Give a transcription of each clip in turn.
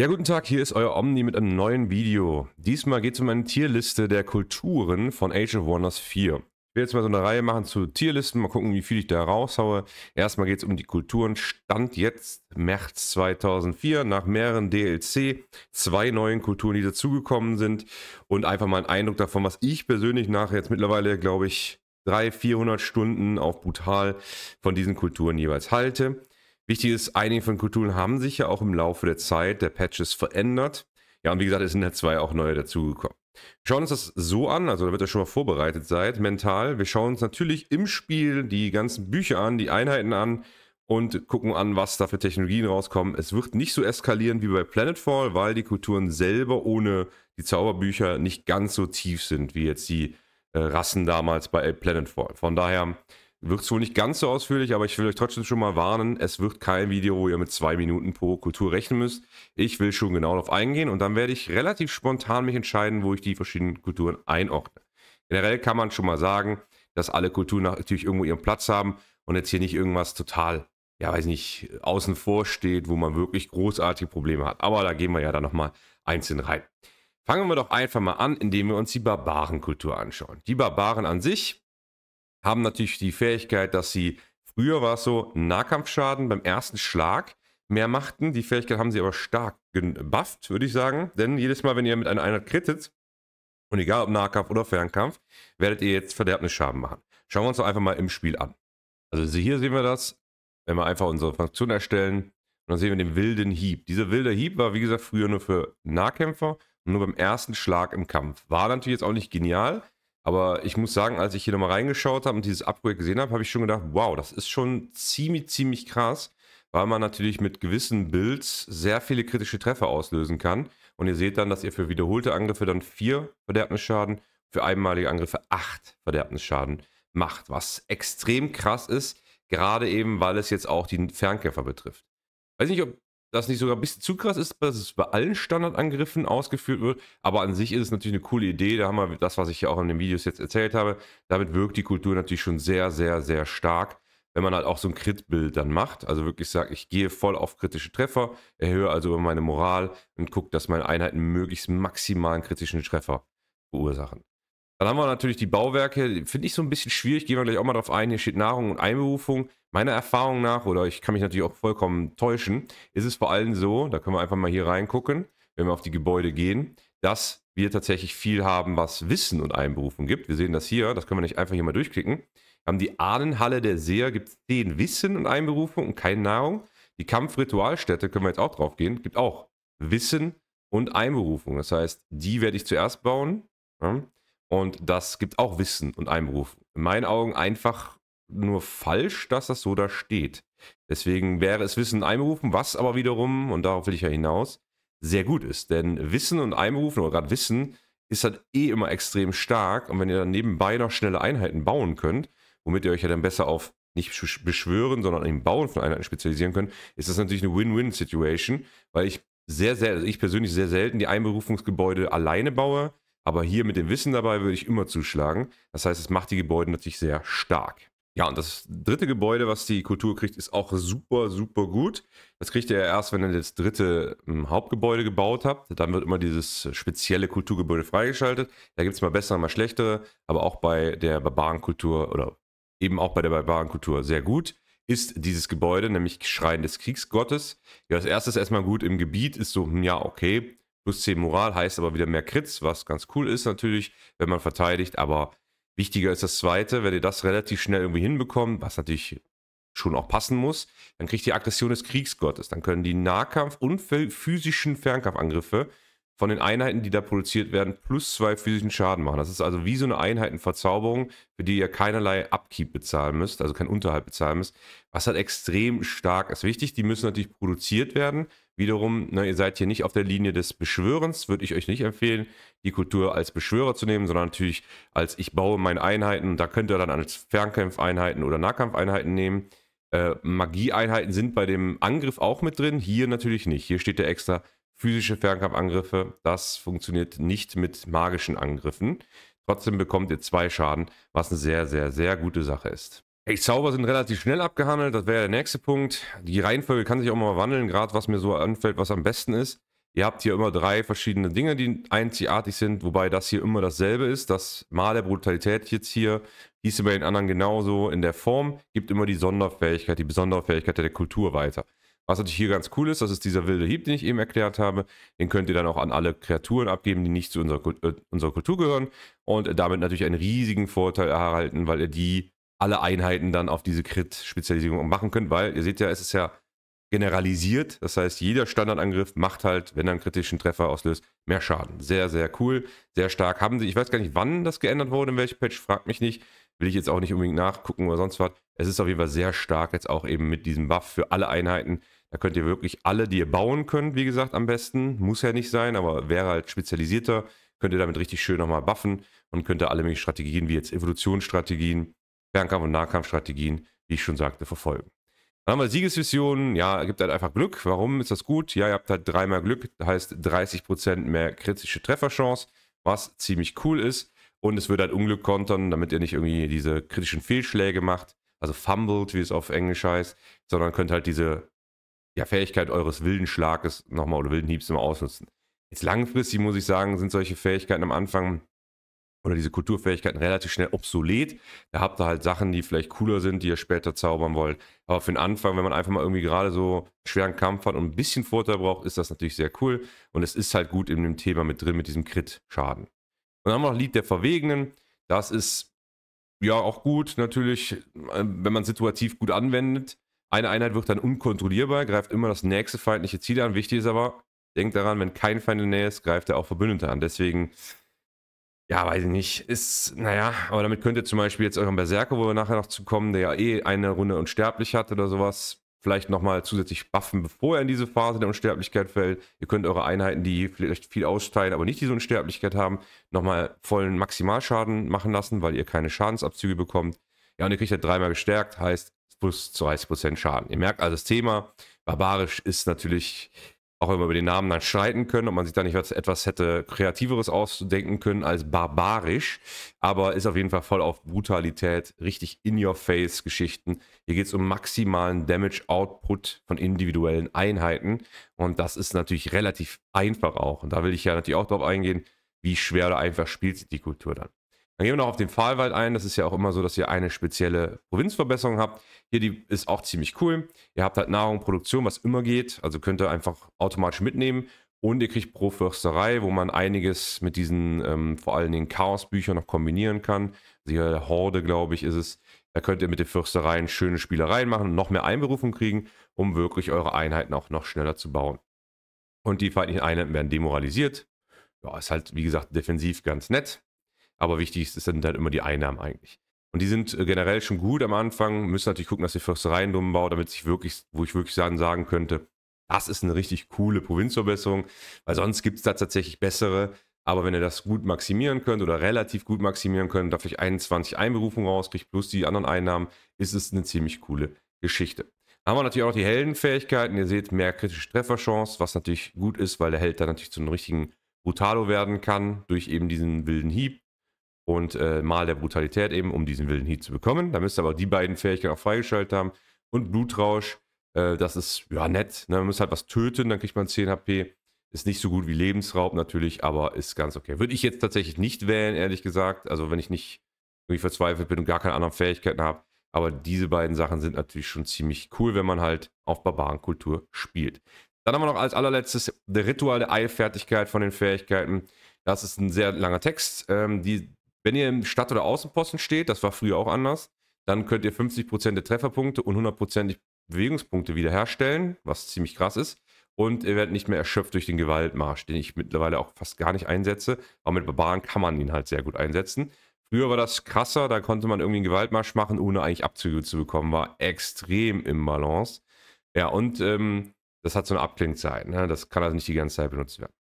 Ja, guten Tag, hier ist euer Omni mit einem neuen Video. Diesmal geht es um eine Tierliste der Kulturen von Age of Wonders 4. Ich will jetzt mal so eine Reihe machen zu Tierlisten, mal gucken, wie viel ich da raushaue. Erstmal geht es um die Kulturen. Stand jetzt März 2004 nach mehreren DLC, zwei neuen Kulturen, die dazugekommen sind und einfach mal einen Eindruck davon, was ich persönlich nach jetzt mittlerweile, glaube ich, 300, 400 Stunden auf brutal von diesen Kulturen jeweils halte. Wichtig ist, einige von Kulturen haben sich ja auch im Laufe der Zeit, der Patches verändert. Ja, und wie gesagt, es sind ja halt zwei auch neue dazugekommen. Wir schauen uns das so an, also damit ihr schon mal vorbereitet seid, mental. Wir schauen uns natürlich im Spiel die ganzen Bücher an, die Einheiten an und gucken an, was da für Technologien rauskommen. Es wird nicht so eskalieren wie bei Planetfall, weil die Kulturen selber ohne die Zauberbücher nicht ganz so tief sind wie jetzt die äh, Rassen damals bei Planetfall. Von daher wird zwar nicht ganz so ausführlich, aber ich will euch trotzdem schon mal warnen, es wird kein Video, wo ihr mit zwei Minuten pro Kultur rechnen müsst. Ich will schon genau darauf eingehen und dann werde ich relativ spontan mich entscheiden, wo ich die verschiedenen Kulturen einordne. Generell kann man schon mal sagen, dass alle Kulturen natürlich irgendwo ihren Platz haben und jetzt hier nicht irgendwas total, ja weiß nicht, außen vor steht, wo man wirklich großartige Probleme hat. Aber da gehen wir ja dann nochmal einzeln rein. Fangen wir doch einfach mal an, indem wir uns die Barbarenkultur anschauen. Die Barbaren an sich haben natürlich die Fähigkeit, dass sie, früher war es so, Nahkampfschaden beim ersten Schlag mehr machten. Die Fähigkeit haben sie aber stark gebufft, würde ich sagen. Denn jedes Mal, wenn ihr mit einer Einheit krittet, und egal ob Nahkampf oder Fernkampf, werdet ihr jetzt Verderbnisschaden machen. Schauen wir uns doch einfach mal im Spiel an. Also hier sehen wir das, wenn wir einfach unsere Fraktion erstellen. Und dann sehen wir den wilden Hieb. Dieser wilde Hieb war, wie gesagt, früher nur für Nahkämpfer und nur beim ersten Schlag im Kampf. War natürlich jetzt auch nicht genial, aber ich muss sagen, als ich hier nochmal reingeschaut habe und dieses Upgrade gesehen habe, habe ich schon gedacht, wow, das ist schon ziemlich, ziemlich krass, weil man natürlich mit gewissen Builds sehr viele kritische Treffer auslösen kann. Und ihr seht dann, dass ihr für wiederholte Angriffe dann vier Verderbnisschaden, für einmalige Angriffe acht Verderbnisschaden macht, was extrem krass ist, gerade eben, weil es jetzt auch die Fernkämpfer betrifft. Weiß nicht, ob das nicht sogar ein bisschen zu krass ist, dass es bei allen Standardangriffen ausgeführt wird. Aber an sich ist es natürlich eine coole Idee. Da haben wir das, was ich ja auch in den Videos jetzt erzählt habe. Damit wirkt die Kultur natürlich schon sehr, sehr, sehr stark. Wenn man halt auch so ein Crit-Bild dann macht, also wirklich sagt, ich gehe voll auf kritische Treffer, erhöhe also meine Moral und gucke, dass meine Einheiten möglichst maximalen kritischen Treffer verursachen. Dann haben wir natürlich die Bauwerke, finde ich so ein bisschen schwierig, gehen wir gleich auch mal drauf ein. Hier steht Nahrung und Einberufung. Meiner Erfahrung nach, oder ich kann mich natürlich auch vollkommen täuschen, ist es vor allem so, da können wir einfach mal hier reingucken, wenn wir auf die Gebäude gehen, dass wir tatsächlich viel haben, was Wissen und Einberufung gibt. Wir sehen das hier, das können wir nicht einfach hier mal durchklicken. Wir haben die Ahnenhalle der Seher, gibt es den Wissen und Einberufung und keine Nahrung. Die Kampfritualstätte, können wir jetzt auch drauf gehen, gibt auch Wissen und Einberufung. Das heißt, die werde ich zuerst bauen. Und das gibt auch Wissen und Einberuf. In meinen Augen einfach nur falsch, dass das so da steht. Deswegen wäre es Wissen und Einberufen, was aber wiederum, und darauf will ich ja hinaus, sehr gut ist. Denn Wissen und Einberufen, oder gerade Wissen, ist halt eh immer extrem stark. Und wenn ihr dann nebenbei noch schnelle Einheiten bauen könnt, womit ihr euch ja dann besser auf nicht beschwören, sondern im Bauen von Einheiten spezialisieren können, ist das natürlich eine Win-Win-Situation, weil ich sehr, sehr, also ich persönlich sehr selten die Einberufungsgebäude alleine baue, aber hier mit dem Wissen dabei würde ich immer zuschlagen. Das heißt, es macht die Gebäude natürlich sehr stark. Ja, und das dritte Gebäude, was die Kultur kriegt, ist auch super, super gut. Das kriegt ihr erst, wenn ihr das dritte hm, Hauptgebäude gebaut habt. Dann wird immer dieses spezielle Kulturgebäude freigeschaltet. Da gibt es mal bessere, mal schlechtere, aber auch bei der Barbarenkultur oder eben auch bei der Barbarenkultur sehr gut ist dieses Gebäude, nämlich Schrein des Kriegsgottes. Ja, das erste ist erstmal gut im Gebiet, ist so, hm, ja, okay, Plus 10 Moral heißt aber wieder mehr Crits, was ganz cool ist natürlich, wenn man verteidigt. Aber wichtiger ist das Zweite, wenn ihr das relativ schnell irgendwie hinbekommt, was natürlich schon auch passen muss, dann kriegt ihr Aggression des Kriegsgottes. Dann können die Nahkampf- und physischen Fernkampfangriffe von den Einheiten, die da produziert werden, plus zwei physischen Schaden machen. Das ist also wie so eine Einheitenverzauberung, für die ihr keinerlei Upkeep bezahlen müsst, also kein Unterhalt bezahlen müsst, was halt extrem stark ist. Wichtig, die müssen natürlich produziert werden. Wiederum, ne, ihr seid hier nicht auf der Linie des Beschwörens, würde ich euch nicht empfehlen, die Kultur als Beschwörer zu nehmen, sondern natürlich als ich baue meine Einheiten. Da könnt ihr dann als Fernkämpfeinheiten oder Nahkampfeinheiten nehmen. Äh, Magieeinheiten sind bei dem Angriff auch mit drin, hier natürlich nicht. Hier steht der extra physische Fernkampfangriffe. Das funktioniert nicht mit magischen Angriffen. Trotzdem bekommt ihr zwei Schaden, was eine sehr, sehr, sehr gute Sache ist. Hey, Zauber sind relativ schnell abgehandelt, das wäre der nächste Punkt. Die Reihenfolge kann sich auch mal wandeln, gerade was mir so anfällt, was am besten ist. Ihr habt hier immer drei verschiedene Dinge, die einzigartig sind, wobei das hier immer dasselbe ist. Das Mal der Brutalität jetzt hier, hieß bei den anderen genauso in der Form, gibt immer die Sonderfähigkeit, die besondere Fähigkeit der Kultur weiter. Was natürlich hier ganz cool ist, das ist dieser wilde Hieb, den ich eben erklärt habe. Den könnt ihr dann auch an alle Kreaturen abgeben, die nicht zu unserer, äh, unserer Kultur gehören. Und damit natürlich einen riesigen Vorteil erhalten, weil ihr die alle Einheiten dann auf diese Crit-Spezialisierung machen könnt. Weil ihr seht ja, es ist ja generalisiert. Das heißt, jeder Standardangriff macht halt, wenn er einen kritischen Treffer auslöst, mehr Schaden. Sehr, sehr cool. Sehr stark. Haben sie, ich weiß gar nicht, wann das geändert wurde, in welchem Patch, fragt mich nicht. Will ich jetzt auch nicht unbedingt nachgucken oder sonst was. Es ist auf jeden Fall sehr stark jetzt auch eben mit diesem Buff für alle Einheiten. Da könnt ihr wirklich alle, die ihr bauen könnt, wie gesagt, am besten. Muss ja nicht sein, aber wäre halt spezialisierter. Könnt ihr damit richtig schön nochmal buffen und könnt ihr alle möglichen Strategien, wie jetzt Evolutionsstrategien, Fernkampf- und Nahkampfstrategien, wie ich schon sagte, verfolgen. Dann haben wir Siegesvisionen. Ja, gibt halt einfach Glück. Warum ist das gut? Ja, ihr habt halt dreimal Glück, Das heißt 30% mehr kritische Trefferchance, was ziemlich cool ist. Und es wird halt Unglück kontern, damit ihr nicht irgendwie diese kritischen Fehlschläge macht, also fumbled, wie es auf Englisch heißt, sondern könnt halt diese ja, Fähigkeit eures wilden Schlages nochmal oder wilden Hiebs immer ausnutzen. Jetzt langfristig muss ich sagen, sind solche Fähigkeiten am Anfang oder diese Kulturfähigkeiten relativ schnell obsolet. Da habt ihr halt Sachen, die vielleicht cooler sind, die ihr später zaubern wollt. Aber für den Anfang, wenn man einfach mal irgendwie gerade so schweren Kampf hat und ein bisschen Vorteil braucht, ist das natürlich sehr cool. Und es ist halt gut in dem Thema mit drin, mit diesem Crit-Schaden. Und dann haben wir noch Lied der Verwegenen. Das ist ja auch gut, natürlich, wenn man situativ gut anwendet. Eine Einheit wird dann unkontrollierbar, greift immer das nächste feindliche Ziel an. Wichtig ist aber, denkt daran, wenn kein Feind in der Nähe ist, greift er auch Verbündete an. Deswegen, ja, weiß ich nicht, ist, naja, aber damit könnt ihr zum Beispiel jetzt euren Berserker, wo wir nachher noch zu kommen, der ja eh eine Runde unsterblich hat oder sowas, vielleicht nochmal zusätzlich buffen, bevor er in diese Phase der Unsterblichkeit fällt. Ihr könnt eure Einheiten, die vielleicht viel austeilen, aber nicht diese Unsterblichkeit haben, nochmal vollen Maximalschaden machen lassen, weil ihr keine Schadensabzüge bekommt. Ja, und ihr kriegt ja dreimal gestärkt, heißt, plus 30% Schaden. Ihr merkt also, das Thema barbarisch ist natürlich, auch wenn wir über den Namen dann streiten können ob man sich da nicht etwas hätte Kreativeres ausdenken können als barbarisch, aber ist auf jeden Fall voll auf Brutalität, richtig in-your-face-Geschichten. Hier geht es um maximalen Damage-Output von individuellen Einheiten und das ist natürlich relativ einfach auch. Und da will ich ja natürlich auch darauf eingehen, wie schwer oder einfach spielt sich die Kultur dann. Dann gehen wir noch auf den Pfahlwald ein. Das ist ja auch immer so, dass ihr eine spezielle Provinzverbesserung habt. Hier die ist auch ziemlich cool. Ihr habt halt Nahrung, Produktion, was immer geht. Also könnt ihr einfach automatisch mitnehmen. Und ihr kriegt pro Försterei, wo man einiges mit diesen ähm, vor allen Dingen Chaosbüchern noch kombinieren kann. Also hier Horde, glaube ich, ist es. Da könnt ihr mit den Fürstereien schöne Spielereien machen, und noch mehr Einberufung kriegen, um wirklich eure Einheiten auch noch schneller zu bauen. Und die feindlichen Einheiten werden demoralisiert. Ja, ist halt, wie gesagt, defensiv ganz nett. Aber wichtig ist sind halt immer die Einnahmen eigentlich. Und die sind äh, generell schon gut am Anfang, müssen natürlich gucken, dass die Fürstereien drum baut, damit sich wirklich, wo ich wirklich sagen, sagen könnte, das ist eine richtig coole Provinzverbesserung, weil sonst gibt es da tatsächlich bessere. Aber wenn ihr das gut maximieren könnt oder relativ gut maximieren könnt, da vielleicht 21 Einberufungen rauskriegt, plus die anderen Einnahmen, ist es eine ziemlich coole Geschichte. Dann Haben wir natürlich auch noch die Heldenfähigkeiten. Ihr seht mehr kritische Trefferchance, was natürlich gut ist, weil der Held dann natürlich zu einem richtigen Brutalo werden kann durch eben diesen wilden Hieb und äh, Mal der Brutalität eben, um diesen wilden Heat zu bekommen. Da müsst ihr aber die beiden Fähigkeiten auch freigeschaltet haben. Und Blutrausch, äh, das ist ja nett. Ne? Man muss halt was töten, dann kriegt man 10 HP. Ist nicht so gut wie Lebensraub natürlich, aber ist ganz okay. Würde ich jetzt tatsächlich nicht wählen, ehrlich gesagt. Also wenn ich nicht irgendwie verzweifelt bin und gar keine anderen Fähigkeiten habe. Aber diese beiden Sachen sind natürlich schon ziemlich cool, wenn man halt auf Barbarenkultur spielt. Dann haben wir noch als allerletztes der Ritual der Eilfertigkeit von den Fähigkeiten. Das ist ein sehr langer Text. Ähm, die wenn ihr im Stadt- oder Außenposten steht, das war früher auch anders, dann könnt ihr 50% der Trefferpunkte und 100% Bewegungspunkte wiederherstellen, was ziemlich krass ist. Und ihr werdet nicht mehr erschöpft durch den Gewaltmarsch, den ich mittlerweile auch fast gar nicht einsetze. Aber mit Barbaren kann man ihn halt sehr gut einsetzen. Früher war das krasser, da konnte man irgendwie einen Gewaltmarsch machen, ohne eigentlich Abzüge zu bekommen. War extrem im Balance. Ja, und ähm, das hat so eine Abklingzeit. Ne? Das kann also nicht die ganze Zeit benutzt werden.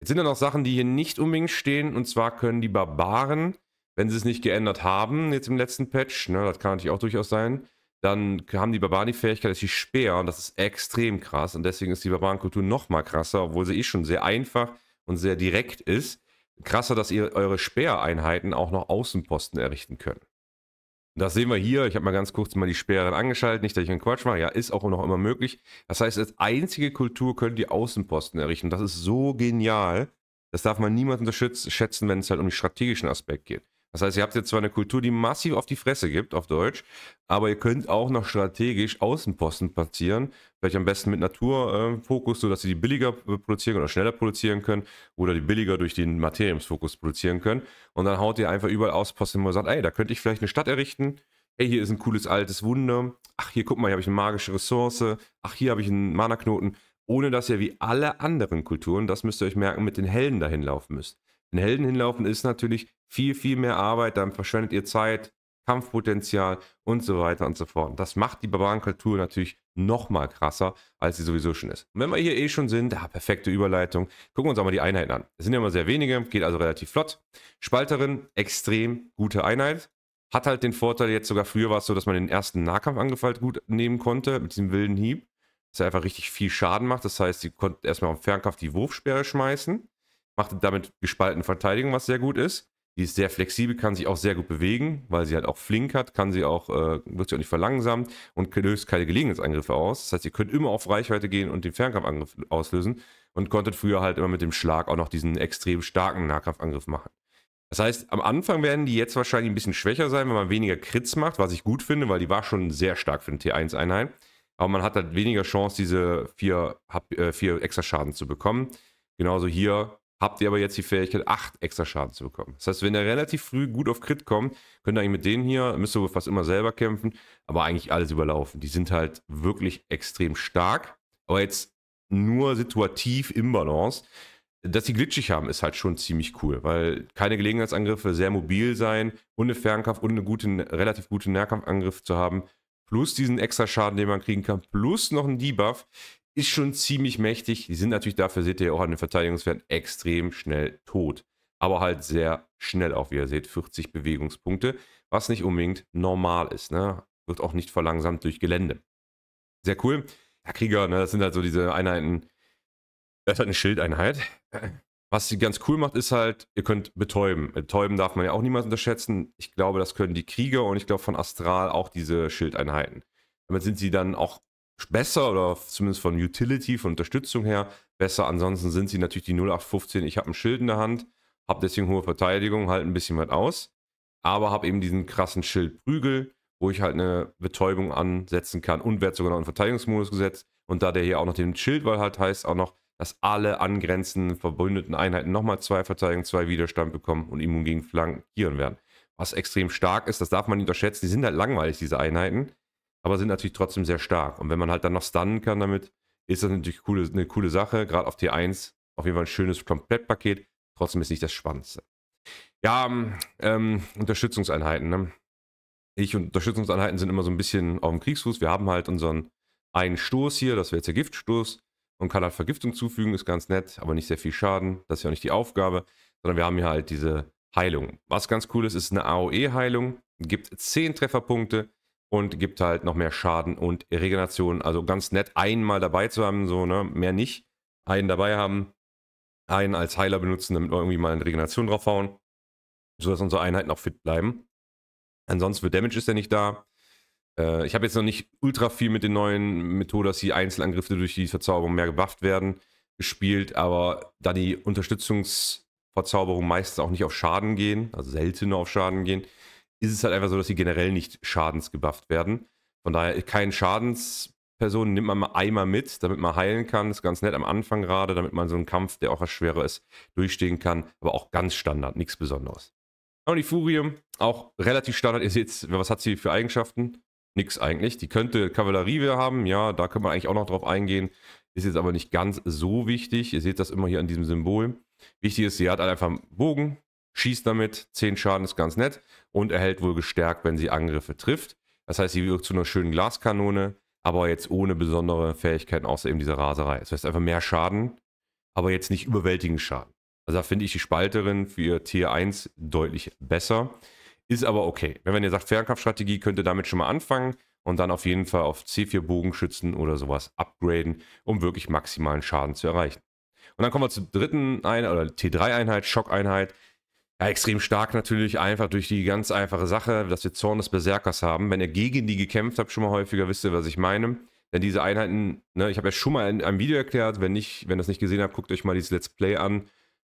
Jetzt sind da noch Sachen, die hier nicht unbedingt stehen. Und zwar können die Barbaren, wenn sie es nicht geändert haben, jetzt im letzten Patch, ne, das kann natürlich auch durchaus sein, dann haben die Barbaren die Fähigkeit, dass sie Speer, und das ist extrem krass. Und deswegen ist die Barbarenkultur noch mal krasser, obwohl sie eh schon sehr einfach und sehr direkt ist. Krasser, dass ihr eure Speereinheiten auch noch Außenposten errichten können. Das sehen wir hier. Ich habe mal ganz kurz mal die Sperren angeschaltet, nicht, dass ich einen Quatsch mache. Ja, ist auch noch immer möglich. Das heißt, als einzige Kultur können die Außenposten errichten. Das ist so genial. Das darf man niemand unterschätzen, wenn es halt um den strategischen Aspekt geht. Das heißt, ihr habt jetzt zwar eine Kultur, die massiv auf die Fresse gibt, auf Deutsch, aber ihr könnt auch noch strategisch Außenposten platzieren, vielleicht am besten mit Naturfokus, äh, sodass ihr die billiger äh, produzieren oder schneller produzieren können oder die billiger durch den Materiumsfokus produzieren können. Und dann haut ihr einfach überall Außenposten, wo ihr sagt, ey, da könnte ich vielleicht eine Stadt errichten, ey, hier ist ein cooles altes Wunder, ach, hier guck mal, hier habe ich eine magische Ressource, ach, hier habe ich einen Mana-Knoten, ohne dass ihr wie alle anderen Kulturen, das müsst ihr euch merken, mit den Helden dahin laufen müsst. Ein Helden hinlaufen ist natürlich viel, viel mehr Arbeit, dann verschwendet ihr Zeit, Kampfpotenzial und so weiter und so fort. Das macht die Barbarenkultur natürlich noch mal krasser, als sie sowieso schon ist. Und wenn wir hier eh schon sind, ah, perfekte Überleitung, gucken wir uns auch mal die Einheiten an. Es sind ja immer sehr wenige, geht also relativ flott. Spalterin, extrem gute Einheit. Hat halt den Vorteil, jetzt sogar früher war es so, dass man den ersten Nahkampfangriff gut nehmen konnte, mit diesem wilden Hieb. Dass er einfach richtig viel Schaden macht. Das heißt, sie konnten erstmal am Fernkampf die Wurfsperre schmeißen macht damit gespaltene Verteidigung, was sehr gut ist. Die ist sehr flexibel, kann sich auch sehr gut bewegen, weil sie halt auch flink hat, kann sie auch, äh, wird sie auch nicht verlangsamt und löst keine Gelegenheitsangriffe aus. Das heißt, ihr könnt immer auf Reichweite gehen und den Fernkampfangriff auslösen und konntet früher halt immer mit dem Schlag auch noch diesen extrem starken Nahkampfangriff machen. Das heißt, am Anfang werden die jetzt wahrscheinlich ein bisschen schwächer sein, wenn man weniger Crits macht, was ich gut finde, weil die war schon sehr stark für den T1-Einheit. Aber man hat halt weniger Chance, diese vier, äh, vier extra Schaden zu bekommen. Genauso hier habt ihr aber jetzt die Fähigkeit, 8 extra Schaden zu bekommen. Das heißt, wenn ihr relativ früh gut auf Crit kommt, könnt ihr eigentlich mit denen hier, müsst ihr fast immer selber kämpfen, aber eigentlich alles überlaufen. Die sind halt wirklich extrem stark, aber jetzt nur situativ im Balance. Dass sie glitschig haben, ist halt schon ziemlich cool, weil keine Gelegenheitsangriffe, sehr mobil sein und eine Fernkampf und einen guten, relativ guten Nahkampfangriff zu haben, plus diesen extra Schaden, den man kriegen kann, plus noch einen Debuff, ist schon ziemlich mächtig. Die sind natürlich dafür, seht ihr auch an den Verteidigungswerten, extrem schnell tot. Aber halt sehr schnell auch, wie ihr seht, 40 Bewegungspunkte, was nicht unbedingt normal ist. Ne? Wird auch nicht verlangsamt durch Gelände. Sehr cool. Ja, Krieger, ne, das sind halt so diese Einheiten. Das ist halt eine Schildeinheit. Was sie ganz cool macht, ist halt, ihr könnt betäuben. Betäuben darf man ja auch niemals unterschätzen. Ich glaube, das können die Krieger und ich glaube von Astral auch diese Schildeinheiten. Damit sind sie dann auch besser oder zumindest von Utility, von Unterstützung her besser. Ansonsten sind sie natürlich die 0815. Ich habe ein Schild in der Hand, habe deswegen hohe Verteidigung, halte ein bisschen was aus, aber habe eben diesen krassen Schildprügel, wo ich halt eine Betäubung ansetzen kann und werde sogar noch in Verteidigungsmodus gesetzt. Und da der hier auch noch den Schildwall hat, heißt auch noch, dass alle angrenzenden verbündeten Einheiten nochmal zwei Verteidigung, zwei Widerstand bekommen und immun gegen Flankieren werden. Was extrem stark ist, das darf man nicht unterschätzen. Die sind halt langweilig, diese Einheiten aber sind natürlich trotzdem sehr stark. Und wenn man halt dann noch stunnen kann damit, ist das natürlich coole, eine coole Sache. Gerade auf T1 auf jeden Fall ein schönes Komplettpaket. Trotzdem ist nicht das Spannendste. Ja, ähm, ähm, Unterstützungseinheiten. Ne? Ich und Unterstützungseinheiten sind immer so ein bisschen auf dem Kriegsfuß. Wir haben halt unseren einen Stoß hier, das wäre jetzt der Giftstoß. Und kann halt Vergiftung zufügen, ist ganz nett, aber nicht sehr viel Schaden. Das ist ja auch nicht die Aufgabe, sondern wir haben hier halt diese Heilung. Was ganz cool ist, ist eine AOE-Heilung. Gibt 10 Trefferpunkte und gibt halt noch mehr Schaden und Regeneration. Also ganz nett, einmal dabei zu haben, so, ne? Mehr nicht. Einen dabei haben, einen als Heiler benutzen, damit wir irgendwie mal eine Regeneration draufhauen, sodass unsere Einheiten auch fit bleiben. Ansonsten wird Damage ist er nicht da. Äh, ich habe jetzt noch nicht ultra viel mit den neuen Methoden, dass die Einzelangriffe durch die Verzauberung mehr gebufft werden, gespielt, aber da die Unterstützungsverzauberungen meistens auch nicht auf Schaden gehen, also seltener auf Schaden gehen, ist es halt einfach so, dass sie generell nicht schadensgebufft werden. Von daher, keine Schadensperson nimmt man mal einmal mit, damit man heilen kann. Ist ganz nett am Anfang gerade, damit man so einen Kampf, der auch etwas schwerer ist, durchstehen kann. Aber auch ganz Standard, nichts Besonderes. Und die Furie, auch relativ Standard. Ihr seht, was hat sie für Eigenschaften? Nix eigentlich. Die könnte Kavallerie wieder haben. Ja, da können wir eigentlich auch noch drauf eingehen. Ist jetzt aber nicht ganz so wichtig. Ihr seht das immer hier an diesem Symbol. Wichtig ist, sie hat halt einfach einen Bogen, schießt damit 10 Schaden, ist ganz nett und erhält wohl gestärkt, wenn sie Angriffe trifft. Das heißt, sie wirkt zu einer schönen Glaskanone, aber jetzt ohne besondere Fähigkeiten außer eben dieser Raserei. Das heißt einfach mehr Schaden, aber jetzt nicht überwältigend Schaden. Also da finde ich die Spalterin für ihr Tier 1 deutlich besser. Ist aber okay. Wenn ihr sagt Fernkampfstrategie, könnt ihr damit schon mal anfangen und dann auf jeden Fall auf C4 Bogenschützen oder sowas upgraden, um wirklich maximalen Schaden zu erreichen. Und dann kommen wir zur dritten Einheit oder T3-Einheit, Schockeinheit. Ja, extrem stark natürlich, einfach durch die ganz einfache Sache, dass wir Zorn des Berserkers haben. Wenn ihr gegen die gekämpft habt, schon mal häufiger, wisst ihr, was ich meine. Denn diese Einheiten, ne, ich habe ja schon mal in einem Video erklärt, wenn nicht, wenn das nicht gesehen habt, guckt euch mal dieses Let's Play an,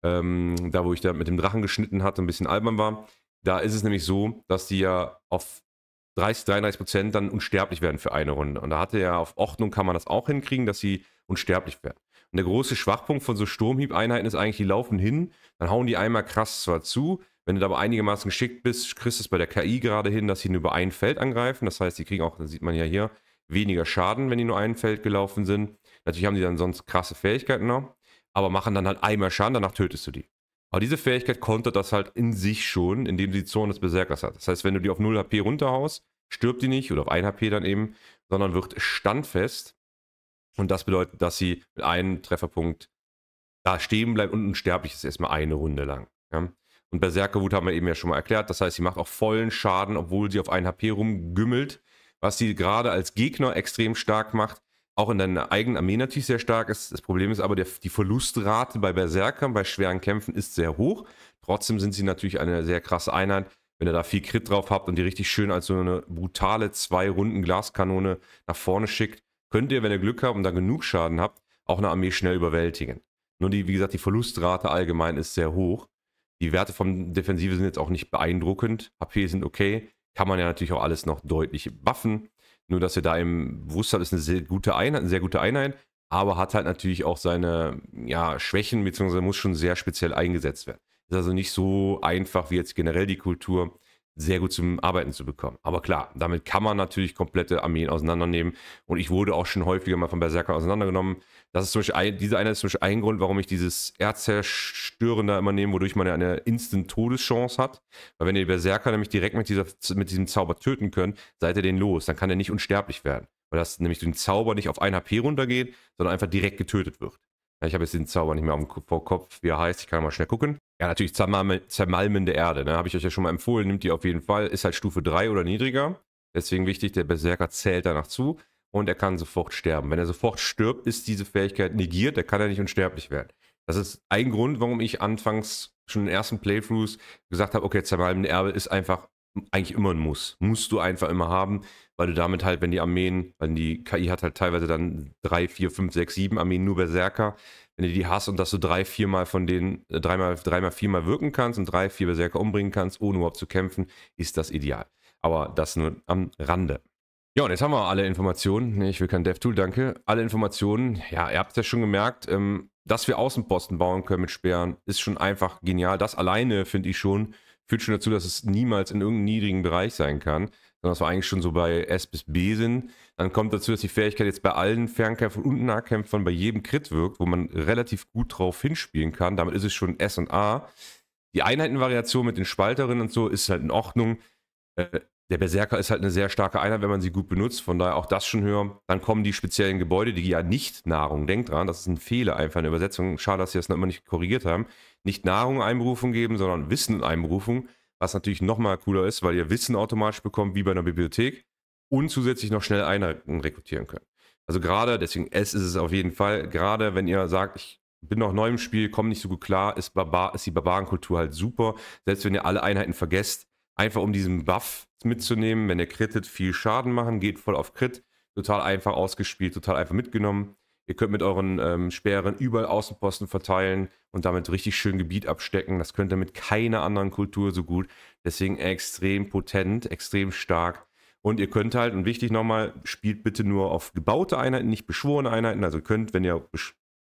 ähm, da wo ich da mit dem Drachen geschnitten hatte, ein bisschen albern war. Da ist es nämlich so, dass die ja auf 30, 33 Prozent dann unsterblich werden für eine Runde. Und da hatte ja auf Ordnung kann man das auch hinkriegen, dass sie unsterblich werden. Und der große Schwachpunkt von so Sturmhieb-Einheiten ist eigentlich, die laufen hin, dann hauen die einmal krass zwar zu, wenn du da aber einigermaßen geschickt bist, kriegst du es bei der KI gerade hin, dass sie nur über ein Feld angreifen. Das heißt, die kriegen auch, das sieht man ja hier, weniger Schaden, wenn die nur ein Feld gelaufen sind. Natürlich haben die dann sonst krasse Fähigkeiten noch, aber machen dann halt einmal Schaden, danach tötest du die. Aber diese Fähigkeit kontert das halt in sich schon, indem sie die Zone des Berserkers hat. Das heißt, wenn du die auf 0 HP runterhaust, stirbt die nicht oder auf 1 HP dann eben, sondern wird standfest und das bedeutet, dass sie mit einem Trefferpunkt da stehen bleibt und unsterblich ist erstmal eine Runde lang. Ja? Und Berserkerwut haben wir eben ja schon mal erklärt. Das heißt, sie macht auch vollen Schaden, obwohl sie auf 1 HP rumgümmelt, was sie gerade als Gegner extrem stark macht. Auch in deiner eigenen Armee natürlich sehr stark ist. Das Problem ist aber, der, die Verlustrate bei Berserkern, bei schweren Kämpfen ist sehr hoch. Trotzdem sind sie natürlich eine sehr krasse Einheit. Wenn ihr da viel Crit drauf habt und die richtig schön als so eine brutale zwei Runden Glaskanone nach vorne schickt, könnt ihr, wenn ihr Glück habt und dann genug Schaden habt, auch eine Armee schnell überwältigen. Nur die, wie gesagt, die Verlustrate allgemein ist sehr hoch. Die Werte vom Defensive sind jetzt auch nicht beeindruckend. HP sind okay. Kann man ja natürlich auch alles noch deutlich buffen. Nur, dass ihr da im Bewusstsein ist eine sehr gute Einheit, eine sehr gute Einheit, aber hat halt natürlich auch seine ja, Schwächen, beziehungsweise muss schon sehr speziell eingesetzt werden. Ist also nicht so einfach wie jetzt generell die Kultur, sehr gut zum Arbeiten zu bekommen. Aber klar, damit kann man natürlich komplette Armeen auseinandernehmen. Und ich wurde auch schon häufiger mal von Berserker auseinandergenommen. Das ist zum Beispiel ein, diese eine ist zum Beispiel ein Grund, warum ich dieses Erzzerstören da immer nehme, wodurch man ja eine Instant-Todeschance hat. Weil wenn ihr Berserker nämlich direkt mit, dieser, mit diesem Zauber töten könnt, seid ihr den los. Dann kann er nicht unsterblich werden. Weil das nämlich den Zauber nicht auf 1 HP runtergeht, sondern einfach direkt getötet wird. Ja, ich habe jetzt den Zauber nicht mehr vor Kopf, wie er heißt. Ich kann mal schnell gucken. Ja, natürlich zermalmende Erde, ne? Habe ich euch ja schon mal empfohlen, nimmt die auf jeden Fall. Ist halt Stufe 3 oder niedriger. Deswegen wichtig, der Berserker zählt danach zu und er kann sofort sterben. Wenn er sofort stirbt, ist diese Fähigkeit negiert, der kann er nicht unsterblich werden. Das ist ein Grund, warum ich anfangs schon in den ersten Playthroughs gesagt habe, okay, zermalmende Erde ist einfach eigentlich immer ein Muss. Musst du einfach immer haben, weil du damit halt, wenn die Armeen, wenn die KI hat halt teilweise dann drei, vier, fünf, sechs, sieben Armeen nur Berserker, wenn du die hast und dass du drei, viermal von denen, äh, dreimal, dreimal, viermal wirken kannst und drei, vier Berserker umbringen kannst, ohne überhaupt zu kämpfen, ist das ideal. Aber das nur am Rande. Ja, und jetzt haben wir alle Informationen. Ich will kein DevTool, danke. Alle Informationen, ja, ihr habt es ja schon gemerkt, ähm, dass wir Außenposten bauen können mit Sperren, ist schon einfach genial. Das alleine finde ich schon führt schon dazu, dass es niemals in irgendeinem niedrigen Bereich sein kann, sondern dass wir eigentlich schon so bei S bis B sind. Dann kommt dazu, dass die Fähigkeit jetzt bei allen Fernkämpfern und Nahkämpfern bei jedem Crit wirkt, wo man relativ gut drauf hinspielen kann. Damit ist es schon S und A. Die Einheitenvariation mit den Spalterinnen und so ist halt in Ordnung. Äh, der Berserker ist halt eine sehr starke Einheit, wenn man sie gut benutzt. Von daher auch das schon höher. Dann kommen die speziellen Gebäude, die ja nicht Nahrung. Denkt dran, das ist ein Fehler einfach in der Übersetzung. Schade, dass sie das noch immer nicht korrigiert haben nicht Nahrung Einberufung geben, sondern Wissen Einberufung, was natürlich nochmal cooler ist, weil ihr Wissen automatisch bekommt, wie bei einer Bibliothek und zusätzlich noch schnell Einheiten rekrutieren könnt. Also gerade, deswegen S ist es auf jeden Fall, gerade wenn ihr sagt, ich bin noch neu im Spiel, komme nicht so gut klar, ist, Barbar, ist die Barbarenkultur halt super. Selbst wenn ihr alle Einheiten vergesst, einfach um diesen Buff mitzunehmen, wenn ihr crittet, viel Schaden machen, geht voll auf Crit, total einfach ausgespielt, total einfach mitgenommen. Ihr könnt mit euren ähm, Speeren überall Außenposten verteilen und damit richtig schön Gebiet abstecken. Das könnt ihr mit keiner anderen Kultur so gut. Deswegen extrem potent, extrem stark. Und ihr könnt halt, und wichtig nochmal, spielt bitte nur auf gebaute Einheiten, nicht beschworene Einheiten. Also könnt, wenn ihr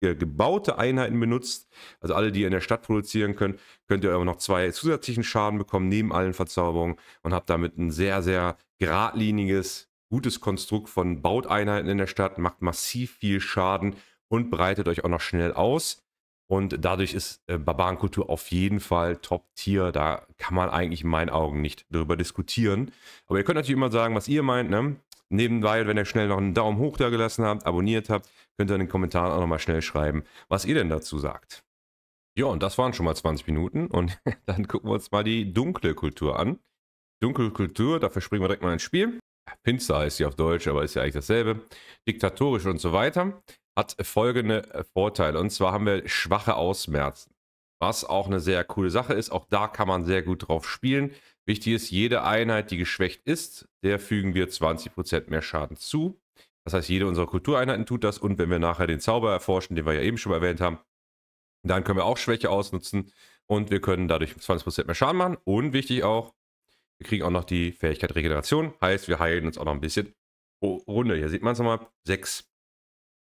gebaute Einheiten benutzt, also alle, die ihr in der Stadt produzieren könnt, könnt ihr aber noch zwei zusätzlichen Schaden bekommen, neben allen Verzauberungen und habt damit ein sehr, sehr geradliniges, gutes Konstrukt von Bauteinheiten in der Stadt, macht massiv viel Schaden und breitet euch auch noch schnell aus. Und dadurch ist äh, Barbarenkultur auf jeden Fall Top-Tier. Da kann man eigentlich in meinen Augen nicht darüber diskutieren. Aber ihr könnt natürlich immer sagen, was ihr meint. Ne? Nebenbei, wenn ihr schnell noch einen Daumen hoch da gelassen habt, abonniert habt, könnt ihr in den Kommentaren auch nochmal schnell schreiben, was ihr denn dazu sagt. Ja, und das waren schon mal 20 Minuten. Und dann gucken wir uns mal die dunkle Kultur an. Dunkle Kultur, dafür springen wir direkt mal ins Spiel. Pinzer heißt sie auf Deutsch, aber ist ja eigentlich dasselbe, diktatorisch und so weiter, hat folgende äh, Vorteile. Und zwar haben wir schwache Ausmerzen, was auch eine sehr coole Sache ist. Auch da kann man sehr gut drauf spielen. Wichtig ist, jede Einheit, die geschwächt ist, der fügen wir 20% mehr Schaden zu. Das heißt, jede unserer Kultureinheiten tut das. Und wenn wir nachher den Zauber erforschen, den wir ja eben schon erwähnt haben, dann können wir auch Schwäche ausnutzen und wir können dadurch 20% mehr Schaden machen. Und wichtig auch, wir kriegen auch noch die Fähigkeit Regeneration. Heißt, wir heilen uns auch noch ein bisschen pro Runde. Hier sieht man es nochmal. Sechs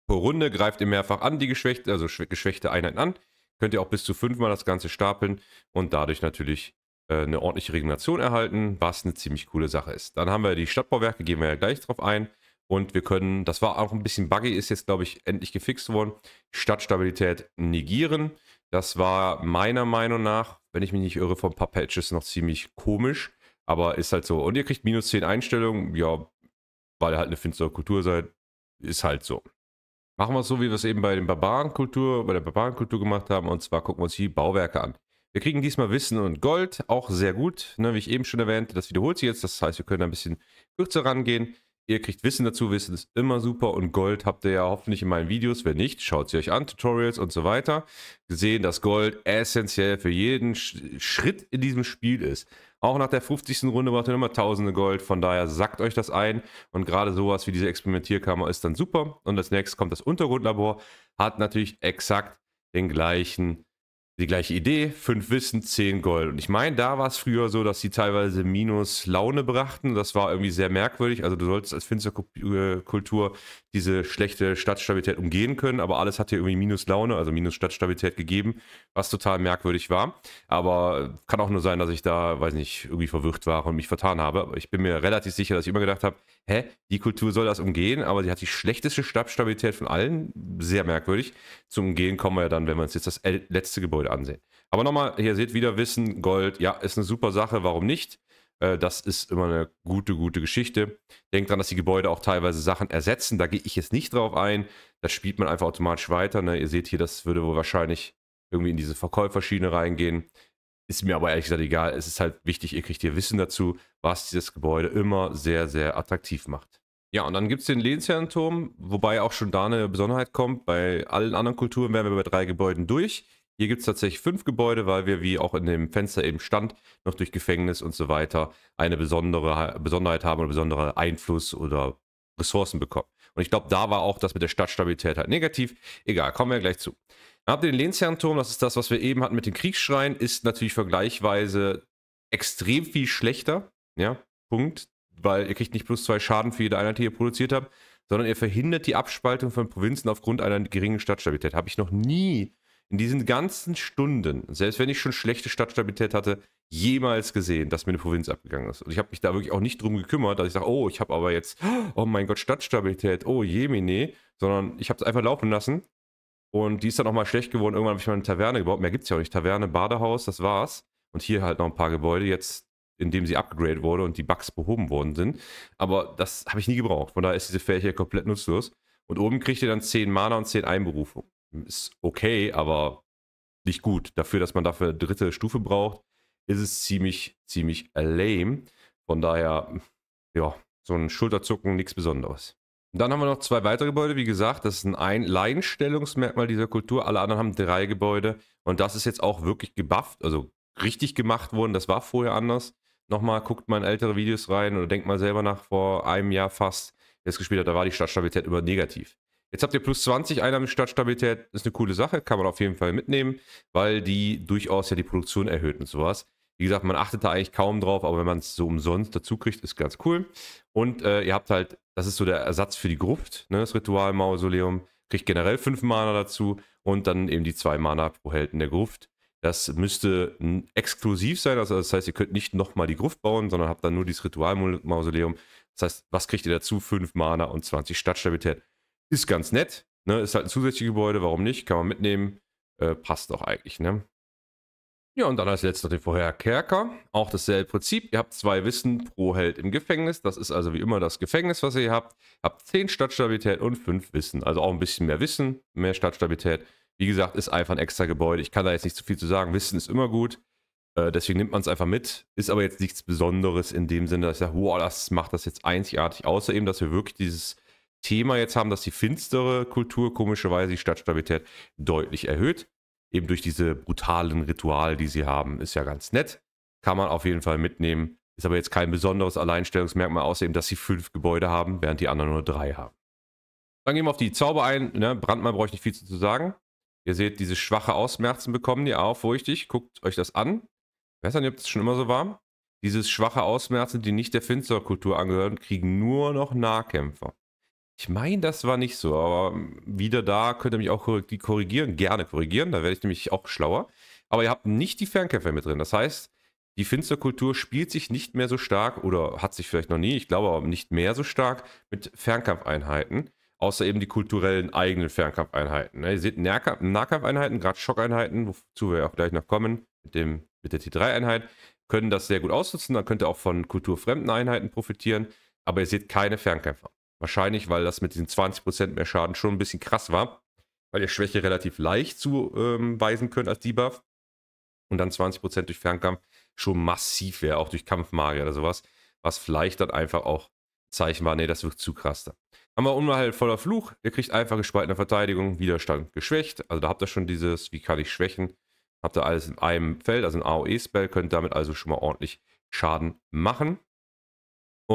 pro Runde greift ihr mehrfach an, die geschwächte, also geschwächte Einheiten an. Könnt ihr auch bis zu fünfmal das Ganze stapeln und dadurch natürlich äh, eine ordentliche Regeneration erhalten, was eine ziemlich coole Sache ist. Dann haben wir die Stadtbauwerke, gehen wir ja gleich drauf ein. Und wir können, das war auch ein bisschen buggy, ist jetzt, glaube ich, endlich gefixt worden, Stadtstabilität negieren. Das war meiner Meinung nach, wenn ich mich nicht irre, von ein paar Patches noch ziemlich komisch. Aber ist halt so. Und ihr kriegt minus 10 Einstellungen, ja, weil ihr halt eine finstere Kultur seid, ist halt so. Machen wir es so, wie wir es eben bei, den Barbarenkultur, bei der Barbarenkultur gemacht haben. Und zwar gucken wir uns die Bauwerke an. Wir kriegen diesmal Wissen und Gold, auch sehr gut. Ne, wie ich eben schon erwähnte, das wiederholt sich jetzt. Das heißt, wir können ein bisschen kürzer rangehen. Ihr kriegt Wissen dazu, Wissen ist immer super und Gold habt ihr ja hoffentlich in meinen Videos. Wenn nicht, schaut sie euch an, Tutorials und so weiter. Gesehen, dass Gold essentiell für jeden Schritt in diesem Spiel ist. Auch nach der 50. Runde braucht ihr immer tausende Gold. Von daher sackt euch das ein. Und gerade sowas wie diese Experimentierkammer ist dann super. Und als nächstes kommt das Untergrundlabor. Hat natürlich exakt den gleichen, die gleiche Idee. 5 Wissen, 10 Gold. Und ich meine, da war es früher so, dass sie teilweise minus Laune brachten. Das war irgendwie sehr merkwürdig. Also du solltest als Finsterkultur diese schlechte Stadtstabilität umgehen können, aber alles hat hier irgendwie minus Laune, also minus Stadtstabilität gegeben, was total merkwürdig war. Aber kann auch nur sein, dass ich da, weiß nicht, irgendwie verwirrt war und mich vertan habe. Aber ich bin mir relativ sicher, dass ich immer gedacht habe, hä, die Kultur soll das umgehen, aber sie hat die schlechteste Stadtstabilität von allen. Sehr merkwürdig. Zum Umgehen kommen wir ja dann, wenn wir uns jetzt das letzte Gebäude ansehen. Aber nochmal, hier seht wieder Wissen, Gold, ja, ist eine super Sache, warum nicht? Äh, das ist immer eine gute, gute Geschichte. Denkt dran, dass die Gebäude auch teilweise Sachen ersetzen. Da gehe ich jetzt nicht drauf ein. Das spielt man einfach automatisch weiter. Ne? Ihr seht hier, das würde wohl wahrscheinlich irgendwie in diese Verkäuferschiene reingehen. Ist mir aber ehrlich gesagt egal. Es ist halt wichtig, ihr kriegt hier Wissen dazu, was dieses Gebäude immer sehr, sehr attraktiv macht. Ja, und dann gibt es den Lehnsherrenturm, wobei auch schon da eine Besonderheit kommt. Bei allen anderen Kulturen wären wir bei drei Gebäuden durch. Hier gibt es tatsächlich fünf Gebäude, weil wir, wie auch in dem Fenster eben stand, noch durch Gefängnis und so weiter eine besondere Besonderheit haben oder besonderen Einfluss oder Ressourcen bekommen. Und ich glaube, da war auch das mit der Stadtstabilität halt negativ. Egal, kommen wir gleich zu. Dann habt ihr den Lehnsherrenturm, das ist das, was wir eben hatten mit den Kriegsschreien, ist natürlich vergleichsweise extrem viel schlechter. Ja, Punkt. Weil ihr kriegt nicht plus zwei Schaden für jede Einheit, die ihr produziert habt, sondern ihr verhindert die Abspaltung von Provinzen aufgrund einer geringen Stadtstabilität. Habe ich noch nie in diesen ganzen Stunden, selbst wenn ich schon schlechte Stadtstabilität hatte, jemals gesehen, dass mir eine Provinz abgegangen ist. Und ich habe mich da wirklich auch nicht drum gekümmert, dass ich sage, oh, ich habe aber jetzt, oh mein Gott, Stadtstabilität, oh Jemine, sondern ich habe es einfach laufen lassen. Und die ist dann auch mal schlecht geworden. Irgendwann habe ich mal eine Taverne gebaut. Mehr gibt es ja auch nicht. Taverne, Badehaus, das war's. Und hier halt noch ein paar Gebäude. Jetzt in dem sie upgradet wurde und die Bugs behoben worden sind. Aber das habe ich nie gebraucht. Von daher ist diese Fähigkeit komplett nutzlos. Und oben kriegt ihr dann 10 Mana und 10 Einberufungen ist okay, aber nicht gut. Dafür, dass man dafür eine dritte Stufe braucht, ist es ziemlich, ziemlich lame. Von daher, ja, so ein Schulterzucken, nichts Besonderes. dann haben wir noch zwei weitere Gebäude. Wie gesagt, das ist ein, ein dieser Kultur. Alle anderen haben drei Gebäude. Und das ist jetzt auch wirklich gebufft, also richtig gemacht worden. Das war vorher anders. Nochmal guckt mal in ältere Videos rein oder denkt mal selber nach vor einem Jahr fast, wer es gespielt hat. Da war die Stadtstabilität immer negativ. Jetzt habt ihr plus 20 Einnahmen statt Ist eine coole Sache, kann man auf jeden Fall mitnehmen, weil die durchaus ja die Produktion erhöht und sowas. Wie gesagt, man achtet da eigentlich kaum drauf, aber wenn man es so umsonst dazu kriegt, ist ganz cool. Und äh, ihr habt halt, das ist so der Ersatz für die Gruft, ne, das Ritualmausoleum, Kriegt generell 5 Mana dazu und dann eben die 2 Mana pro Helden der Gruft. Das müsste exklusiv sein, also das heißt, ihr könnt nicht nochmal die Gruft bauen, sondern habt dann nur dieses Ritualmausoleum. Das heißt, was kriegt ihr dazu? 5 Mana und 20 Stadtstabilität. Ist ganz nett. Ne? Ist halt ein zusätzliches Gebäude, warum nicht? Kann man mitnehmen. Äh, passt doch eigentlich, ne? Ja, und dann als letztes noch den Vorherkerker. Auch dasselbe Prinzip. Ihr habt zwei Wissen pro Held im Gefängnis. Das ist also wie immer das Gefängnis, was ihr habt. Ihr habt 10 Stadtstabilität und 5 Wissen. Also auch ein bisschen mehr Wissen, mehr Stadtstabilität. Wie gesagt, ist einfach ein extra Gebäude. Ich kann da jetzt nicht zu viel zu sagen. Wissen ist immer gut. Äh, deswegen nimmt man es einfach mit. Ist aber jetzt nichts Besonderes in dem Sinne, dass ja, wow, das macht das jetzt einzigartig. Außer eben, dass wir wirklich dieses Thema jetzt haben, dass die finstere Kultur komischerweise die Stadtstabilität deutlich erhöht. Eben durch diese brutalen Rituale, die sie haben, ist ja ganz nett. Kann man auf jeden Fall mitnehmen. Ist aber jetzt kein besonderes Alleinstellungsmerkmal, außer eben, dass sie fünf Gebäude haben, während die anderen nur drei haben. Dann gehen wir auf die Zauber ein. Ne? Brandmal brauche ich nicht viel zu sagen. Ihr seht, diese schwache Ausmerzen bekommen die auch furchtig. Guckt euch das an. Ich ihr habt es schon immer so warm. Dieses schwache Ausmerzen, die nicht der Finsterkultur angehören, kriegen nur noch Nahkämpfer. Ich meine, das war nicht so, aber wieder da könnt ihr mich auch korrigieren, gerne korrigieren, da werde ich nämlich auch schlauer. Aber ihr habt nicht die Fernkämpfer mit drin. Das heißt, die Finsterkultur spielt sich nicht mehr so stark oder hat sich vielleicht noch nie, ich glaube aber nicht mehr so stark mit Fernkampfeinheiten, außer eben die kulturellen eigenen Fernkampfeinheiten. Ne? Ihr seht Nahkampfeinheiten, gerade Schockeinheiten, wozu wir auch gleich noch kommen, mit, dem, mit der T3-Einheit, können das sehr gut ausnutzen. Dann könnt ihr auch von kulturfremden Einheiten profitieren, aber ihr seht keine Fernkämpfer. Wahrscheinlich, weil das mit diesen 20% mehr Schaden schon ein bisschen krass war. Weil ihr Schwäche relativ leicht zuweisen ähm, könnt als Debuff. Und dann 20% durch Fernkampf schon massiv wäre, auch durch Kampfmagier oder sowas. Was vielleicht dann einfach auch Zeichen war, nee, das wird zu krass da. Haben wir Unheil voller Fluch. Ihr kriegt einfach gespaltene Verteidigung, Widerstand geschwächt. Also da habt ihr schon dieses, wie kann ich schwächen. Habt ihr alles in einem Feld, also ein AOE-Spell, könnt damit also schon mal ordentlich Schaden machen.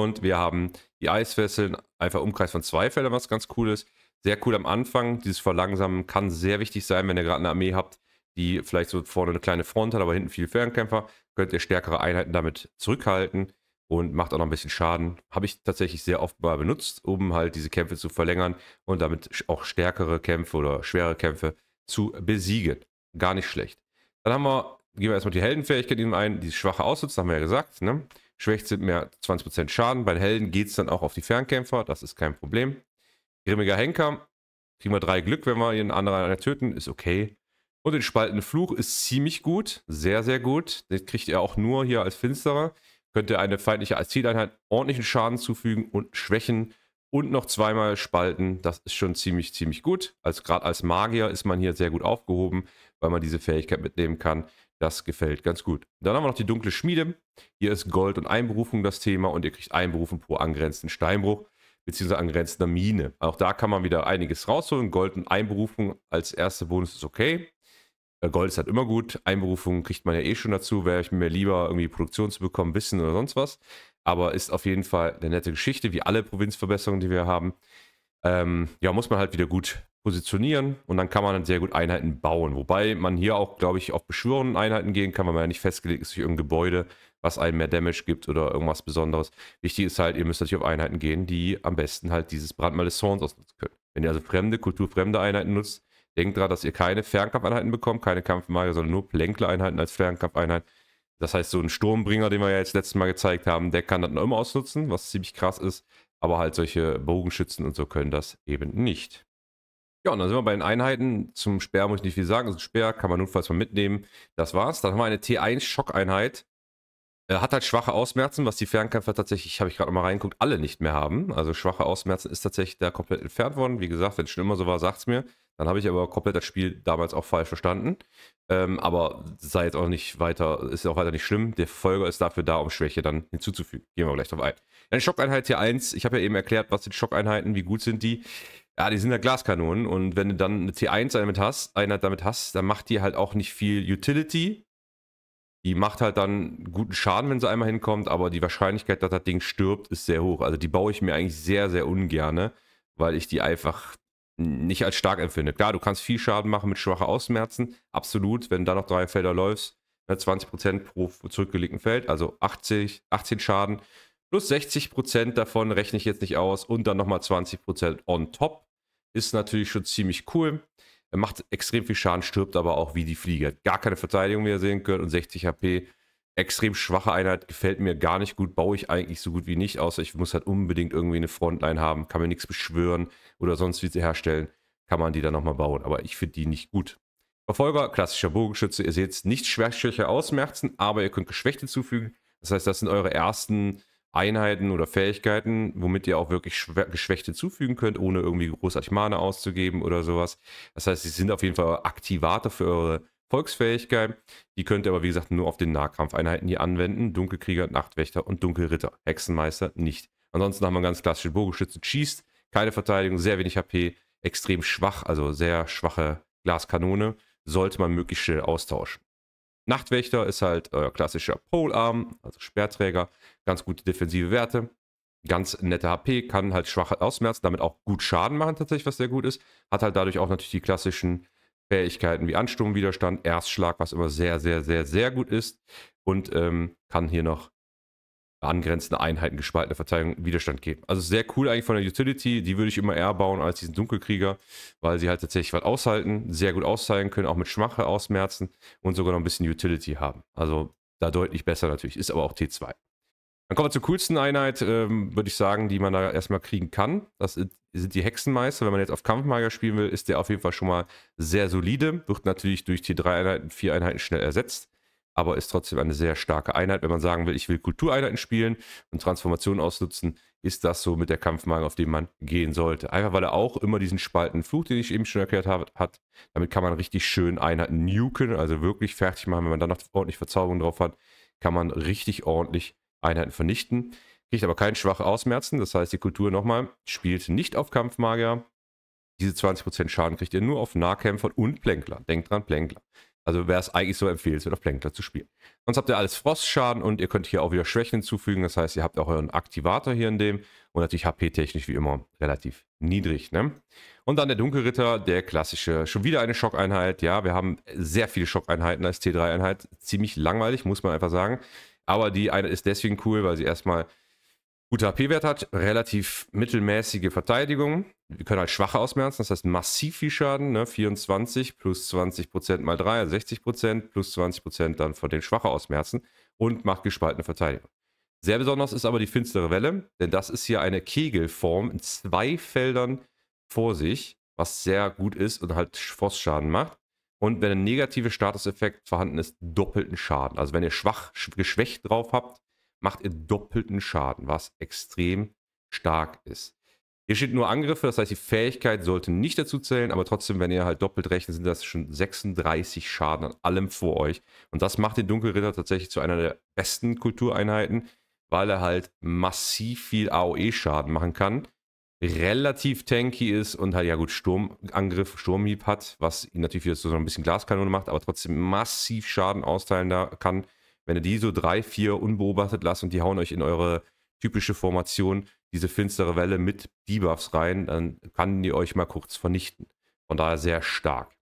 Und wir haben die Eisfesseln, einfach Umkreis von zwei Feldern, was ganz cool ist. Sehr cool am Anfang. Dieses Verlangsamen kann sehr wichtig sein, wenn ihr gerade eine Armee habt, die vielleicht so vorne eine kleine Front hat, aber hinten viel Fernkämpfer. Könnt ihr stärkere Einheiten damit zurückhalten und macht auch noch ein bisschen Schaden. Habe ich tatsächlich sehr oft mal benutzt, um halt diese Kämpfe zu verlängern und damit auch stärkere Kämpfe oder schwere Kämpfe zu besiegen. Gar nicht schlecht. Dann haben wir, gehen wir erstmal die Heldenfähigkeit ihm ein, die schwache Ausnutz, haben wir ja gesagt. Ne? Schwächt sind mehr 20% Schaden. Bei den Helden geht es dann auch auf die Fernkämpfer, das ist kein Problem. Grimmiger Henker, kriegen wir drei Glück, wenn wir einen anderen töten, ist okay. Und den spaltenden Fluch ist ziemlich gut, sehr, sehr gut. Den kriegt er auch nur hier als Finsterer. Könnt ihr eine feindliche Zieleinheit ordentlichen Schaden zufügen und schwächen und noch zweimal spalten. Das ist schon ziemlich, ziemlich gut. Also gerade als Magier ist man hier sehr gut aufgehoben, weil man diese Fähigkeit mitnehmen kann. Das gefällt ganz gut. Dann haben wir noch die dunkle Schmiede. Hier ist Gold und Einberufung das Thema und ihr kriegt Einberufung pro angrenzenden Steinbruch bzw. angrenzender Mine. Auch da kann man wieder einiges rausholen. Gold und Einberufung als erster Bonus ist okay. Äh, Gold ist halt immer gut. Einberufung kriegt man ja eh schon dazu. Wäre ich mir lieber, irgendwie Produktion zu bekommen, Wissen oder sonst was. Aber ist auf jeden Fall eine nette Geschichte, wie alle Provinzverbesserungen, die wir haben. Ähm, ja, muss man halt wieder gut positionieren und dann kann man dann sehr gut Einheiten bauen. Wobei man hier auch, glaube ich, auf beschwörenden Einheiten gehen kann, weil man ja nicht festgelegt ist durch irgendein Gebäude, was einem mehr Damage gibt oder irgendwas Besonderes. Wichtig ist halt, ihr müsst natürlich auf Einheiten gehen, die am besten halt dieses Brandmal des Zorns ausnutzen können. Wenn ihr also fremde, kulturfremde Einheiten nutzt, denkt daran, dass ihr keine Fernkampfeinheiten bekommt, keine Kampfmagier, sondern nur Plänkle-Einheiten als Fernkampfeinheit. Das heißt, so ein Sturmbringer, den wir ja jetzt letztes Mal gezeigt haben, der kann das noch immer ausnutzen, was ziemlich krass ist. Aber halt solche Bogenschützen und so können das eben nicht. Ja, und dann sind wir bei den Einheiten. Zum Speer muss ich nicht viel sagen. Das also ist ein Speer, kann man notfalls mal mitnehmen. Das war's. Dann haben wir eine T1-Schockeinheit. Äh, hat halt schwache Ausmerzen, was die Fernkämpfer tatsächlich, habe ich gerade mal reinguckt, alle nicht mehr haben. Also schwache Ausmerzen ist tatsächlich da komplett entfernt worden. Wie gesagt, wenn es schon immer so war, sagt es mir. Dann habe ich aber komplett das Spiel damals auch falsch verstanden. Ähm, aber sei jetzt auch nicht weiter, ist auch weiter nicht schlimm. Der Folger ist dafür da, um Schwäche dann hinzuzufügen. Gehen wir gleich drauf ein. Eine Schockeinheit T1. Ich habe ja eben erklärt, was sind Schockeinheiten, wie gut sind die. Ja, die sind ja Glaskanonen und wenn du dann eine T1 damit hast, Einheit damit hast, dann macht die halt auch nicht viel Utility. Die macht halt dann guten Schaden, wenn sie einmal hinkommt, aber die Wahrscheinlichkeit, dass das Ding stirbt, ist sehr hoch. Also die baue ich mir eigentlich sehr, sehr ungerne, weil ich die einfach nicht als stark empfinde. Klar, du kannst viel Schaden machen mit schwacher Ausmerzen, absolut, wenn du da noch drei Felder läufst, 20% ne, pro zurückgelegten Feld, also 80, 18 Schaden, plus 60% davon rechne ich jetzt nicht aus und dann nochmal 20% on top. Ist natürlich schon ziemlich cool. Er macht extrem viel Schaden, stirbt aber auch wie die Fliege. gar keine Verteidigung, wie ihr sehen könnt, und 60 HP. Extrem schwache Einheit, gefällt mir gar nicht gut, baue ich eigentlich so gut wie nicht, außer ich muss halt unbedingt irgendwie eine Frontline haben, kann mir nichts beschwören oder sonst wie sie herstellen, kann man die dann nochmal bauen, aber ich finde die nicht gut. Verfolger, klassischer Bogenschütze, ihr seht es nicht schwächer ausmerzen, aber ihr könnt Geschwächte hinzufügen, das heißt, das sind eure ersten Einheiten oder Fähigkeiten, womit ihr auch wirklich Geschwächte zufügen könnt, ohne irgendwie großartig Mana auszugeben oder sowas. Das heißt, sie sind auf jeden Fall Aktivate für eure Volksfähigkeit. Die könnt ihr aber, wie gesagt, nur auf den Nahkampfeinheiten hier anwenden. Dunkelkrieger, Nachtwächter und Dunkelritter. Hexenmeister nicht. Ansonsten haben wir ganz klassische Bogenschützen. Schießt, keine Verteidigung, sehr wenig HP, extrem schwach, also sehr schwache Glaskanone. Sollte man möglichst schnell austauschen. Nachtwächter ist halt euer äh, klassischer Polearm, also Sperrträger. Ganz gute defensive Werte. Ganz nette HP, kann halt schwache ausmerzen, damit auch gut Schaden machen, tatsächlich, was sehr gut ist. Hat halt dadurch auch natürlich die klassischen Fähigkeiten wie Ansturmwiderstand, Erstschlag, was immer sehr, sehr, sehr, sehr gut ist. Und ähm, kann hier noch angrenzende Einheiten gespaltene Verteidigung Widerstand geben. Also sehr cool eigentlich von der Utility, die würde ich immer eher bauen als diesen Dunkelkrieger, weil sie halt tatsächlich was aushalten, sehr gut auszeigen können, auch mit Schmache ausmerzen und sogar noch ein bisschen Utility haben. Also da deutlich besser natürlich, ist aber auch T2. Dann kommen wir zur coolsten Einheit, ähm, würde ich sagen, die man da erstmal kriegen kann. Das sind die Hexenmeister. Wenn man jetzt auf Kampfmager spielen will, ist der auf jeden Fall schon mal sehr solide. Wird natürlich durch T3-Einheiten, 4 Einheiten schnell ersetzt aber ist trotzdem eine sehr starke Einheit. Wenn man sagen will, ich will Kultureinheiten spielen und Transformationen ausnutzen, ist das so mit der Kampfmagen, auf den man gehen sollte. Einfach weil er auch immer diesen spaltenden den ich eben schon erklärt habe, hat. Damit kann man richtig schön Einheiten nuken, also wirklich fertig machen. Wenn man dann noch ordentlich Verzauberung drauf hat, kann man richtig ordentlich Einheiten vernichten. Kriegt aber keinen schwachen Ausmerzen, das heißt, die Kultur nochmal spielt nicht auf Kampfmagier, diese 20% Schaden kriegt ihr nur auf Nahkämpfer und Plänkler. Denkt dran, Plänkler. Also wäre es eigentlich so empfehlenswert, auf Plankler zu spielen. Sonst habt ihr alles Frostschaden und ihr könnt hier auch wieder Schwächen hinzufügen. Das heißt, ihr habt auch euren Aktivator hier in dem und natürlich HP-technisch wie immer relativ niedrig. Ne? Und dann der Dunkelritter, der klassische. Schon wieder eine Schockeinheit. Ja, wir haben sehr viele Schockeinheiten als T3-Einheit. Ziemlich langweilig, muss man einfach sagen. Aber die eine ist deswegen cool, weil sie erstmal guter AP-Wert hat, relativ mittelmäßige Verteidigung. Wir können halt schwache ausmerzen, das heißt massiv viel Schaden, ne? 24 plus 20 mal 3, 60 also plus 20 dann von den schwachen ausmerzen und macht gespaltene Verteidigung. Sehr besonders ist aber die finstere Welle, denn das ist hier eine Kegelform in zwei Feldern vor sich, was sehr gut ist und halt Frostschaden macht. Und wenn ein negativer Statuseffekt vorhanden ist, doppelten Schaden. Also wenn ihr schwach, geschwächt drauf habt, macht ihr doppelten Schaden, was extrem stark ist. Hier steht nur Angriffe, das heißt, die Fähigkeit sollte nicht dazu zählen, aber trotzdem, wenn ihr halt doppelt rechnet, sind das schon 36 Schaden an allem vor euch. Und das macht den Dunkelritter tatsächlich zu einer der besten Kultureinheiten, weil er halt massiv viel AOE-Schaden machen kann, relativ tanky ist und halt, ja gut, Sturmangriff, Sturmhieb hat, was ihn natürlich wieder so ein bisschen Glaskanone macht, aber trotzdem massiv Schaden austeilen kann wenn ihr die so drei, vier unbeobachtet lasst und die hauen euch in eure typische Formation diese finstere Welle mit Debuffs rein, dann kann die euch mal kurz vernichten. Von daher sehr stark.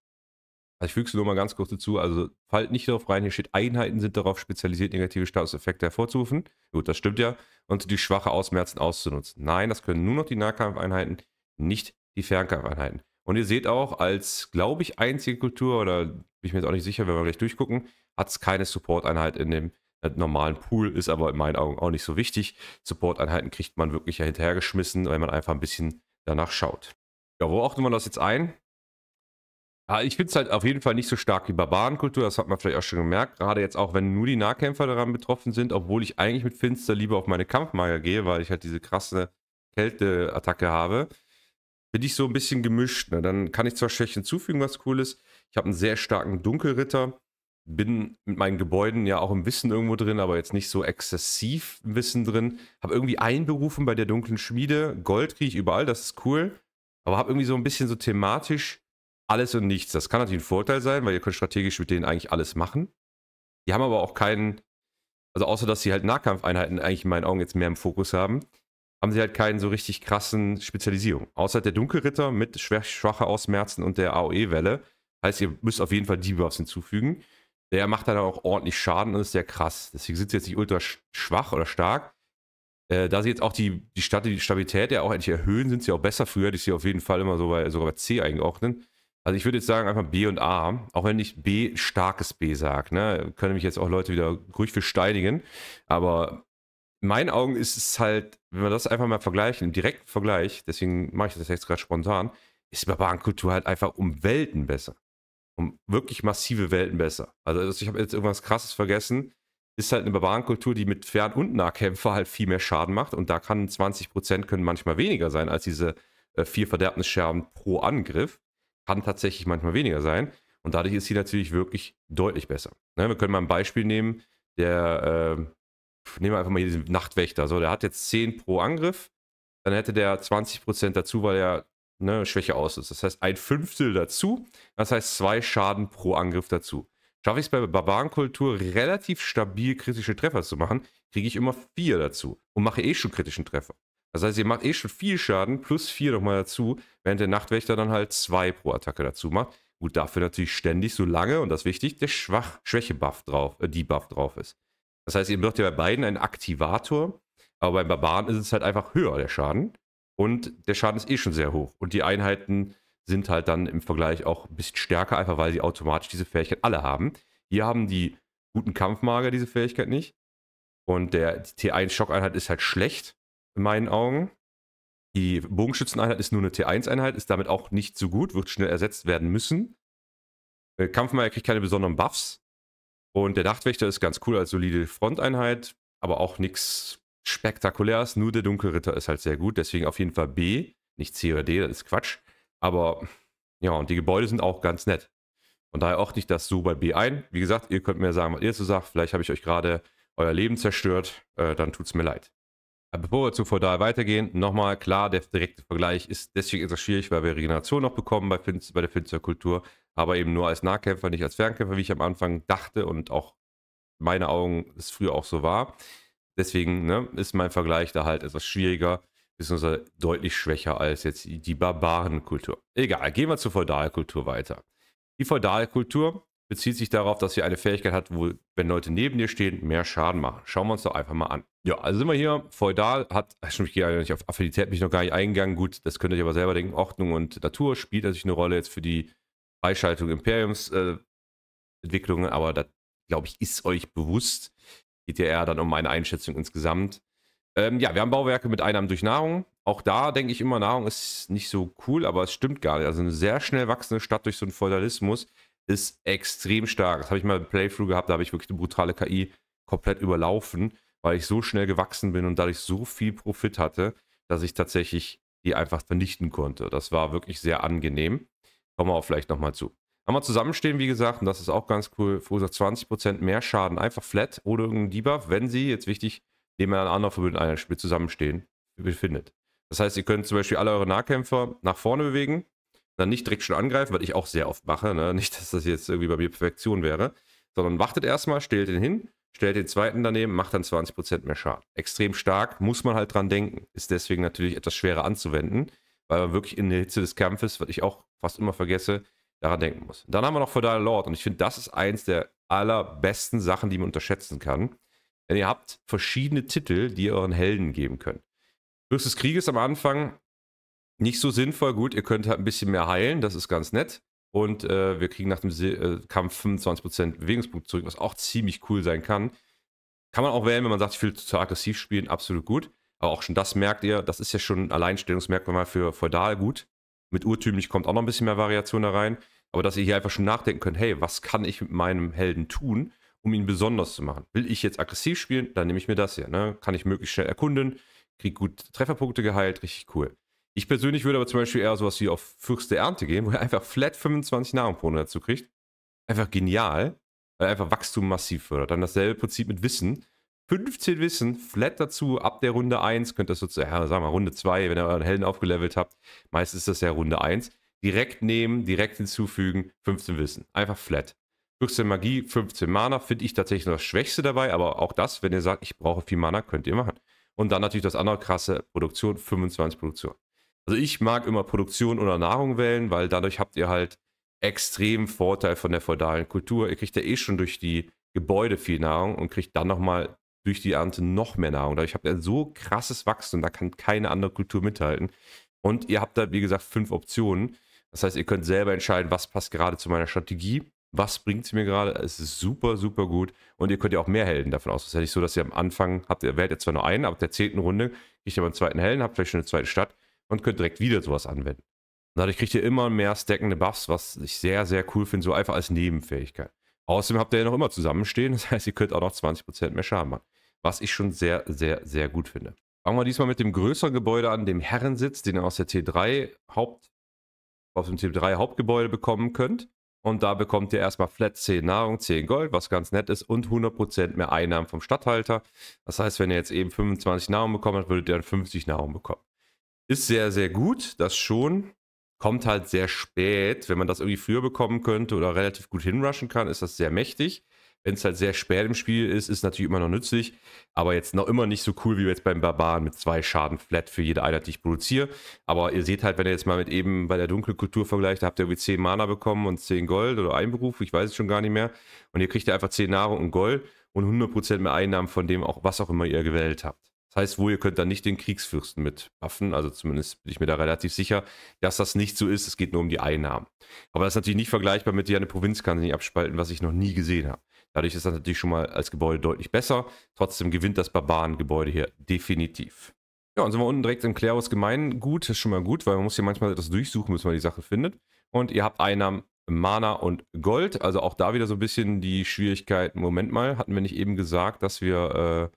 Also ich füge es nur mal ganz kurz dazu, also fallt nicht darauf rein, hier steht Einheiten sind darauf spezialisiert, negative Statuseffekte hervorzurufen. Gut, das stimmt ja. Und die schwache Ausmerzen auszunutzen. Nein, das können nur noch die Nahkampfeinheiten, nicht die Fernkampfeinheiten. Und ihr seht auch, als, glaube ich, einzige Kultur, oder bin ich mir jetzt auch nicht sicher, wenn wir gleich durchgucken, hat es keine Support-Einheit in dem äh, normalen Pool, ist aber in meinen Augen auch nicht so wichtig. Support-Einheiten kriegt man wirklich ja hinterhergeschmissen, wenn man einfach ein bisschen danach schaut. Ja, wo ordnet man das jetzt ein? Ja, ich finde es halt auf jeden Fall nicht so stark wie Barbarenkultur, das hat man vielleicht auch schon gemerkt. Gerade jetzt auch, wenn nur die Nahkämpfer daran betroffen sind, obwohl ich eigentlich mit Finster lieber auf meine Kampfmager gehe, weil ich halt diese krasse Kälteattacke habe bin ich so ein bisschen gemischt. Ne? Dann kann ich zwar schlecht hinzufügen, was cool ist. Ich habe einen sehr starken Dunkelritter. Bin mit meinen Gebäuden ja auch im Wissen irgendwo drin, aber jetzt nicht so exzessiv im Wissen drin. Habe irgendwie einberufen bei der dunklen Schmiede. Gold kriege ich überall, das ist cool. Aber habe irgendwie so ein bisschen so thematisch alles und nichts. Das kann natürlich ein Vorteil sein, weil ihr könnt strategisch mit denen eigentlich alles machen. Die haben aber auch keinen, also außer dass sie halt Nahkampfeinheiten eigentlich in meinen Augen jetzt mehr im Fokus haben, haben sie halt keinen so richtig krassen Spezialisierung. Außer der Dunkelritter mit schwacher Ausmerzen und der AOE-Welle. Heißt, ihr müsst auf jeden Fall Debuffs hinzufügen. Der macht dann auch ordentlich Schaden und ist sehr krass. Deswegen sind sie jetzt nicht ultra schwach oder stark. Äh, da sie jetzt auch die, die, Stabilität ja auch endlich erhöhen, sind sie auch besser. Früher hätte ich sie auf jeden Fall immer so bei, sogar bei C eingeordnet. Also ich würde jetzt sagen, einfach B und A, auch wenn ich B starkes B sage. Ne? Können mich jetzt auch Leute wieder ruhig für steinigen. Aber in meinen Augen ist es halt, wenn wir das einfach mal vergleichen, im direkten Vergleich, deswegen mache ich das jetzt gerade spontan, ist die Barbarenkultur halt einfach um Welten besser. Um wirklich massive Welten besser. Also, also ich habe jetzt irgendwas krasses vergessen. Ist halt eine Barbarenkultur, die mit Fern- und Nahkämpfer halt viel mehr Schaden macht. Und da kann 20% können manchmal weniger sein als diese äh, vier Verderbnisscherben pro Angriff. Kann tatsächlich manchmal weniger sein. Und dadurch ist sie natürlich wirklich deutlich besser. Ne, wir können mal ein Beispiel nehmen. Der äh, nehmen wir einfach mal hier diesen Nachtwächter. So, der hat jetzt 10 pro Angriff. Dann hätte der 20% dazu, weil er ne, Schwäche aus ist. Das heißt, ein Fünftel dazu. Das heißt, zwei Schaden pro Angriff dazu. Schaffe ich es bei Barbarenkultur relativ stabil kritische Treffer zu machen, kriege ich immer vier dazu und mache eh schon kritischen Treffer. Das heißt, ihr macht eh schon viel Schaden plus vier nochmal dazu, während der Nachtwächter dann halt zwei pro Attacke dazu macht. Gut, dafür natürlich ständig so lange und das ist wichtig, der Schwach Schwäche-Buff drauf, äh, die Buff drauf ist. Das heißt, ihr braucht ja bei beiden einen Aktivator, aber beim Barbaren ist es halt einfach höher, der Schaden. Und der Schaden ist eh schon sehr hoch. Und die Einheiten sind halt dann im Vergleich auch ein bisschen stärker, einfach weil sie automatisch diese Fähigkeit alle haben. Hier haben die guten Kampfmager diese Fähigkeit nicht. Und der T1-Schockeinheit ist halt schlecht, in meinen Augen. Die Bogenschützeneinheit ist nur eine T1-Einheit, ist damit auch nicht so gut, wird schnell ersetzt werden müssen. Äh, Kampfmeier kriegt keine besonderen Buffs. Und der Nachtwächter ist ganz cool als solide Fronteinheit, aber auch nichts Spektakuläres. Nur der Dunkelritter ist halt sehr gut. Deswegen auf jeden Fall B, nicht C oder D, das ist Quatsch. Aber ja, und die Gebäude sind auch ganz nett. Von daher auch nicht das so bei B ein. Wie gesagt, ihr könnt mir sagen, was ihr so sagt. Vielleicht habe ich euch gerade euer Leben zerstört. Äh, dann tut es mir leid. Bevor wir zu Feudal weitergehen, nochmal klar, der direkte Vergleich ist deswegen etwas schwierig, weil wir Regeneration noch bekommen bei, Finz, bei der Finsterkultur, aber eben nur als Nahkämpfer, nicht als Fernkämpfer, wie ich am Anfang dachte und auch meine Augen es früher auch so war. Deswegen ne, ist mein Vergleich da halt etwas schwieriger, beziehungsweise deutlich schwächer als jetzt die Barbarenkultur. Egal, gehen wir zur Feudalkultur weiter. Die Feudalkultur bezieht sich darauf, dass sie eine Fähigkeit hat, wo, wenn Leute neben dir stehen, mehr Schaden machen. Schauen wir uns doch einfach mal an. Ja, also sind wir hier. Feudal hat, ich gehe ja nicht auf Affinität, mich noch gar nicht eingegangen. Gut, das könnt ihr euch aber selber denken. Ordnung und Natur spielt natürlich eine Rolle jetzt für die Freischaltung Imperiums äh, aber das, glaube ich, ist euch bewusst. Geht ja eher dann um meine Einschätzung insgesamt. Ähm, ja, wir haben Bauwerke mit Einnahmen durch Nahrung. Auch da denke ich immer, Nahrung ist nicht so cool, aber es stimmt gar nicht. Also eine sehr schnell wachsende Stadt durch so einen Feudalismus ist extrem stark. Das habe ich mal im Playthrough gehabt, da habe ich wirklich eine brutale KI komplett überlaufen, weil ich so schnell gewachsen bin und dadurch so viel Profit hatte, dass ich tatsächlich die einfach vernichten konnte. Das war wirklich sehr angenehm. Kommen wir auch vielleicht nochmal zu. Haben wir zusammenstehen, wie gesagt, und das ist auch ganz cool, verursacht 20% mehr Schaden, einfach flat oder irgendein Debuff, wenn sie, jetzt wichtig, neben einem anderen Verbündeten einer Spiel zusammenstehen, befindet. Das heißt, ihr könnt zum Beispiel alle eure Nahkämpfer nach vorne bewegen, dann nicht direkt schon angreifen, was ich auch sehr oft mache. Ne? Nicht, dass das jetzt irgendwie bei mir Perfektion wäre, sondern wartet erstmal, stellt den hin, stellt den zweiten daneben, macht dann 20% mehr Schaden. Extrem stark, muss man halt dran denken. Ist deswegen natürlich etwas schwerer anzuwenden, weil man wirklich in der Hitze des Kampfes, was ich auch fast immer vergesse, daran denken muss. Dann haben wir noch Feudal Lord und ich finde, das ist eins der allerbesten Sachen, die man unterschätzen kann. Denn ihr habt verschiedene Titel, die ihr euren Helden geben könnt. des Krieges am Anfang nicht so sinnvoll. Gut, ihr könnt halt ein bisschen mehr heilen, das ist ganz nett. Und äh, wir kriegen nach dem Se äh, Kampf 25% Bewegungspunkt zurück, was auch ziemlich cool sein kann. Kann man auch wählen, wenn man sagt, ich will zu aggressiv spielen, absolut gut. Aber auch schon das merkt ihr, das ist ja schon ein Alleinstellungsmerkmal für Feudal gut. Mit Urtümlich kommt auch noch ein bisschen mehr Variation da rein. Aber dass ihr hier einfach schon nachdenken könnt, hey, was kann ich mit meinem Helden tun, um ihn besonders zu machen? Will ich jetzt aggressiv spielen, dann nehme ich mir das hier. Ne? Kann ich möglichst schnell erkunden, kriege gut Trefferpunkte geheilt, richtig cool. Ich persönlich würde aber zum Beispiel eher sowas wie auf Fürste Ernte gehen, wo er einfach flat 25 Nahrung pro dazu kriegt. Einfach genial, weil er einfach Wachstum massiv fördert. Dann dasselbe Prinzip mit Wissen. 15 Wissen, flat dazu, ab der Runde 1 könnt ihr sozusagen, ja, sagen wir Runde 2, wenn ihr euren Helden aufgelevelt habt, meistens ist das ja Runde 1, direkt nehmen, direkt hinzufügen, 15 Wissen, einfach flat. 15 Magie, 15 Mana, finde ich tatsächlich das Schwächste dabei, aber auch das, wenn ihr sagt, ich brauche viel Mana, könnt ihr machen. Und dann natürlich das andere krasse, Produktion, 25 Produktion. Also ich mag immer Produktion oder Nahrung wählen, weil dadurch habt ihr halt extrem Vorteil von der feudalen Kultur. Ihr kriegt ja eh schon durch die Gebäude viel Nahrung und kriegt dann nochmal durch die Ernte noch mehr Nahrung. Dadurch habt ihr so krasses Wachstum, da kann keine andere Kultur mithalten. Und ihr habt da, wie gesagt, fünf Optionen. Das heißt, ihr könnt selber entscheiden, was passt gerade zu meiner Strategie, was bringt es mir gerade. Es ist super, super gut. Und ihr könnt ja auch mehr Helden davon aus. Das ist ja nicht so, dass ihr am Anfang habt, ihr wählt jetzt zwar nur einen, aber ab der zehnten Runde kriegt ihr aber einen zweiten Helden, habt vielleicht schon eine zweite Stadt und könnt direkt wieder sowas anwenden. Und dadurch kriegt ihr immer mehr stackende Buffs, was ich sehr, sehr cool finde, so einfach als Nebenfähigkeit. Außerdem habt ihr ja noch immer zusammenstehen, das heißt, ihr könnt auch noch 20% mehr Schaden machen, was ich schon sehr, sehr, sehr gut finde. Fangen wir diesmal mit dem größeren Gebäude an, dem Herrensitz, den ihr aus der T3 Haupt, aus dem T3 Hauptgebäude bekommen könnt. Und da bekommt ihr erstmal flat 10 Nahrung, 10 Gold, was ganz nett ist, und 100% mehr Einnahmen vom Stadthalter. Das heißt, wenn ihr jetzt eben 25 Nahrung bekommt, würdet ihr dann 50 Nahrung bekommen. Ist sehr, sehr gut, das schon. Kommt halt sehr spät. Wenn man das irgendwie früher bekommen könnte oder relativ gut hinrushen kann, ist das sehr mächtig. Wenn es halt sehr spät im Spiel ist, ist natürlich immer noch nützlich, aber jetzt noch immer nicht so cool wie jetzt beim Barbaren mit zwei Schaden flat für jede Einheit, die ich produziere. Aber ihr seht halt, wenn ihr jetzt mal mit eben bei der Dunkelkultur vergleicht, da habt ihr irgendwie 10 Mana bekommen und 10 Gold oder Einberuf, ich weiß es schon gar nicht mehr. Und ihr kriegt ja einfach 10 Nahrung und Gold und 100% mehr Einnahmen von dem, auch was auch immer ihr gewählt habt. Das heißt wohl, ihr könnt dann nicht den Kriegsfürsten mit buffen, also zumindest bin ich mir da relativ sicher, dass das nicht so ist, es geht nur um die Einnahmen. Aber das ist natürlich nicht vergleichbar mit dir, eine Provinz kann sie nicht abspalten, was ich noch nie gesehen habe. Dadurch ist das natürlich schon mal als Gebäude deutlich besser, trotzdem gewinnt das Barbarengebäude hier definitiv. Ja, und sind wir unten direkt im Klerus Gemeingut, ist schon mal gut, weil man muss hier manchmal etwas durchsuchen, bis man die Sache findet. Und ihr habt Einnahmen Mana und Gold. Also auch da wieder so ein bisschen die Schwierigkeiten. Moment mal, hatten wir nicht eben gesagt, dass wir äh,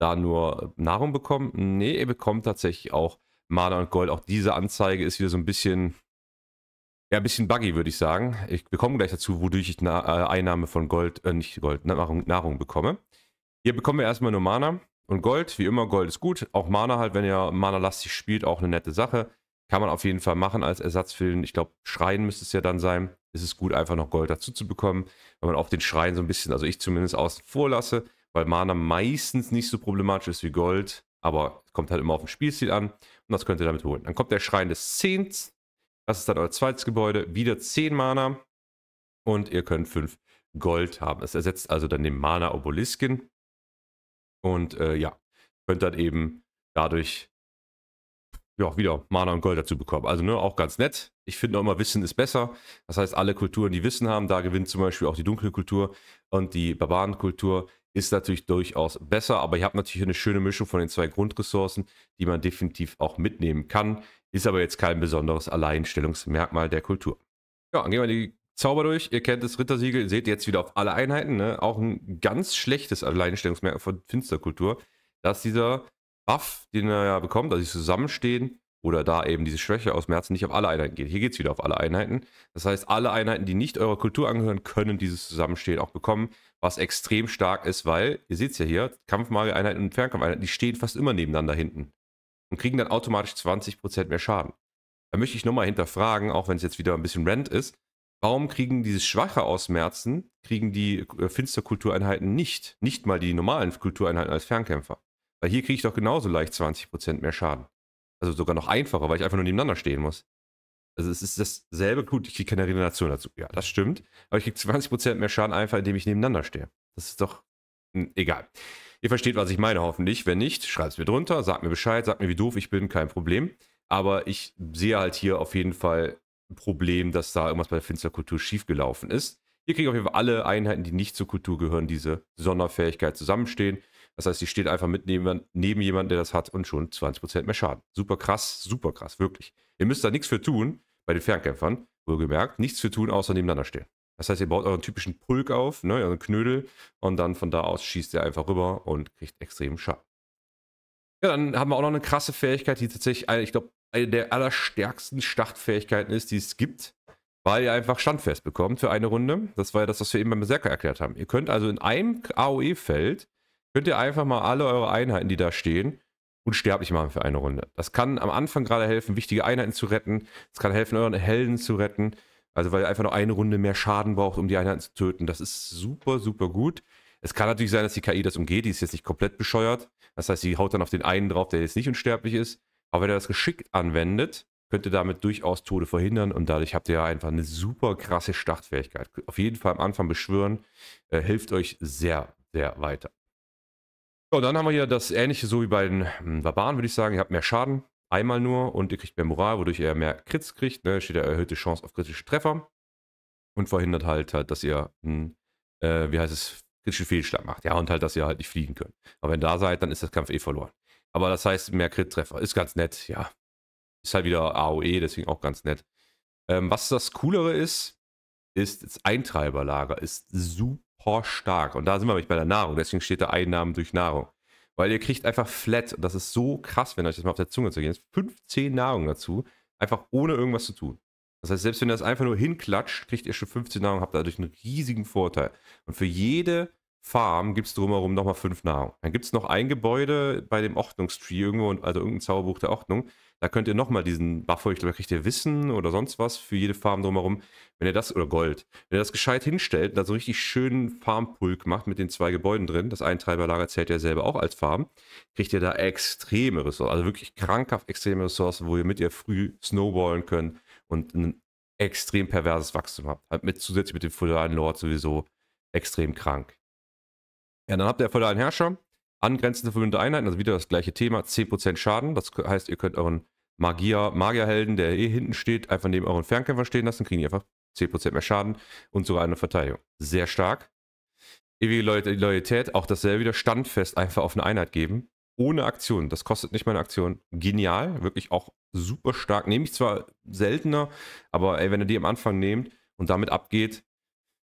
da nur äh, Nahrung bekommt. Nee, er bekommt tatsächlich auch Mana und Gold. Auch diese Anzeige ist wieder so ein bisschen, ja, ein bisschen buggy, würde ich sagen. Ich bekomme gleich dazu, wodurch ich Na äh, Einnahme von Gold, äh, nicht Gold, Nahrung, Nahrung bekomme. Hier bekommen wir erstmal nur Mana und Gold. Wie immer, Gold ist gut. Auch Mana halt, wenn ihr Mana-lastig spielt, auch eine nette Sache. Kann man auf jeden Fall machen als Ersatz für den, ich glaube, Schreien müsste es ja dann sein. Ist es gut, einfach noch Gold dazu zu bekommen, wenn man auch den Schreien so ein bisschen, also ich zumindest außen vor lasse weil Mana meistens nicht so problematisch ist wie Gold, aber kommt halt immer auf den Spielstil an und das könnt ihr damit holen. Dann kommt der Schrein des Zehns, das ist dann euer zweites Gebäude, wieder 10 Mana und ihr könnt 5 Gold haben. Es ersetzt also dann den Mana Obelisken und äh, ja, könnt dann eben dadurch ja, wieder Mana und Gold dazu bekommen. Also ne, auch ganz nett. Ich finde auch immer, Wissen ist besser. Das heißt, alle Kulturen, die Wissen haben, da gewinnt zum Beispiel auch die dunkle Kultur und die Barbarenkultur ist natürlich durchaus besser, aber ihr habt natürlich eine schöne Mischung von den zwei Grundressourcen, die man definitiv auch mitnehmen kann, ist aber jetzt kein besonderes Alleinstellungsmerkmal der Kultur. Ja, dann gehen wir die Zauber durch. Ihr kennt das Rittersiegel, seht jetzt wieder auf alle Einheiten, ne? auch ein ganz schlechtes Alleinstellungsmerkmal von Finsterkultur, dass dieser Buff, den er ja bekommt, also dass sie zusammenstehen oder da eben diese Schwäche aus März nicht auf alle Einheiten geht. Hier geht es wieder auf alle Einheiten. Das heißt, alle Einheiten, die nicht eurer Kultur angehören, können dieses Zusammenstehen auch bekommen was extrem stark ist, weil, ihr seht es ja hier, Kampfmageeinheiten und Fernkampfeinheiten, die stehen fast immer nebeneinander hinten und kriegen dann automatisch 20% mehr Schaden. Da möchte ich nochmal hinterfragen, auch wenn es jetzt wieder ein bisschen Rent ist, warum kriegen dieses Schwache ausmerzen, kriegen die äh, Finsterkultureinheiten nicht, nicht mal die normalen Kultureinheiten als Fernkämpfer. Weil hier kriege ich doch genauso leicht 20% mehr Schaden. Also sogar noch einfacher, weil ich einfach nur nebeneinander stehen muss. Also es ist dasselbe, gut, ich kriege keine Regeneration dazu. Ja, das stimmt. Aber ich kriege 20% mehr Schaden einfach, indem ich nebeneinander stehe. Das ist doch hm, egal. Ihr versteht, was ich meine, hoffentlich. Wenn nicht, schreibt es mir drunter, sagt mir Bescheid, sagt mir, wie doof ich bin, kein Problem. Aber ich sehe halt hier auf jeden Fall ein Problem, dass da irgendwas bei der Finsterkultur schiefgelaufen ist. Hier kriegen auf jeden Fall alle Einheiten, die nicht zur Kultur gehören, diese Sonderfähigkeit zusammenstehen. Das heißt, die steht einfach mit neben, neben jemandem, der das hat und schon 20% mehr Schaden. Super krass, super krass, wirklich. Ihr müsst da nichts für tun bei den Fernkämpfern, wohlgemerkt, nichts zu tun, außer nebeneinander stehen. Das heißt, ihr baut euren typischen Pulk auf, ne, euren Knödel, und dann von da aus schießt ihr einfach rüber und kriegt extrem Schaden. Ja, dann haben wir auch noch eine krasse Fähigkeit, die tatsächlich, eine, ich glaube, eine der allerstärksten Startfähigkeiten ist, die es gibt, weil ihr einfach standfest bekommt für eine Runde. Das war ja das, was wir eben beim Berserker erklärt haben. Ihr könnt also in einem AOE-Feld, könnt ihr einfach mal alle eure Einheiten, die da stehen, unsterblich machen für eine Runde. Das kann am Anfang gerade helfen, wichtige Einheiten zu retten. Es kann helfen, euren Helden zu retten. Also weil ihr einfach nur eine Runde mehr Schaden braucht, um die Einheiten zu töten. Das ist super, super gut. Es kann natürlich sein, dass die KI das umgeht. Die ist jetzt nicht komplett bescheuert. Das heißt, sie haut dann auf den einen drauf, der jetzt nicht unsterblich ist. Aber wenn ihr das geschickt anwendet, könnt ihr damit durchaus Tode verhindern und dadurch habt ihr ja einfach eine super krasse Startfähigkeit. Auf jeden Fall am Anfang beschwören, äh, hilft euch sehr, sehr weiter. So, dann haben wir hier das ähnliche, so wie bei den hm, Barbaren, würde ich sagen. Ihr habt mehr Schaden, einmal nur, und ihr kriegt mehr Moral, wodurch ihr mehr Krits kriegt. Ne? Steht ja erhöhte Chance auf kritische Treffer. Und verhindert halt, halt dass ihr, einen, äh, wie heißt es, kritischen Fehlschlag macht. Ja, und halt, dass ihr halt nicht fliegen könnt. Aber wenn ihr da seid, dann ist das Kampf eh verloren. Aber das heißt, mehr Crit-Treffer. Ist ganz nett, ja. Ist halt wieder AOE, deswegen auch ganz nett. Ähm, was das Coolere ist, ist das Eintreiberlager. Ist super horrorstark. Und da sind wir nämlich bei der Nahrung. Deswegen steht da Einnahmen durch Nahrung. Weil ihr kriegt einfach flat, und das ist so krass, wenn euch das mal auf der Zunge zu gehen ist, 15 Nahrung dazu, einfach ohne irgendwas zu tun. Das heißt, selbst wenn ihr das einfach nur hinklatscht, kriegt ihr schon 15 Nahrung, habt dadurch einen riesigen Vorteil. Und für jede Farm gibt es drumherum nochmal 5 Nahrung. Dann gibt es noch ein Gebäude bei dem Ordnungstree irgendwo, also irgendein Zauberbuch der Ordnung. Da könnt ihr nochmal diesen Buffer, ich glaube, da kriegt ihr Wissen oder sonst was für jede Farm drumherum. Wenn ihr das, oder Gold, wenn ihr das gescheit hinstellt und da so richtig schönen Farmpulk macht mit den zwei Gebäuden drin, das Eintreiberlager zählt ja selber auch als Farm, kriegt ihr da extreme Ressourcen, also wirklich krankhaft extreme Ressourcen, wo ihr mit ihr früh snowballen könnt und ein extrem perverses Wachstum habt. Halt mit, zusätzlich mit dem feudalen Lord sowieso extrem krank. Ja, dann habt ihr feudalen Herrscher, Angrenzende verbündete Einheiten, also wieder das gleiche Thema, 10% Schaden. Das heißt, ihr könnt euren Magier, Magierhelden, der eh hinten steht, einfach neben euren Fernkämpfer stehen lassen, kriegen die einfach 10% mehr Schaden und sogar eine Verteidigung. Sehr stark. Ewige Loyalität, auch dasselbe wieder standfest einfach auf eine Einheit geben. Ohne Aktion. Das kostet nicht mal eine Aktion. Genial. Wirklich auch super stark. Nehme ich zwar seltener, aber ey, wenn ihr die am Anfang nehmt und damit abgeht,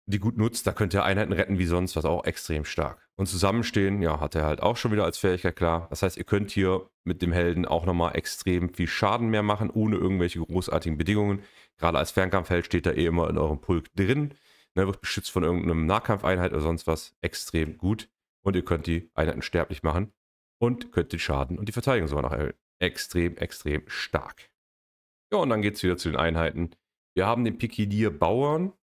die gut nutzt, da könnt ihr Einheiten retten wie sonst was. Auch extrem stark. Und Zusammenstehen, ja, hat er halt auch schon wieder als Fähigkeit klar. Das heißt, ihr könnt hier mit dem Helden auch nochmal extrem viel Schaden mehr machen, ohne irgendwelche großartigen Bedingungen. Gerade als Fernkampfheld steht er eh immer in eurem Pulk drin. Ne, wird beschützt von irgendeinem Nahkampfeinheit oder sonst was. Extrem gut. Und ihr könnt die Einheiten sterblich machen und könnt den Schaden und die Verteidigung sogar noch erhöhen. Extrem, extrem stark. Ja, und dann geht es wieder zu den Einheiten. Wir haben den Pikidier Bauern.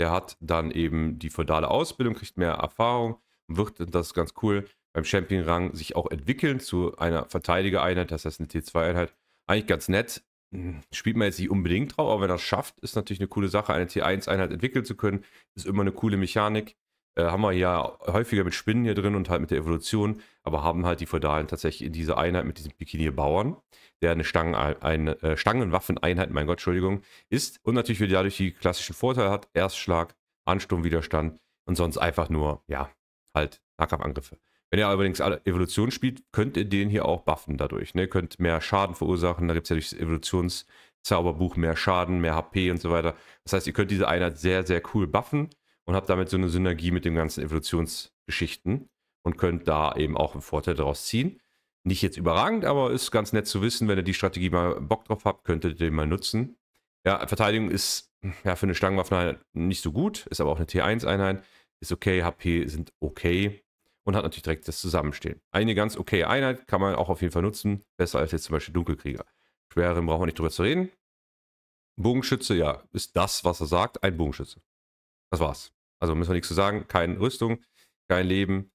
Der hat dann eben die feudale Ausbildung, kriegt mehr Erfahrung, wird, und das ist ganz cool, beim Champion-Rang sich auch entwickeln zu einer Verteidigereinheit, das heißt eine T2-Einheit. Eigentlich ganz nett. Hm, spielt man jetzt nicht unbedingt drauf, aber wenn er es schafft, ist natürlich eine coole Sache, eine T1-Einheit entwickeln zu können. Ist immer eine coole Mechanik. Äh, haben wir ja häufiger mit Spinnen hier drin und halt mit der Evolution, aber haben halt die Feudalen tatsächlich in dieser Einheit mit diesem Bikini-Bauern, der eine, Stangen, eine äh, Stangenwaffeneinheit, mein Gott, Entschuldigung, ist und natürlich wieder dadurch die klassischen Vorteile hat: Erstschlag, Ansturmwiderstand und sonst einfach nur, ja, halt Nahkampfangriffe. Wenn ihr allerdings Evolution spielt, könnt ihr den hier auch buffen dadurch. Ne? Könnt mehr Schaden verursachen. Da gibt es ja durch das Evolutionszauberbuch mehr Schaden, mehr HP und so weiter. Das heißt, ihr könnt diese Einheit sehr, sehr cool buffen und habt damit so eine Synergie mit den ganzen Evolutionsgeschichten und könnt da eben auch einen Vorteil daraus ziehen. Nicht jetzt überragend, aber ist ganz nett zu wissen, wenn ihr die Strategie mal Bock drauf habt, könntet ihr den mal nutzen. Ja, Verteidigung ist ja für eine Stangenwaffe halt nicht so gut, ist aber auch eine T1-Einheit ist okay, HP sind okay und hat natürlich direkt das Zusammenstehen. Eine ganz okay Einheit kann man auch auf jeden Fall nutzen, besser als jetzt zum Beispiel Dunkelkrieger. Schweren brauchen wir nicht drüber zu reden. Bogenschütze, ja, ist das, was er sagt, ein Bogenschütze. Das war's. Also müssen wir nichts zu sagen, keine Rüstung, kein Leben,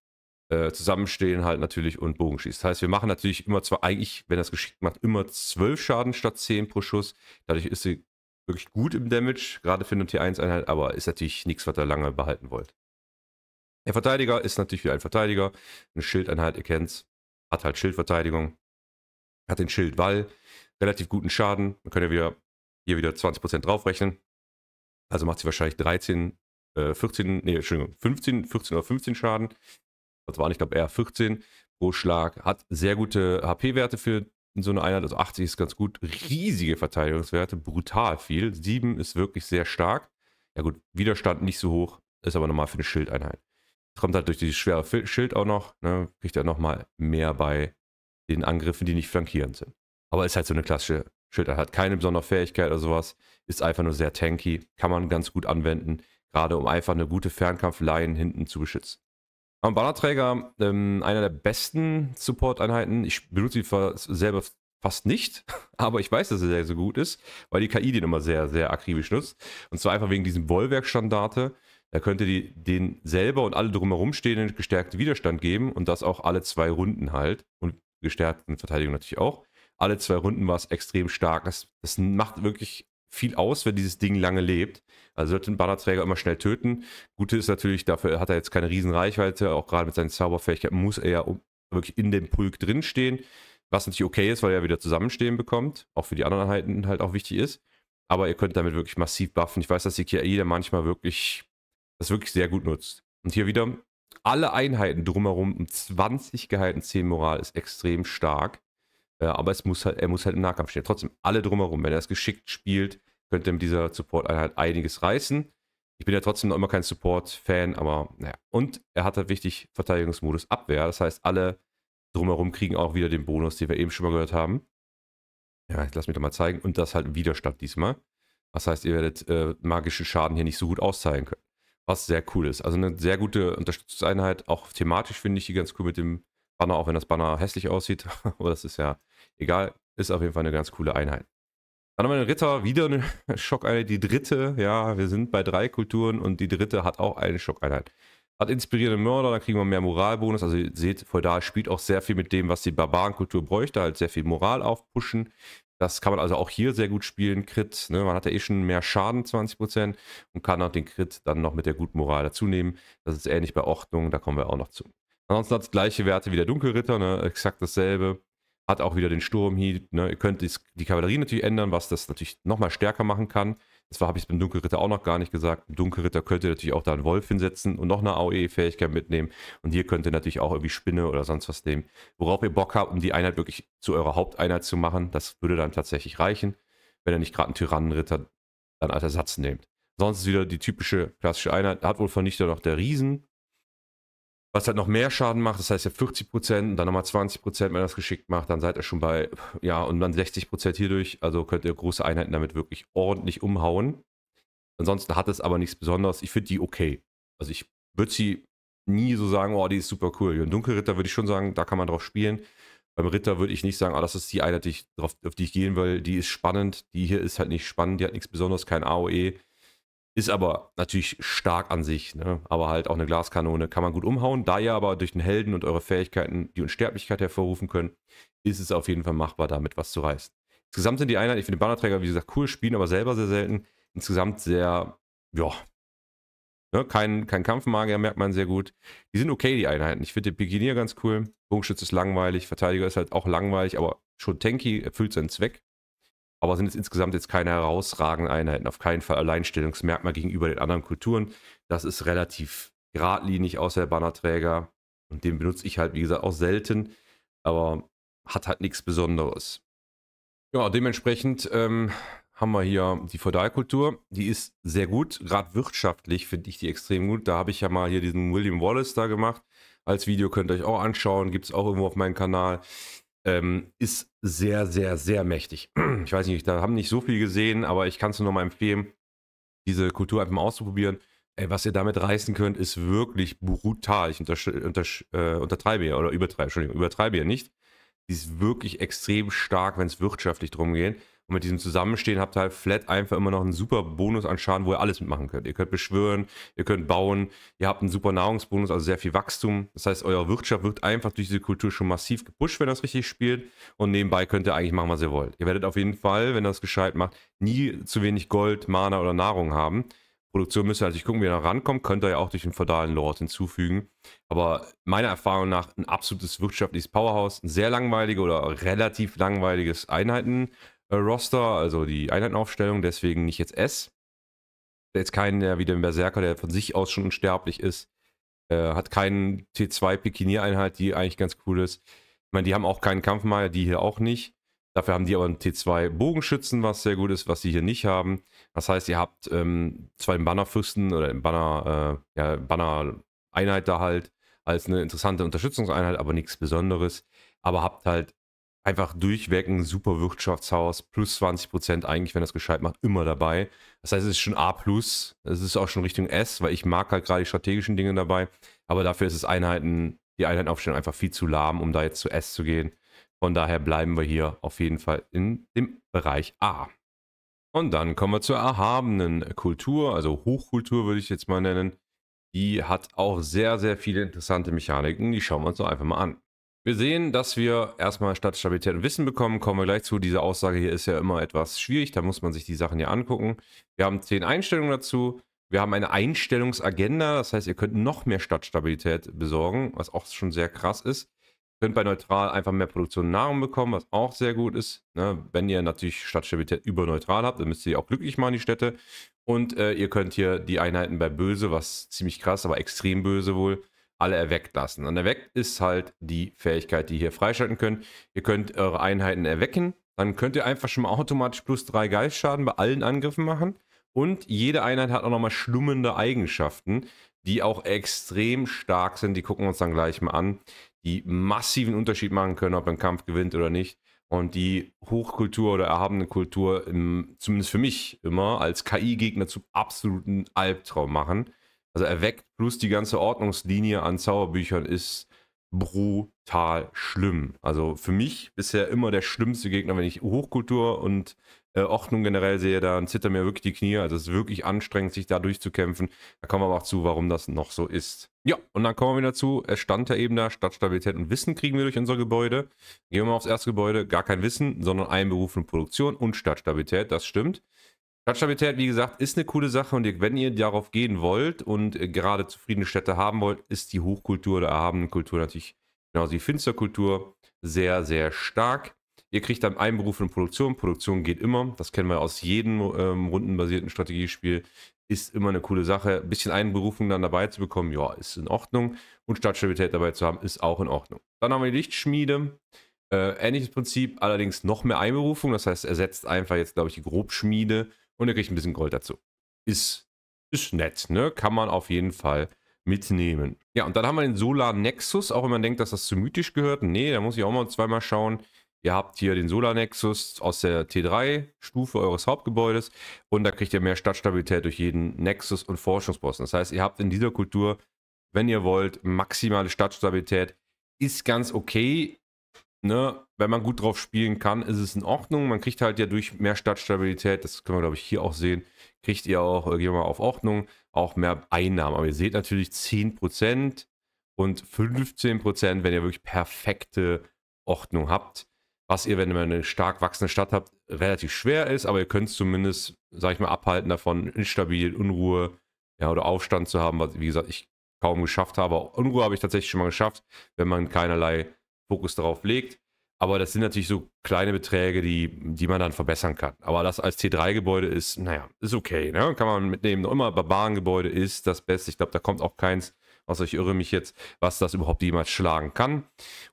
äh, Zusammenstehen halt natürlich und Bogenschieß. Das heißt, wir machen natürlich immer zwar eigentlich, wenn das geschickt macht, immer 12 Schaden statt 10 pro Schuss. Dadurch ist sie wirklich gut im Damage, gerade für eine T1-Einheit, aber ist natürlich nichts, was ihr lange behalten wollt. Der Verteidiger ist natürlich wie ein Verteidiger. Eine Schildeinheit, ihr kennt's. Hat halt Schildverteidigung. Hat den Schildwall. Relativ guten Schaden. Man kann ja wieder, hier wieder 20% draufrechnen. Also macht sie wahrscheinlich 13, äh, 14, nee, Entschuldigung, 15, 14 oder 15 Schaden. Das waren, ich glaube, eher 14 pro Schlag. Hat sehr gute HP-Werte für so eine Einheit. Also 80 ist ganz gut. Riesige Verteidigungswerte. Brutal viel. 7 ist wirklich sehr stark. Ja gut, Widerstand nicht so hoch. Ist aber normal für eine Schildeinheit kommt halt durch die schwere Schild auch noch, ne, kriegt er nochmal mehr bei den Angriffen, die nicht flankierend sind. Aber ist halt so eine klassische Schild. Er hat keine besondere Fähigkeit oder sowas, ist einfach nur sehr tanky, kann man ganz gut anwenden, gerade um einfach eine gute Fernkampfline hinten zu beschützen. Am Bannerträger, ähm, einer der besten Support-Einheiten. Ich benutze sie selber fast nicht, aber ich weiß, dass er sehr, sehr gut ist, weil die KI den immer sehr, sehr akribisch nutzt. Und zwar einfach wegen diesem Bollwerkstandarte. standarte er könnte die, den selber und alle drumherum stehenden gestärkten Widerstand geben und das auch alle zwei Runden halt. Und gestärkten Verteidigung natürlich auch. Alle zwei Runden war es extrem stark. Das, das macht wirklich viel aus, wenn dieses Ding lange lebt. Also sollte ein Bannerträger immer schnell töten. Gute ist natürlich, dafür hat er jetzt keine riesen Reichweite. Auch gerade mit seinen Zauberfähigkeiten muss er ja wirklich in dem Pulk drinstehen. Was natürlich okay ist, weil er wieder Zusammenstehen bekommt. Auch für die anderen Einheiten halt auch wichtig ist. Aber ihr könnt damit wirklich massiv buffen. Ich weiß, dass die KI da manchmal wirklich das wirklich sehr gut nutzt. Und hier wieder alle Einheiten drumherum um 20 gehalten, 10 Moral ist extrem stark. Äh, aber es muss halt, er muss halt im Nahkampf stehen. Trotzdem, alle drumherum. Wenn er es geschickt spielt, könnte er mit dieser Support-Einheit einiges reißen. Ich bin ja trotzdem noch immer kein Support-Fan, aber naja. Und er hat halt wichtig Verteidigungsmodus Abwehr. Das heißt, alle drumherum kriegen auch wieder den Bonus, den wir eben schon mal gehört haben. Ja, ich lasse mich doch mal zeigen. Und das halt Widerstand diesmal. Das heißt, ihr werdet äh, magischen Schaden hier nicht so gut auszahlen können was sehr cool ist. Also eine sehr gute Unterstützungseinheit. Auch thematisch finde ich die ganz cool mit dem Banner, auch wenn das Banner hässlich aussieht. Aber das ist ja egal. Ist auf jeden Fall eine ganz coole Einheit. Dann haben wir den Ritter, wieder eine Schockeinheit. Die dritte, ja, wir sind bei drei Kulturen und die dritte hat auch eine Schockeinheit. Hat inspirierende Mörder, da kriegen wir mehr Moralbonus. Also ihr seht, Feudal spielt auch sehr viel mit dem, was die Barbarenkultur bräuchte. Halt sehr viel Moral aufpushen. Das kann man also auch hier sehr gut spielen. Crit, ne? man hat ja eh schon mehr Schaden, 20%, und kann auch den Crit dann noch mit der guten Moral dazu nehmen. Das ist ähnlich bei Ordnung, da kommen wir auch noch zu. Ansonsten hat es gleiche Werte wie der Dunkelritter, ne? exakt dasselbe hat auch wieder den Sturmhieb. Ne? Ihr könnt die Kavallerie natürlich ändern, was das natürlich nochmal stärker machen kann. Das habe ich beim Dunkelritter auch noch gar nicht gesagt. Im Dunkelritter könnt ihr natürlich auch da einen Wolf hinsetzen und noch eine AOE-Fähigkeit mitnehmen. Und hier könnt ihr natürlich auch irgendwie Spinne oder sonst was nehmen, worauf ihr Bock habt, um die Einheit wirklich zu eurer Haupteinheit zu machen. Das würde dann tatsächlich reichen, wenn ihr nicht gerade einen Tyrannenritter dann als Ersatz nehmt. Sonst ist wieder die typische klassische Einheit. Hat wohl Vernichter noch der Riesen was halt noch mehr Schaden macht, das heißt ja 40 Prozent und dann nochmal 20 Prozent, wenn ihr das geschickt macht, dann seid ihr schon bei, ja, und dann 60 Prozent hierdurch. Also könnt ihr große Einheiten damit wirklich ordentlich umhauen. Ansonsten hat es aber nichts Besonderes. Ich finde die okay. Also ich würde sie nie so sagen, oh, die ist super cool. Den Dunkelritter würde ich schon sagen, da kann man drauf spielen. Beim Ritter würde ich nicht sagen, oh, das ist die Einheit, die ich auf die ich gehen will. Die ist spannend. Die hier ist halt nicht spannend. Die hat nichts Besonderes, kein AOE. Ist aber natürlich stark an sich, ne? aber halt auch eine Glaskanone kann man gut umhauen. Da ihr aber durch den Helden und eure Fähigkeiten die Unsterblichkeit hervorrufen könnt, ist es auf jeden Fall machbar, damit was zu reißen. Insgesamt sind die Einheiten, ich finde den Bannerträger, wie gesagt, cool, spielen aber selber sehr selten. Insgesamt sehr, ja, ne? kein, kein Kampfmagier merkt man sehr gut. Die sind okay, die Einheiten. Ich finde den Beginner ganz cool. Bogenschütze ist langweilig, Verteidiger ist halt auch langweilig, aber schon tanky, erfüllt seinen Zweck aber sind jetzt insgesamt jetzt keine herausragenden Einheiten, auf keinen Fall Alleinstellungsmerkmal gegenüber den anderen Kulturen. Das ist relativ geradlinig, außer der Bannerträger. Und den benutze ich halt, wie gesagt, auch selten, aber hat halt nichts Besonderes. Ja, dementsprechend ähm, haben wir hier die Feudalkultur. Die ist sehr gut, gerade wirtschaftlich finde ich die extrem gut. Da habe ich ja mal hier diesen William Wallace da gemacht. Als Video könnt ihr euch auch anschauen, gibt es auch irgendwo auf meinem Kanal ähm, ist sehr, sehr, sehr mächtig. Ich weiß nicht, da haben nicht so viel gesehen, aber ich kann es nur mal empfehlen, diese Kultur einfach mal auszuprobieren. Ey, was ihr damit reißen könnt, ist wirklich brutal. Ich äh, untertreibe ja oder übertreibe, Entschuldigung, übertreibe ja nicht. Die ist wirklich extrem stark, wenn es wirtschaftlich drum geht. Und mit diesem Zusammenstehen habt ihr halt flat einfach immer noch einen super Bonus an Schaden, wo ihr alles mitmachen könnt. Ihr könnt beschwören, ihr könnt bauen, ihr habt einen super Nahrungsbonus, also sehr viel Wachstum. Das heißt, eure Wirtschaft wird einfach durch diese Kultur schon massiv gepusht, wenn ihr das richtig spielt. Und nebenbei könnt ihr eigentlich machen, was ihr wollt. Ihr werdet auf jeden Fall, wenn ihr das gescheit macht, nie zu wenig Gold, Mana oder Nahrung haben. Produktion müsst ihr natürlich gucken, wie ihr da rankommt. Könnt ihr ja auch durch den feudalen Lord hinzufügen. Aber meiner Erfahrung nach ein absolutes wirtschaftliches Powerhouse. Ein sehr langweiliges oder relativ langweiliges Einheiten äh, Roster, also die Einheitenaufstellung, deswegen nicht jetzt S. Jetzt keinen, der wie der Berserker, der von sich aus schon unsterblich ist. Äh, hat keinen T2-Pikinier-Einheit, die eigentlich ganz cool ist. Ich meine, die haben auch keinen Kampfmeier, die hier auch nicht. Dafür haben die aber einen T2-Bogenschützen, was sehr gut ist, was sie hier nicht haben. Das heißt, ihr habt ähm, zwar einen Bannerfürsten oder einen Banner, äh, ja, Banner-Einheit da halt als eine interessante Unterstützungseinheit, aber nichts Besonderes. Aber habt halt einfach durchweg ein super Wirtschaftshaus, plus 20 Prozent eigentlich, wenn das gescheit macht, immer dabei. Das heißt, es ist schon A, es ist auch schon Richtung S, weil ich mag halt gerade die strategischen Dinge dabei, aber dafür ist es Einheiten, die Einheitenaufstellung einfach viel zu lahm, um da jetzt zu S zu gehen. Von daher bleiben wir hier auf jeden Fall in dem Bereich A. Und dann kommen wir zur erhabenen Kultur, also Hochkultur würde ich jetzt mal nennen. Die hat auch sehr, sehr viele interessante Mechaniken. Die schauen wir uns doch einfach mal an. Wir sehen, dass wir erstmal Stadtstabilität und Wissen bekommen. Kommen wir gleich zu. Diese Aussage hier ist ja immer etwas schwierig. Da muss man sich die Sachen hier angucken. Wir haben zehn Einstellungen dazu. Wir haben eine Einstellungsagenda. Das heißt, ihr könnt noch mehr Stadtstabilität besorgen, was auch schon sehr krass ist. Ihr könnt bei neutral einfach mehr Produktion und Nahrung bekommen, was auch sehr gut ist. Ne? Wenn ihr natürlich Stadtstabilität über neutral habt, dann müsst ihr auch glücklich machen, die Städte. Und äh, ihr könnt hier die Einheiten bei böse, was ziemlich krass, aber extrem böse wohl, alle erweckt lassen. Und erweckt ist halt die Fähigkeit, die ihr hier freischalten könnt. Ihr könnt eure Einheiten erwecken. Dann könnt ihr einfach schon mal automatisch plus 3 Geistschaden bei allen Angriffen machen. Und jede Einheit hat auch nochmal schlummende Eigenschaften, die auch extrem stark sind. Die gucken wir uns dann gleich mal an. Die massiven Unterschied machen können, ob ein Kampf gewinnt oder nicht. Und die Hochkultur oder erhabene Kultur, im, zumindest für mich immer, als KI-Gegner zum absoluten Albtraum machen. Also erweckt plus die ganze Ordnungslinie an Zauberbüchern ist brutal schlimm. Also für mich bisher immer der schlimmste Gegner, wenn ich Hochkultur und äh, Ordnung generell sehe, dann zittern mir wirklich die Knie. Also es ist wirklich anstrengend, sich da durchzukämpfen. Da kommen wir aber auch zu, warum das noch so ist. Ja, und dann kommen wir wieder zu, es stand ja eben da, Stadtstabilität und Wissen kriegen wir durch unser Gebäude. Gehen wir mal aufs erste Gebäude, gar kein Wissen, sondern Einberuf und Produktion und Stadtstabilität, das stimmt. Stadtstabilität, wie gesagt, ist eine coole Sache und wenn ihr darauf gehen wollt und äh, gerade zufriedene Städte haben wollt, ist die Hochkultur oder erhabene Kultur natürlich genauso wie Finsterkultur sehr, sehr stark. Ihr kriegt dann Einberuf in Produktion. Produktion geht immer. Das kennen wir aus jedem ähm, rundenbasierten Strategiespiel. Ist immer eine coole Sache. Ein bisschen Einberufung dann dabei zu bekommen, ja, ist in Ordnung. Und Stadtstabilität dabei zu haben, ist auch in Ordnung. Dann haben wir die Lichtschmiede. Äh, ähnliches Prinzip, allerdings noch mehr Einberufung. Das heißt, ersetzt einfach jetzt, glaube ich, die Grobschmiede und ihr kriegt ein bisschen Gold dazu. Ist, ist nett, ne? Kann man auf jeden Fall mitnehmen. Ja, und dann haben wir den Solar Nexus, auch wenn man denkt, dass das zu mythisch gehört. Nee, da muss ich auch mal zweimal schauen. Ihr habt hier den Solar Nexus aus der T3-Stufe eures Hauptgebäudes und da kriegt ihr mehr Stadtstabilität durch jeden Nexus und Forschungsposten. Das heißt, ihr habt in dieser Kultur, wenn ihr wollt, maximale Stadtstabilität. Ist ganz okay, ne, wenn man gut drauf spielen kann, ist es in Ordnung. Man kriegt halt ja durch mehr Stadtstabilität, das können wir glaube ich hier auch sehen, kriegt ihr auch, äh, gehen wir mal auf Ordnung, auch mehr Einnahmen. Aber ihr seht natürlich 10% und 15%, wenn ihr wirklich perfekte Ordnung habt. Was ihr, wenn ihr eine stark wachsende Stadt habt, relativ schwer ist, aber ihr könnt es zumindest, sag ich mal, abhalten davon, instabil, Unruhe ja, oder Aufstand zu haben, was, wie gesagt, ich kaum geschafft habe. Unruhe habe ich tatsächlich schon mal geschafft, wenn man keinerlei Fokus darauf legt. Aber das sind natürlich so kleine Beträge, die, die man dann verbessern kann. Aber das als T3-Gebäude ist, naja, ist okay. Ne? Kann man mitnehmen. Noch immer Barbarengebäude ist das Beste. Ich glaube, da kommt auch keins, was ich irre mich jetzt, was das überhaupt jemals schlagen kann.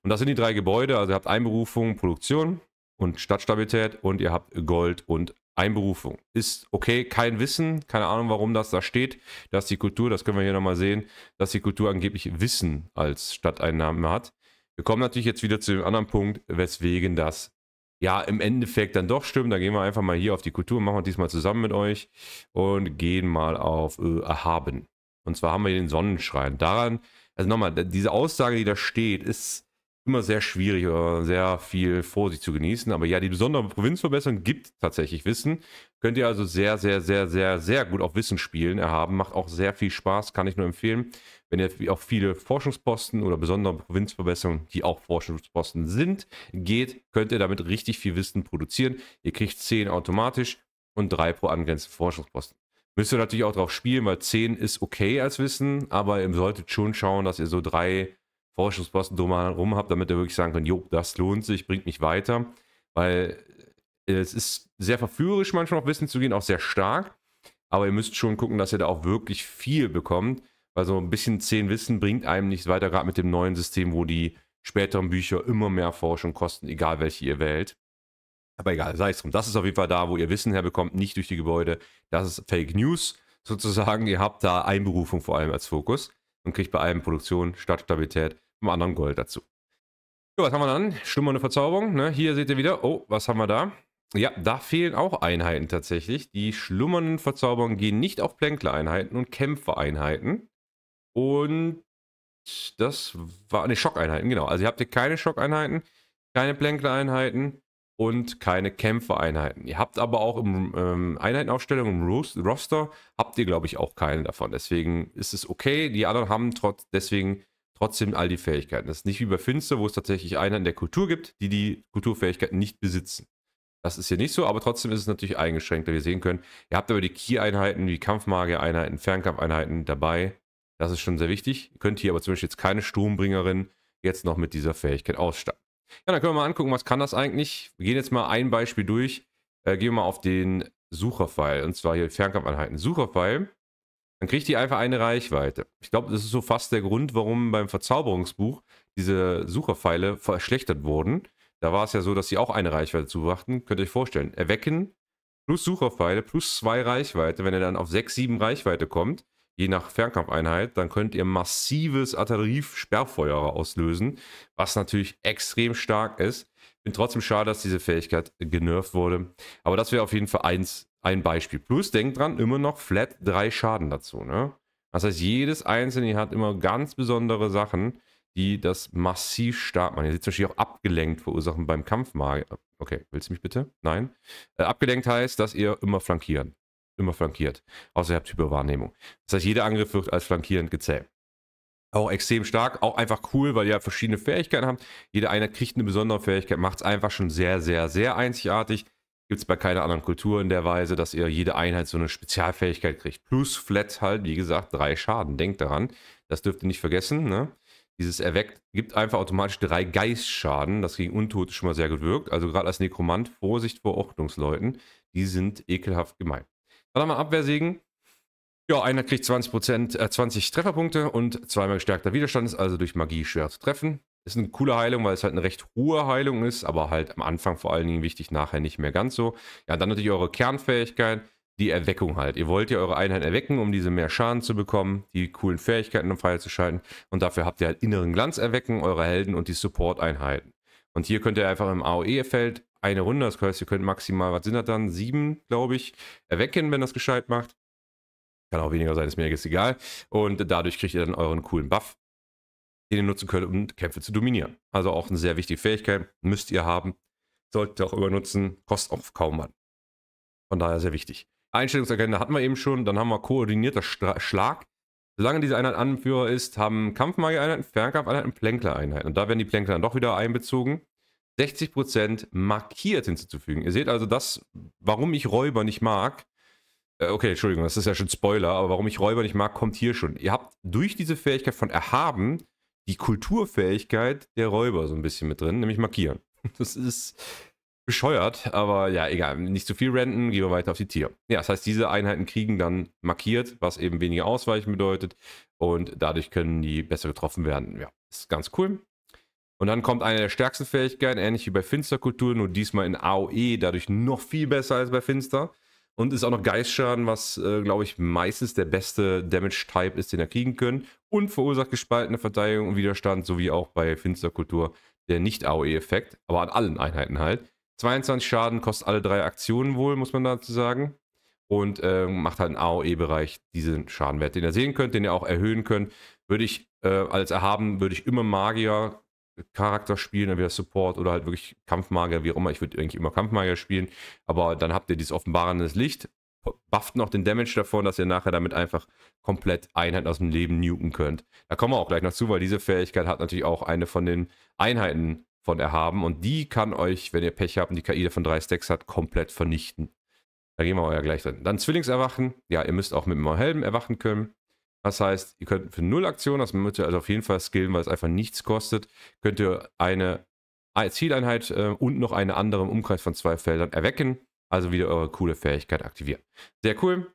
Und das sind die drei Gebäude. Also ihr habt Einberufung, Produktion und Stadtstabilität und ihr habt Gold und Einberufung. Ist okay, kein Wissen, keine Ahnung, warum das da steht, dass die Kultur, das können wir hier nochmal sehen, dass die Kultur angeblich Wissen als Stadteinnahmen hat. Wir kommen natürlich jetzt wieder zu dem anderen Punkt, weswegen das ja im Endeffekt dann doch stimmt. Da gehen wir einfach mal hier auf die Kultur, machen wir diesmal zusammen mit euch und gehen mal auf äh, Erhaben. Und zwar haben wir den Sonnenschrein. Daran, also nochmal, diese Aussage, die da steht, ist immer sehr schwierig oder sehr viel Vorsicht zu genießen. Aber ja, die besondere Provinzverbesserung gibt tatsächlich Wissen. Könnt ihr also sehr, sehr, sehr, sehr, sehr gut auf Wissen spielen. Erhaben macht auch sehr viel Spaß, kann ich nur empfehlen wenn ihr auf viele Forschungsposten oder besondere Provinzverbesserungen, die auch Forschungsposten sind, geht, könnt ihr damit richtig viel Wissen produzieren. Ihr kriegt 10 automatisch und 3 pro angrenzenden Forschungsposten. Müsst ihr natürlich auch drauf spielen, weil 10 ist okay als Wissen, aber ihr solltet schon schauen, dass ihr so drei Forschungsposten drumherum habt, damit ihr wirklich sagen könnt, jo, das lohnt sich, bringt mich weiter. Weil äh, es ist sehr verführerisch, manchmal auf Wissen zu gehen, auch sehr stark. Aber ihr müsst schon gucken, dass ihr da auch wirklich viel bekommt. Also ein bisschen zehn Wissen bringt einem nichts weiter, gerade mit dem neuen System, wo die späteren Bücher immer mehr Forschung kosten, egal welche ihr wählt. Aber egal, sei es drum. Das ist auf jeden Fall da, wo ihr Wissen herbekommt, nicht durch die Gebäude. Das ist Fake News sozusagen. Ihr habt da Einberufung vor allem als Fokus und kriegt bei allem Produktion Stadtstabilität, vom anderen Gold dazu. So, was haben wir dann? Schlummernde Verzauberung. Ne? Hier seht ihr wieder, oh, was haben wir da? Ja, da fehlen auch Einheiten tatsächlich. Die schlummernden Verzauberungen gehen nicht auf Plänkler-Einheiten und Kämpfer-Einheiten. Und das war, eine Schockeinheiten, genau. Also ihr habt hier keine Schockeinheiten, keine Plänkler-Einheiten und keine Kämpfereinheiten. Ihr habt aber auch im ähm, Einheitenaufstellung, im Roster, habt ihr, glaube ich, auch keine davon. Deswegen ist es okay. Die anderen haben trotz, deswegen trotzdem all die Fähigkeiten. Das ist nicht wie bei Finster, wo es tatsächlich Einheiten der Kultur gibt, die die Kulturfähigkeiten nicht besitzen. Das ist hier nicht so, aber trotzdem ist es natürlich eingeschränkt, wie wir sehen können. Ihr habt aber die Key-Einheiten, die Kampfmagier-Einheiten, Fernkampfeinheiten dabei. Das ist schon sehr wichtig. Ihr könnt hier aber zum Beispiel jetzt keine Sturmbringerin jetzt noch mit dieser Fähigkeit ausstatten. Ja, dann können wir mal angucken, was kann das eigentlich? Wir gehen jetzt mal ein Beispiel durch. Äh, gehen wir mal auf den Sucherpfeil, und zwar hier Fernkampfeinheiten. Sucherpfeil, dann kriegt die einfach eine Reichweite. Ich glaube, das ist so fast der Grund, warum beim Verzauberungsbuch diese Sucherpfeile verschlechtert wurden. Da war es ja so, dass sie auch eine Reichweite zubrachten. Könnt ihr euch vorstellen. Erwecken plus Sucherpfeile plus zwei Reichweite. Wenn er dann auf 6, 7 Reichweite kommt, je nach Fernkampfeinheit, dann könnt ihr massives Artillerie-Sperrfeuer auslösen, was natürlich extrem stark ist. Bin trotzdem schade, dass diese Fähigkeit genervt wurde. Aber das wäre auf jeden Fall eins, ein Beispiel. Plus, denkt dran, immer noch flat drei Schaden dazu. Ne? Das heißt, jedes einzelne hat immer ganz besondere Sachen, die das massiv stark machen. Ihr seht zum Beispiel auch abgelenkt verursachen beim Kampfmagier. Okay, willst du mich bitte? Nein. Äh, abgelenkt heißt, dass ihr immer flankieren immer flankiert. Außer ihr habt Hyperwahrnehmung. Das heißt, jeder Angriff wird als flankierend gezählt. Auch extrem stark, auch einfach cool, weil ihr ja verschiedene Fähigkeiten habt. Jede Einheit kriegt eine besondere Fähigkeit, macht es einfach schon sehr, sehr, sehr einzigartig. Gibt es bei keiner anderen Kultur in der Weise, dass ihr jede Einheit so eine Spezialfähigkeit kriegt. Plus Flat halt, wie gesagt, drei Schaden. Denkt daran. Das dürft ihr nicht vergessen. Ne? Dieses Erweckt gibt einfach automatisch drei Geistschaden, das gegen Untote schon mal sehr gut wirkt. Also gerade als Nekromant, Vorsicht vor Ordnungsleuten. Die sind ekelhaft gemeint. Warte mal, Abwehrsiegen. Ja, einer kriegt 20%, äh, 20 Trefferpunkte und zweimal gestärkter Widerstand ist also durch Magie schwer zu treffen. Ist eine coole Heilung, weil es halt eine recht hohe Heilung ist, aber halt am Anfang vor allen Dingen wichtig, nachher nicht mehr ganz so. Ja, dann natürlich eure Kernfähigkeit, die Erweckung halt. Ihr wollt ja eure Einheit erwecken, um diese mehr Schaden zu bekommen, die coolen Fähigkeiten um freizuschalten und dafür habt ihr halt inneren Glanz erwecken, eure Helden und die Support-Einheiten. Und hier könnt ihr einfach im AOE-Feld eine Runde. Das heißt, ihr könnt maximal, was sind das dann? Sieben, glaube ich, erwecken, wenn das gescheit macht. Kann auch weniger sein, ist mir jetzt egal. Und dadurch kriegt ihr dann euren coolen Buff, den ihr nutzen könnt, um Kämpfe zu dominieren. Also auch eine sehr wichtige Fähigkeit, müsst ihr haben. Solltet ihr auch übernutzen, kostet auch kaum was. Von daher sehr wichtig. Einstellungsagenda hatten wir eben schon, dann haben wir koordinierter Stra Schlag. Solange diese Einheit Anführer ist, haben Kampfmagie-Einheiten, Fernkampfeinheiten, Plänkler-Einheiten. Und da werden die Plänkler dann doch wieder einbezogen. 60% markiert hinzuzufügen. Ihr seht also das, warum ich Räuber nicht mag. Äh, okay, Entschuldigung, das ist ja schon Spoiler, aber warum ich Räuber nicht mag, kommt hier schon. Ihr habt durch diese Fähigkeit von Erhaben die Kulturfähigkeit der Räuber so ein bisschen mit drin, nämlich markieren. Das ist bescheuert, aber ja, egal. Nicht zu viel renten, gehen wir weiter auf die Tier. Ja, das heißt, diese Einheiten kriegen dann markiert, was eben weniger Ausweichen bedeutet und dadurch können die besser getroffen werden. Ja, ist ganz cool. Und dann kommt eine der stärksten Fähigkeiten, ähnlich wie bei Finsterkultur, nur diesmal in AOE, dadurch noch viel besser als bei Finster. Und ist auch noch Geistschaden, was, äh, glaube ich, meistens der beste Damage-Type ist, den er kriegen können. Und verursacht gespaltene Verteidigung und Widerstand, sowie auch bei Finsterkultur der Nicht-AOE-Effekt, aber an allen Einheiten halt. 22 Schaden kostet alle drei Aktionen wohl, muss man dazu sagen. Und äh, macht halt im AOE-Bereich diesen Schadenwert, den ihr sehen könnt, den ihr auch erhöhen könnt. Würde ich äh, als erhaben, würde ich immer Magier Charakter spielen, entweder Support oder halt wirklich Kampfmagier, wie auch immer. Ich würde eigentlich immer Kampfmagier spielen, aber dann habt ihr dieses offenbarendes Licht, bufft noch den Damage davon, dass ihr nachher damit einfach komplett Einheiten aus dem Leben nuken könnt. Da kommen wir auch gleich noch zu, weil diese Fähigkeit hat natürlich auch eine von den Einheiten von erhaben und die kann euch, wenn ihr Pech habt und die KI von drei Stacks hat, komplett vernichten. Da gehen wir ja gleich drin. Dann Zwillingserwachen. Ja, ihr müsst auch mit dem Helm erwachen können. Das heißt, ihr könnt für null Aktionen, das müsst ihr also auf jeden Fall skillen, weil es einfach nichts kostet, könnt ihr eine Zieleinheit äh, und noch eine andere im Umkreis von zwei Feldern erwecken. Also wieder eure coole Fähigkeit aktivieren. Sehr cool.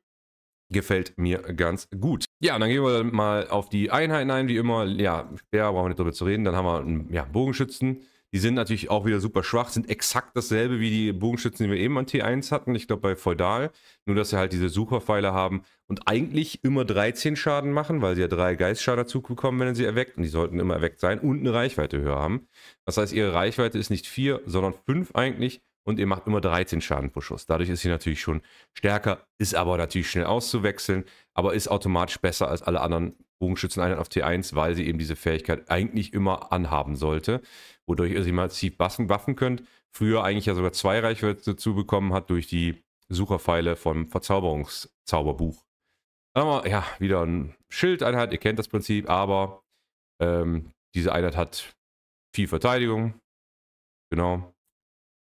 Gefällt mir ganz gut. Ja, und dann gehen wir mal auf die Einheiten ein, wie immer. Ja, der brauchen wir nicht drüber zu reden. Dann haben wir einen ja, Bogenschützen. Die sind natürlich auch wieder super schwach, sind exakt dasselbe wie die Bogenschützen, die wir eben an T1 hatten. Ich glaube bei Feudal. Nur, dass sie halt diese Sucherpfeile haben und eigentlich immer 13 Schaden machen, weil sie ja drei Geistschaden dazu bekommen, wenn sie erweckt. Und die sollten immer erweckt sein und eine Reichweite höher haben. Das heißt, ihre Reichweite ist nicht 4, sondern 5 eigentlich. Und ihr macht immer 13 Schaden pro Schuss. Dadurch ist sie natürlich schon stärker, ist aber natürlich schnell auszuwechseln aber ist automatisch besser als alle anderen Bogenschützeneinheiten auf T1, weil sie eben diese Fähigkeit eigentlich immer anhaben sollte, wodurch ihr sie massiv waffen könnt. Früher eigentlich ja sogar zwei Reichweite dazu bekommen hat durch die Sucherpfeile vom Verzauberungszauberbuch. Aber ja, wieder ein Schildeinheit, ihr kennt das Prinzip, aber ähm, diese Einheit hat viel Verteidigung. Genau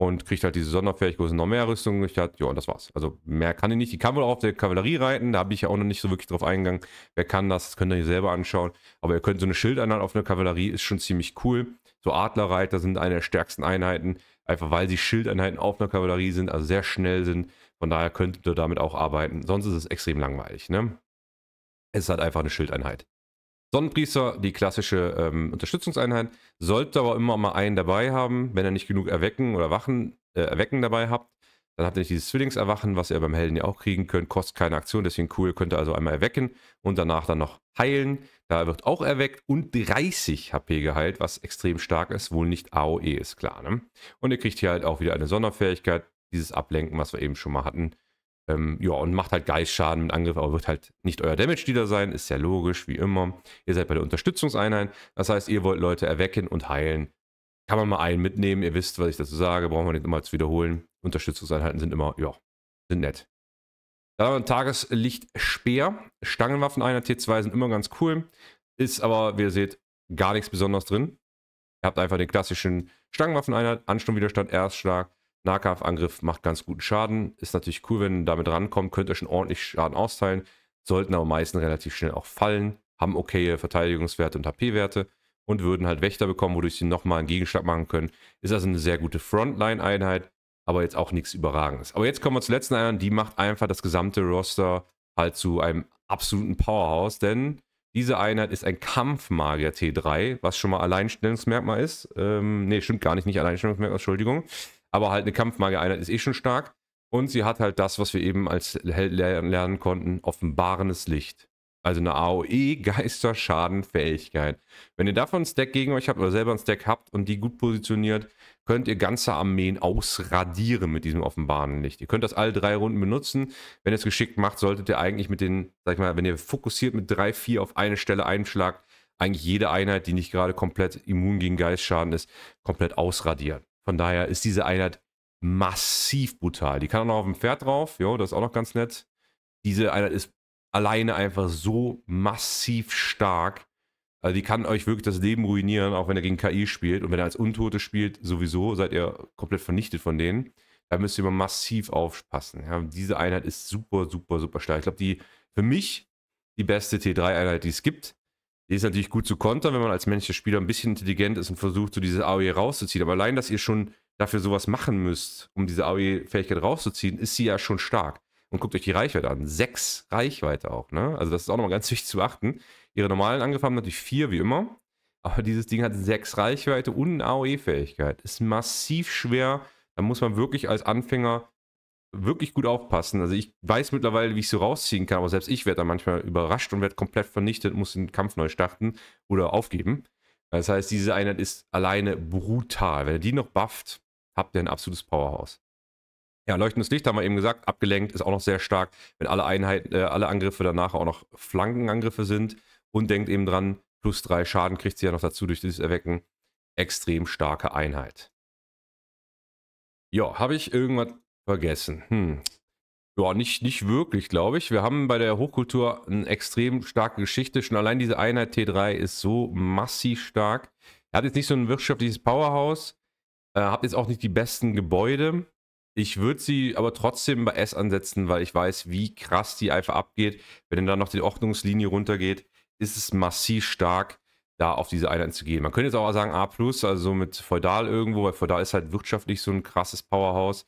und kriegt halt diese Sonderfertigkeit, noch mehr Rüstung. Ich hat, ja, und das war's. Also mehr kann ich nicht. Die kann wohl auch auf der Kavallerie reiten, da habe ich ja auch noch nicht so wirklich drauf eingegangen. Wer kann das, das könnt ihr euch selber anschauen. Aber ihr könnt so eine Schildeinheit auf einer Kavallerie, ist schon ziemlich cool. So Adlerreiter sind eine der stärksten Einheiten, einfach weil sie Schildeinheiten auf einer Kavallerie sind, also sehr schnell sind. Von daher könnt ihr damit auch arbeiten. Sonst ist es extrem langweilig, ne? Es ist halt einfach eine Schildeinheit. Sonnenpriester, die klassische ähm, Unterstützungseinheit, sollte aber immer mal einen dabei haben, wenn ihr nicht genug Erwecken oder Wachen, äh, Erwecken dabei habt. Dann habt ihr nicht dieses Zwillingserwachen, was ihr beim Helden ja auch kriegen könnt. Kostet keine Aktion, deswegen cool. Könnt ihr also einmal erwecken und danach dann noch heilen. Da wird auch erweckt und 30 HP geheilt, was extrem stark ist. Wohl nicht AOE, ist klar. Ne? Und ihr kriegt hier halt auch wieder eine Sonderfähigkeit. Dieses Ablenken, was wir eben schon mal hatten. Ähm, ja, und macht halt Geistschaden mit Angriff, aber wird halt nicht euer Damage-Dealer sein. Ist ja logisch, wie immer. Ihr seid bei der Unterstützungseinheit. Das heißt, ihr wollt Leute erwecken und heilen. Kann man mal einen mitnehmen. Ihr wisst, was ich dazu sage. Brauchen wir nicht immer zu wiederholen. Unterstützungseinheiten sind immer, ja, sind nett. Dann haben wir einen Tageslichtspeer. Stangenwaffeneinheit T2 sind immer ganz cool. Ist aber, wie ihr seht, gar nichts Besonderes drin. Ihr habt einfach den klassischen Stangenwaffeneinheit, Ansturmwiderstand, Erstschlag, Nahkampfangriff macht ganz guten Schaden. Ist natürlich cool, wenn ihr damit rankommt, könnt ihr schon ordentlich Schaden austeilen. Sollten aber meistens relativ schnell auch fallen, haben okaye Verteidigungswerte und HP-Werte und würden halt Wächter bekommen, wodurch sie nochmal einen Gegenschlag machen können. Ist also eine sehr gute Frontline-Einheit, aber jetzt auch nichts Überragendes. Aber jetzt kommen wir zur letzten Einheit, die macht einfach das gesamte Roster halt zu einem absoluten Powerhouse, denn diese Einheit ist ein Kampfmagier T3, was schon mal Alleinstellungsmerkmal ist. Ähm, ne, stimmt gar nicht, nicht Alleinstellungsmerkmal, Entschuldigung. Aber halt eine Kampfmagereinheit ist eh schon stark. Und sie hat halt das, was wir eben als Held lernen konnten, offenbarendes Licht. Also eine AOE Geisterschadenfähigkeit. Wenn ihr davon einen Stack gegen euch habt oder selber einen Stack habt und die gut positioniert, könnt ihr ganze Armeen ausradieren mit diesem offenbaren Licht. Ihr könnt das alle drei Runden benutzen. Wenn ihr es geschickt macht, solltet ihr eigentlich mit den, sag ich mal, wenn ihr fokussiert mit drei, vier auf eine Stelle einschlagt, eigentlich jede Einheit, die nicht gerade komplett immun gegen Geistschaden ist, komplett ausradieren. Von daher ist diese Einheit massiv brutal. Die kann auch noch auf dem Pferd drauf, jo, das ist auch noch ganz nett. Diese Einheit ist alleine einfach so massiv stark. Also die kann euch wirklich das Leben ruinieren, auch wenn ihr gegen KI spielt. Und wenn ihr als Untote spielt, sowieso seid ihr komplett vernichtet von denen. Da müsst ihr immer massiv aufpassen. Ja, diese Einheit ist super, super, super stark. Ich glaube, die für mich die beste T3-Einheit, die es gibt. Die ist natürlich gut zu kontern, wenn man als männlicher Spieler ein bisschen intelligent ist und versucht, so diese AOE rauszuziehen. Aber allein, dass ihr schon dafür sowas machen müsst, um diese AOE-Fähigkeit rauszuziehen, ist sie ja schon stark. Und guckt euch die Reichweite an. Sechs Reichweite auch, ne? Also das ist auch nochmal ganz wichtig zu achten. Ihre normalen Angriffe haben natürlich vier, wie immer. Aber dieses Ding hat sechs Reichweite und eine AOE-Fähigkeit. Ist massiv schwer. Da muss man wirklich als Anfänger wirklich gut aufpassen. Also ich weiß mittlerweile, wie ich so rausziehen kann, aber selbst ich werde da manchmal überrascht und werde komplett vernichtet, muss den Kampf neu starten oder aufgeben. Das heißt, diese Einheit ist alleine brutal. Wenn ihr die noch bufft, habt ihr ein absolutes Powerhouse. Ja, leuchtendes Licht haben wir eben gesagt, abgelenkt ist auch noch sehr stark, wenn alle Einheiten, äh, alle Angriffe danach auch noch Flankenangriffe sind. Und denkt eben dran, plus drei Schaden kriegt sie ja noch dazu durch dieses Erwecken. Extrem starke Einheit. Ja, habe ich irgendwas vergessen? Hm. Ja, nicht, nicht wirklich, glaube ich. Wir haben bei der Hochkultur eine extrem starke Geschichte. Schon allein diese Einheit T3 ist so massiv stark. Er hat jetzt nicht so ein wirtschaftliches Powerhouse, äh, hat jetzt auch nicht die besten Gebäude. Ich würde sie aber trotzdem bei S ansetzen, weil ich weiß, wie krass die einfach abgeht. Wenn dann noch die Ordnungslinie runtergeht, ist es massiv stark, da auf diese Einheit zu gehen. Man könnte jetzt auch sagen A+, also mit Feudal irgendwo, weil Feudal ist halt wirtschaftlich so ein krasses Powerhouse.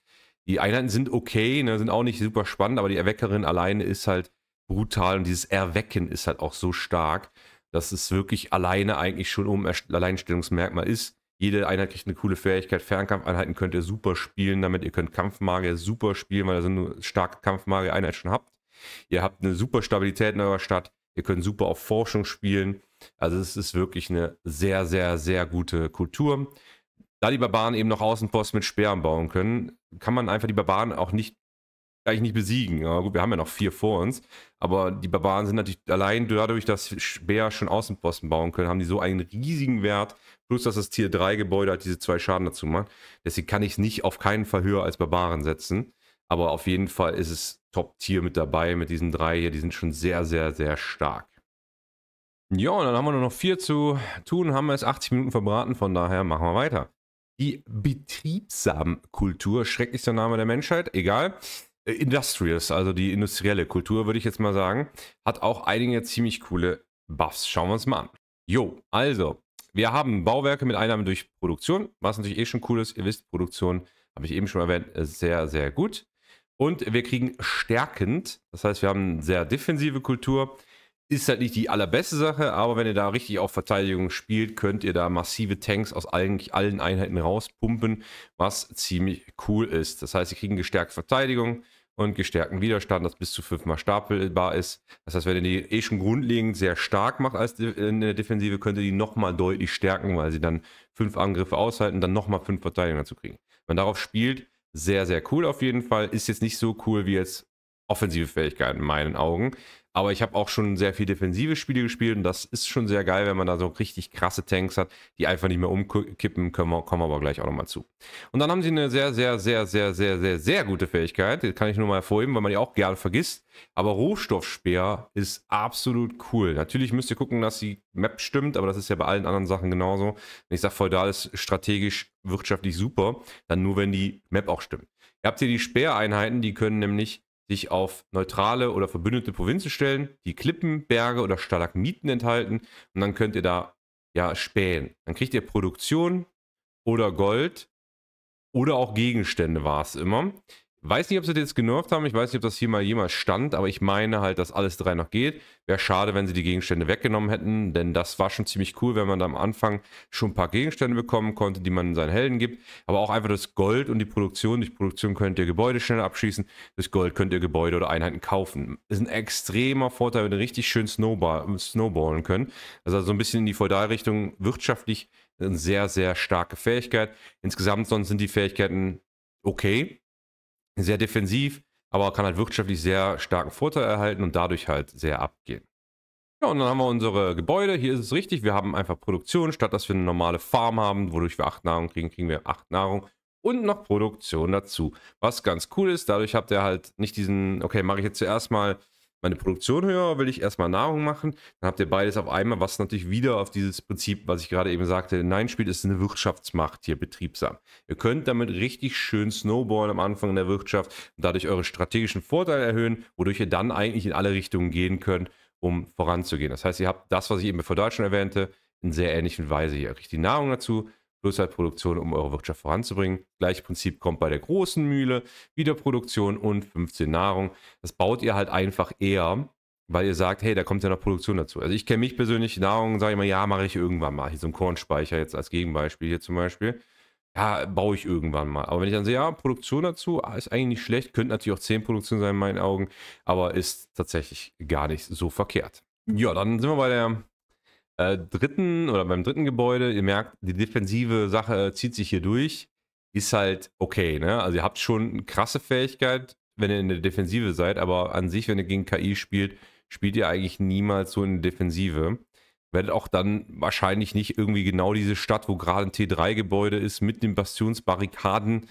Die Einheiten sind okay, ne, sind auch nicht super spannend, aber die Erweckerin alleine ist halt brutal und dieses Erwecken ist halt auch so stark, dass es wirklich alleine eigentlich schon um Alleinstellungsmerkmal ist. Jede Einheit kriegt eine coole Fähigkeit. Fernkampfeinheiten könnt ihr super spielen damit. Ihr könnt Kampfmagier super spielen, weil ihr so eine starke Kampfmagier-Einheit schon habt. Ihr habt eine super Stabilität in eurer Stadt. Ihr könnt super auf Forschung spielen. Also es ist wirklich eine sehr, sehr, sehr gute Kultur da die Barbaren eben noch Außenposten mit Sperren bauen können, kann man einfach die Barbaren auch nicht gleich nicht besiegen. Aber gut, wir haben ja noch vier vor uns. Aber die Barbaren sind natürlich allein dadurch, dass Speer schon Außenposten bauen können, haben die so einen riesigen Wert. Plus, dass das Tier 3 Gebäude halt diese zwei Schaden dazu macht. Deswegen kann ich es nicht auf keinen Fall höher als Barbaren setzen. Aber auf jeden Fall ist es Top-Tier mit dabei, mit diesen drei hier. Die sind schon sehr, sehr, sehr stark. Ja, und dann haben wir nur noch vier zu tun, haben wir es 80 Minuten verbraten, von daher machen wir weiter die Betriebsamkultur, schrecklichster Name der Menschheit, egal. Äh, Industrious, also die industrielle Kultur, würde ich jetzt mal sagen, hat auch einige ziemlich coole Buffs. Schauen wir uns mal an. Jo, also, wir haben Bauwerke mit Einnahmen durch Produktion, was natürlich eh schon cool ist. Ihr wisst, Produktion, habe ich eben schon erwähnt, ist sehr, sehr gut. Und wir kriegen stärkend, das heißt, wir haben eine sehr defensive Kultur. Ist halt nicht die allerbeste Sache, aber wenn ihr da richtig auf Verteidigung spielt, könnt ihr da massive Tanks aus eigentlich allen Einheiten rauspumpen, was ziemlich cool ist. Das heißt, sie kriegen gestärkte Verteidigung und gestärkten Widerstand, das bis zu fünfmal stapelbar ist. Das heißt, wenn ihr die eh schon grundlegend sehr stark macht als äh, in der Defensive, könnt ihr die nochmal deutlich stärken, weil sie dann fünf Angriffe aushalten und dann nochmal fünf Verteidigungen dazu kriegen. Wenn man darauf spielt, sehr, sehr cool auf jeden Fall. Ist jetzt nicht so cool wie jetzt offensive Fähigkeiten in meinen Augen. Aber ich habe auch schon sehr viel defensive Spiele gespielt und das ist schon sehr geil, wenn man da so richtig krasse Tanks hat, die einfach nicht mehr umkippen, können wir, kommen wir aber gleich auch nochmal zu. Und dann haben sie eine sehr, sehr, sehr, sehr, sehr, sehr, sehr gute Fähigkeit, die kann ich nur mal hervorheben, weil man die auch gerne vergisst. Aber Rohstoffspeer ist absolut cool. Natürlich müsst ihr gucken, dass die Map stimmt, aber das ist ja bei allen anderen Sachen genauso. Wenn ich sage, feudal ist strategisch, wirtschaftlich super, dann nur, wenn die Map auch stimmt. Ihr habt hier die Speereinheiten, die können nämlich sich auf neutrale oder verbündete Provinzen stellen, die Klippen, Berge oder Stalagmiten enthalten und dann könnt ihr da ja spähen. Dann kriegt ihr Produktion oder Gold oder auch Gegenstände war es immer. Weiß nicht, ob sie das jetzt genervt haben. Ich weiß nicht, ob das hier mal jemals stand, aber ich meine halt, dass alles drei noch geht. Wäre schade, wenn sie die Gegenstände weggenommen hätten, denn das war schon ziemlich cool, wenn man da am Anfang schon ein paar Gegenstände bekommen konnte, die man seinen Helden gibt. Aber auch einfach das Gold und die Produktion. Durch Produktion könnt ihr Gebäude schnell abschießen. Durch Gold könnt ihr Gebäude oder Einheiten kaufen. Das Ist ein extremer Vorteil, wenn ihr richtig schön snowball, äh, snowballen könnt. Also so ein bisschen in die Feudalrichtung wirtschaftlich eine sehr, sehr starke Fähigkeit. Insgesamt sonst sind die Fähigkeiten okay sehr defensiv, aber kann halt wirtschaftlich sehr starken Vorteil erhalten und dadurch halt sehr abgehen. Ja, und dann haben wir unsere Gebäude. Hier ist es richtig, wir haben einfach Produktion. Statt dass wir eine normale Farm haben, wodurch wir 8 Nahrung kriegen, kriegen wir 8 Nahrung und noch Produktion dazu. Was ganz cool ist, dadurch habt ihr halt nicht diesen, okay, mache ich jetzt zuerst mal meine Produktion höher, will ich erstmal Nahrung machen. Dann habt ihr beides auf einmal, was natürlich wieder auf dieses Prinzip, was ich gerade eben sagte, nein spielt, ist eine Wirtschaftsmacht hier betriebsam. Ihr könnt damit richtig schön snowballen am Anfang in der Wirtschaft und dadurch eure strategischen Vorteile erhöhen, wodurch ihr dann eigentlich in alle Richtungen gehen könnt, um voranzugehen. Das heißt, ihr habt das, was ich eben vor Deutschland erwähnte, in sehr ähnlichen Weise hier. Richtig Nahrung dazu, plus halt Produktion, um eure Wirtschaft voranzubringen. Gleiches Prinzip kommt bei der großen Mühle, wieder Produktion und 15 Nahrung. Das baut ihr halt einfach eher, weil ihr sagt, hey, da kommt ja noch Produktion dazu. Also ich kenne mich persönlich, Nahrung sage ich mal, ja, mache ich irgendwann mal. Hier so ein Kornspeicher jetzt als Gegenbeispiel hier zum Beispiel. Ja, baue ich irgendwann mal. Aber wenn ich dann sehe, ja, Produktion dazu ah, ist eigentlich nicht schlecht, könnte natürlich auch 10 Produktion sein in meinen Augen, aber ist tatsächlich gar nicht so verkehrt. Ja, dann sind wir bei der äh, dritten oder beim dritten Gebäude, ihr merkt, die defensive Sache äh, zieht sich hier durch, ist halt okay. Ne? Also ihr habt schon eine krasse Fähigkeit, wenn ihr in der Defensive seid, aber an sich, wenn ihr gegen KI spielt, spielt ihr eigentlich niemals so in der Defensive. Werdet auch dann wahrscheinlich nicht irgendwie genau diese Stadt, wo gerade ein T3-Gebäude ist, mit den Bastionsbarrikaden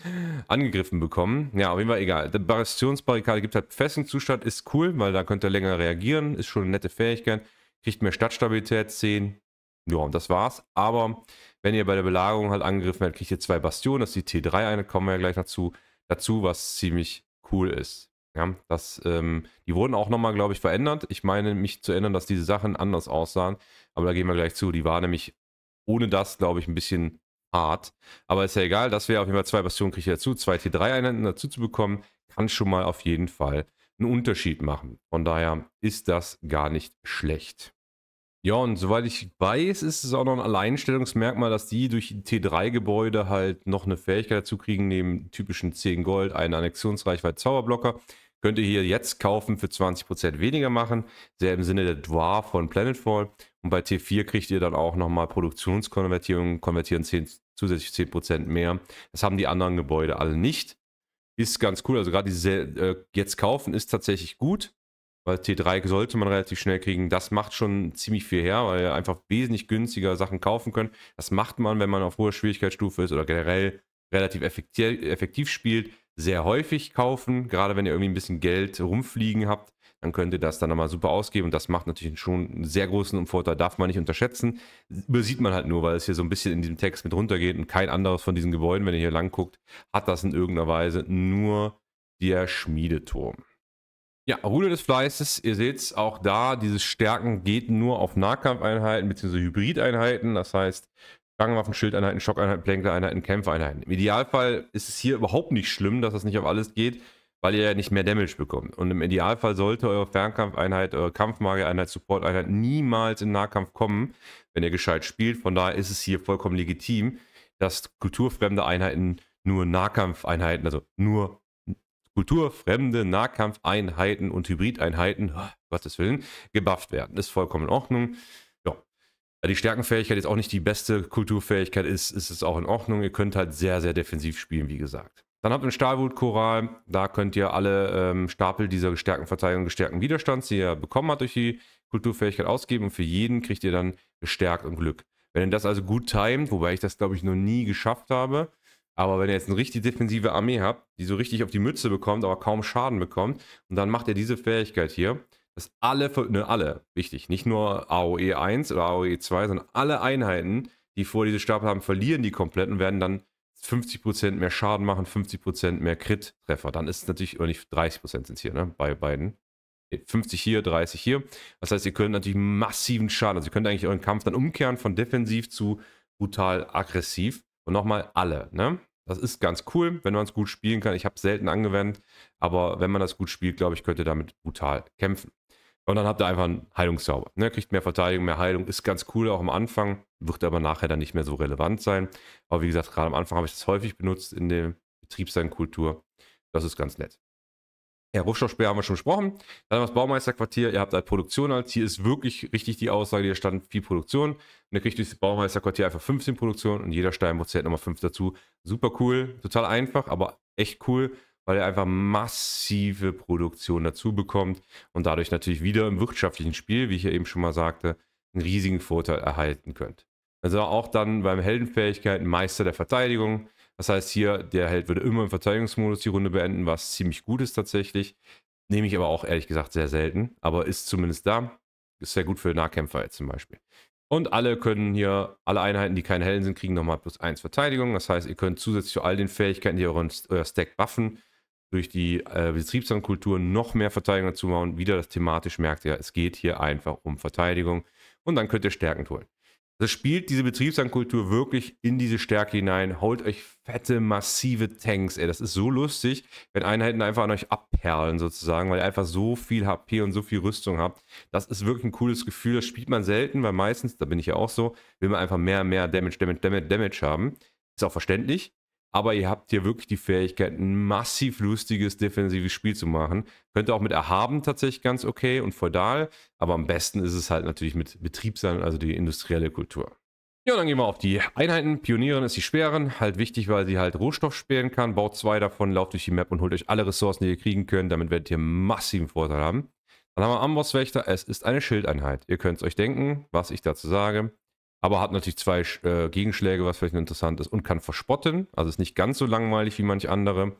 angegriffen bekommen. Ja, auf jeden Fall egal. Die Bastionsbarrikade gibt halt festen ist cool, weil da könnt ihr länger reagieren, ist schon eine nette Fähigkeit kriegt mehr Stadtstabilität 10. Ja, und das war's. Aber wenn ihr bei der Belagerung halt angegriffen werdet, kriegt ihr zwei Bastionen. Das ist die T3 eine, kommen wir ja gleich dazu, dazu was ziemlich cool ist. Ja, das, ähm, die wurden auch nochmal, glaube ich, verändert. Ich meine, mich zu erinnern, dass diese Sachen anders aussahen. Aber da gehen wir gleich zu. Die war nämlich ohne das, glaube ich, ein bisschen hart. Aber ist ja egal, das wäre auf jeden Fall zwei Bastionen kriegt ihr dazu. Zwei T3-Einheiten dazu zu bekommen, kann schon mal auf jeden Fall einen Unterschied machen. Von daher ist das gar nicht schlecht. Ja, und soweit ich weiß, ist es auch noch ein Alleinstellungsmerkmal, dass die durch T3-Gebäude halt noch eine Fähigkeit dazu kriegen, neben typischen 10 Gold, einen Annexionsreichweite Zauberblocker. Könnt ihr hier jetzt kaufen für 20% weniger machen. Sehr im Sinne der Dwarf von Planetfall. Und bei T4 kriegt ihr dann auch nochmal Produktionskonvertierung, konvertieren 10, zusätzlich 10% mehr. Das haben die anderen Gebäude alle nicht ist ganz cool. Also gerade diese äh, jetzt kaufen ist tatsächlich gut, weil T3 sollte man relativ schnell kriegen. Das macht schon ziemlich viel her, weil ihr einfach wesentlich günstiger Sachen kaufen könnt. Das macht man, wenn man auf hoher Schwierigkeitsstufe ist oder generell relativ effektiv, effektiv spielt. Sehr häufig kaufen, gerade wenn ihr irgendwie ein bisschen Geld rumfliegen habt, dann könnt ihr das dann nochmal super ausgeben. Und das macht natürlich schon einen sehr großen Vorteil, darf man nicht unterschätzen. Übersieht man halt nur, weil es hier so ein bisschen in diesem Text mit runtergeht und kein anderes von diesen Gebäuden, wenn ihr hier lang guckt, hat das in irgendeiner Weise nur der Schmiedeturm. Ja, Rude des Fleißes, ihr seht es auch da, dieses Stärken geht nur auf Nahkampfeinheiten bzw. Hybrideinheiten, das heißt Schlangenwaffen, Schildeinheiten, Schockeinheiten, Plänkeleinheiten, Kämpfeinheiten. Im Idealfall ist es hier überhaupt nicht schlimm, dass das nicht auf alles geht weil ihr ja nicht mehr Damage bekommt. Und im Idealfall sollte eure Fernkampfeinheit, eure Support-Einheit niemals in Nahkampf kommen, wenn ihr gescheit spielt. Von daher ist es hier vollkommen legitim, dass kulturfremde Einheiten nur Nahkampfeinheiten, also nur kulturfremde Nahkampfeinheiten und Hybrideinheiten, oh, Gottes Willen, gebufft werden. Ist vollkommen in Ordnung. Ja. Da die Stärkenfähigkeit jetzt auch nicht die beste Kulturfähigkeit ist, ist es auch in Ordnung. Ihr könnt halt sehr, sehr defensiv spielen, wie gesagt. Dann habt ihr einen Stahlwutkoral. Da könnt ihr alle ähm, Stapel dieser gestärkten Verteidigung, gestärkten Widerstands, die ihr bekommen habt durch die Kulturfähigkeit, ausgeben. Und für jeden kriegt ihr dann gestärkt und Glück. Wenn ihr das also gut timet, wobei ich das glaube ich noch nie geschafft habe, aber wenn ihr jetzt eine richtig defensive Armee habt, die so richtig auf die Mütze bekommt, aber kaum Schaden bekommt, und dann macht ihr diese Fähigkeit hier, dass alle, ne, alle, wichtig, nicht nur AOE 1 oder AOE 2, sondern alle Einheiten, die vor diese Stapel haben, verlieren die komplett und werden dann 50% mehr Schaden machen, 50% mehr Crit-Treffer. Dann ist es natürlich, oder nicht, 30% sind es hier, ne? Bei beiden. 50 hier, 30 hier. Das heißt, ihr könnt natürlich massiven Schaden, also ihr könnt eigentlich euren Kampf dann umkehren von defensiv zu brutal aggressiv. Und nochmal alle, ne? Das ist ganz cool, wenn man es gut spielen kann. Ich habe es selten angewendet, aber wenn man das gut spielt, glaube ich, könnt ihr damit brutal kämpfen. Und dann habt ihr einfach einen Heilungszauber. Ne? Kriegt mehr Verteidigung, mehr Heilung. Ist ganz cool auch am Anfang, wird aber nachher dann nicht mehr so relevant sein. Aber wie gesagt, gerade am Anfang habe ich das häufig benutzt in der Betriebseinkultur. Das ist ganz nett. Ja, Rohstoffsperr haben wir schon besprochen. Dann haben wir das Baumeisterquartier. Ihr habt halt Produktion als. Halt. Hier ist wirklich richtig die Aussage, hier stand viel Produktion. Und ihr kriegt das Baumeisterquartier einfach 15 Produktionen und jeder Stein zählt nochmal 5 dazu. Super cool, total einfach, aber echt cool weil er einfach massive Produktion dazu bekommt und dadurch natürlich wieder im wirtschaftlichen Spiel, wie ich ja eben schon mal sagte, einen riesigen Vorteil erhalten könnt. Also auch dann beim Heldenfähigkeiten Meister der Verteidigung. Das heißt hier, der Held würde immer im Verteidigungsmodus die Runde beenden, was ziemlich gut ist tatsächlich. Nehme ich aber auch ehrlich gesagt sehr selten, aber ist zumindest da. Ist sehr gut für Nahkämpfer jetzt zum Beispiel. Und alle können hier, alle Einheiten, die keine Helden sind, kriegen nochmal plus 1 Verteidigung. Das heißt, ihr könnt zusätzlich zu all den Fähigkeiten, die euren, euer Stack buffen, durch die äh, Betriebslandkultur noch mehr Verteidigung dazu bauen. Wieder das thematisch merkt ihr, es geht hier einfach um Verteidigung und dann könnt ihr Stärken holen. Das also spielt diese Betriebsankultur wirklich in diese Stärke hinein. Holt euch fette, massive Tanks, ey. Das ist so lustig, wenn Einheiten einfach an euch abperlen sozusagen, weil ihr einfach so viel HP und so viel Rüstung habt. Das ist wirklich ein cooles Gefühl. Das spielt man selten, weil meistens, da bin ich ja auch so, will man einfach mehr, mehr Damage, Damage, Damage, Damage haben. Ist auch verständlich aber ihr habt hier wirklich die Fähigkeit, ein massiv lustiges defensives Spiel zu machen. Könnt ihr auch mit Erhaben tatsächlich ganz okay und feudal, aber am besten ist es halt natürlich mit Betriebshandel, also die industrielle Kultur. Ja, dann gehen wir auf die Einheiten. Pionieren ist die Sperren. halt wichtig, weil sie halt Rohstoff sperren kann. Baut zwei davon, lauft durch die Map und holt euch alle Ressourcen, die ihr kriegen könnt. Damit werdet ihr massiven Vorteil haben. Dann haben wir Ambosswächter, es ist eine Schildeinheit. Ihr könnt es euch denken, was ich dazu sage. Aber hat natürlich zwei äh, Gegenschläge, was vielleicht interessant ist, und kann verspotten. Also ist nicht ganz so langweilig wie manch andere.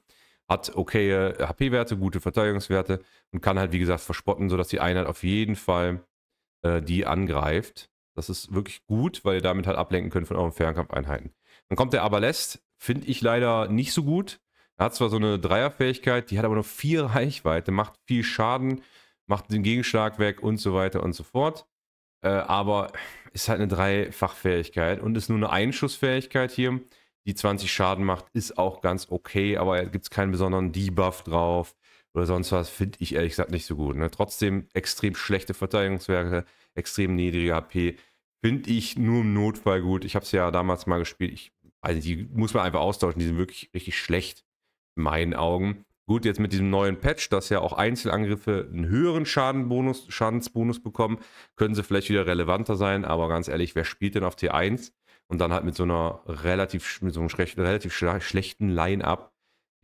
Hat okay äh, HP-Werte, gute Verteidigungswerte und kann halt, wie gesagt, verspotten, sodass die Einheit auf jeden Fall äh, die angreift. Das ist wirklich gut, weil ihr damit halt ablenken könnt von euren Fernkampfeinheiten. Dann kommt der Aberlest. finde ich leider nicht so gut. Er hat zwar so eine Dreierfähigkeit, die hat aber nur vier Reichweite, macht viel Schaden, macht den Gegenschlag weg und so weiter und so fort. Äh, aber ist halt eine Dreifachfähigkeit und ist nur eine Einschussfähigkeit hier, die 20 Schaden macht, ist auch ganz okay, aber gibt es keinen besonderen Debuff drauf oder sonst was, finde ich ehrlich gesagt nicht so gut. Ne? Trotzdem extrem schlechte Verteidigungswerke, extrem niedrige HP, finde ich nur im Notfall gut. Ich habe es ja damals mal gespielt, ich, also die muss man einfach austauschen, die sind wirklich richtig schlecht in meinen Augen. Gut, jetzt mit diesem neuen Patch, dass ja auch Einzelangriffe einen höheren Schadenbonus, Schadensbonus bekommen, können sie vielleicht wieder relevanter sein, aber ganz ehrlich, wer spielt denn auf T1 und dann halt mit so einer relativ, mit so einem relativ schlechten Line-Up?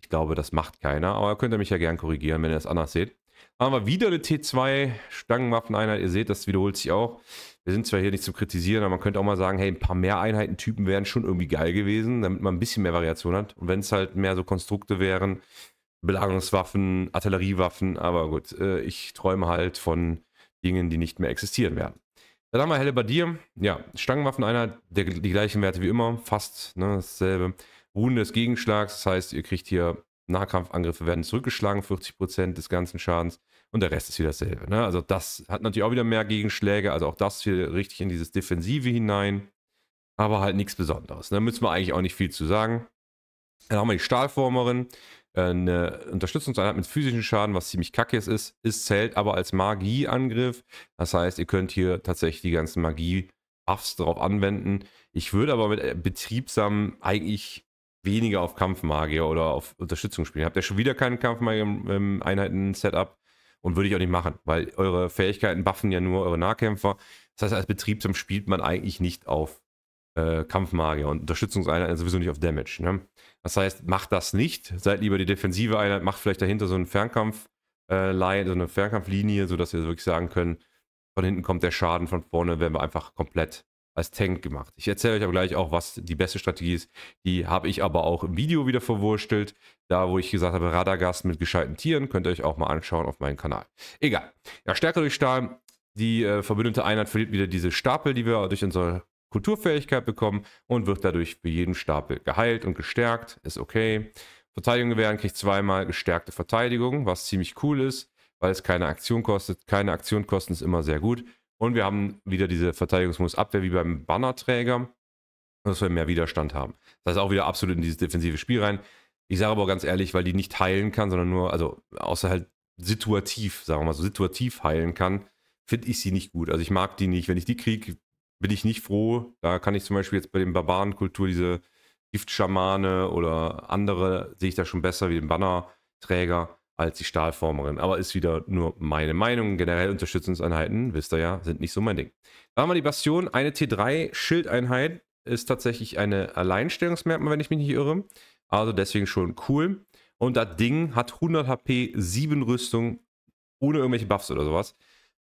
Ich glaube, das macht keiner, aber könnt ihr mich ja gern korrigieren, wenn ihr das anders seht. Haben wir wieder eine T2 Stangenwaffeneinheit, ihr seht, das wiederholt sich auch. Wir sind zwar hier nicht zu Kritisieren, aber man könnte auch mal sagen, hey, ein paar mehr Einheitentypen wären schon irgendwie geil gewesen, damit man ein bisschen mehr Variation hat. Und wenn es halt mehr so Konstrukte wären, Belagerungswaffen, Artilleriewaffen, aber gut, äh, ich träume halt von Dingen, die nicht mehr existieren werden. Dann haben wir Helle Badir, ja, Stangenwaffeneinheit, der, die gleichen Werte wie immer, fast ne, dasselbe. Ruhen des Gegenschlags, das heißt, ihr kriegt hier Nahkampfangriffe werden zurückgeschlagen, 40% des ganzen Schadens und der Rest ist wieder dasselbe. Ne? Also das hat natürlich auch wieder mehr Gegenschläge, also auch das hier richtig in dieses Defensive hinein, aber halt nichts Besonderes. Da ne? müssen wir eigentlich auch nicht viel zu sagen. Dann haben wir die Stahlformerin, eine Unterstützungseinheit mit physischen Schaden, was ziemlich kacke ist, ist, zählt aber als Magieangriff. Das heißt, ihr könnt hier tatsächlich die ganzen Magie-Buffs drauf anwenden. Ich würde aber mit äh, Betriebsam eigentlich weniger auf Kampfmagier oder auf Unterstützung spielen. Habt ihr schon wieder keinen Kampfmagier Einheiten-Setup und würde ich auch nicht machen, weil eure Fähigkeiten buffen ja nur eure Nahkämpfer. Das heißt, als Betriebsam spielt man eigentlich nicht auf äh, Kampfmagier und Unterstützungseinheiten sowieso nicht auf Damage. Ne? Das heißt, macht das nicht, seid lieber die defensive Einheit, macht vielleicht dahinter so einen Fernkampf, äh, so eine Fernkampflinie, sodass wir wirklich sagen können, von hinten kommt der Schaden, von vorne werden wir einfach komplett als Tank gemacht. Ich erzähle euch aber gleich auch, was die beste Strategie ist. Die habe ich aber auch im Video wieder verwurstelt. Da, wo ich gesagt habe, Radagast mit gescheiten Tieren, könnt ihr euch auch mal anschauen auf meinem Kanal. Egal. Ja, Stärke durch Stahl. Die äh, verbündete Einheit verliert wieder diese Stapel, die wir durch unsere Kulturfähigkeit bekommen und wird dadurch für jeden Stapel geheilt und gestärkt. Ist okay. Verteidigung gewähren kriegt zweimal gestärkte Verteidigung, was ziemlich cool ist, weil es keine Aktion kostet. Keine Aktion kosten ist immer sehr gut. Und wir haben wieder diese Verteidigungsmodus-Abwehr wie beim Bannerträger, dass wir mehr Widerstand haben. Das heißt auch wieder absolut in dieses defensive Spiel rein. Ich sage aber ganz ehrlich, weil die nicht heilen kann, sondern nur, also außer halt situativ, sagen wir mal so, situativ heilen kann, finde ich sie nicht gut. Also ich mag die nicht. Wenn ich die kriege, bin ich nicht froh. Da kann ich zum Beispiel jetzt bei den Barbarenkultur diese Giftschamane oder andere sehe ich da schon besser wie den Bannerträger als die Stahlformerin. Aber ist wieder nur meine Meinung. Generell Unterstützungseinheiten, wisst ihr ja, sind nicht so mein Ding. Da haben wir die Bastion. Eine T3-Schildeinheit ist tatsächlich eine Alleinstellungsmerkmal, wenn ich mich nicht irre. Also deswegen schon cool. Und das Ding hat 100 HP, 7 Rüstung, ohne irgendwelche Buffs oder sowas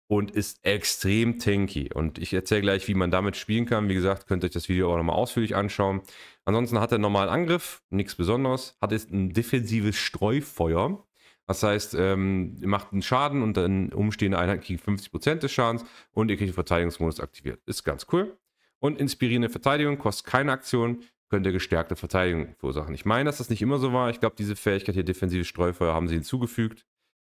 und ist extrem tanky. Und ich erzähle gleich, wie man damit spielen kann. Wie gesagt, könnt ihr euch das Video auch nochmal ausführlich anschauen. Ansonsten hat er einen normalen Angriff, nichts Besonderes. Hat jetzt ein defensives Streufeuer. Das heißt, ähm, ihr macht einen Schaden und dann umstehende Einheit kriegt 50% des Schadens und ihr kriegt den Verteidigungsmodus aktiviert. Ist ganz cool. Und inspirierende Verteidigung kostet keine Aktion, könnt ihr gestärkte Verteidigung verursachen. Ich meine, dass das nicht immer so war. Ich glaube, diese Fähigkeit hier, defensives Streufeuer, haben sie hinzugefügt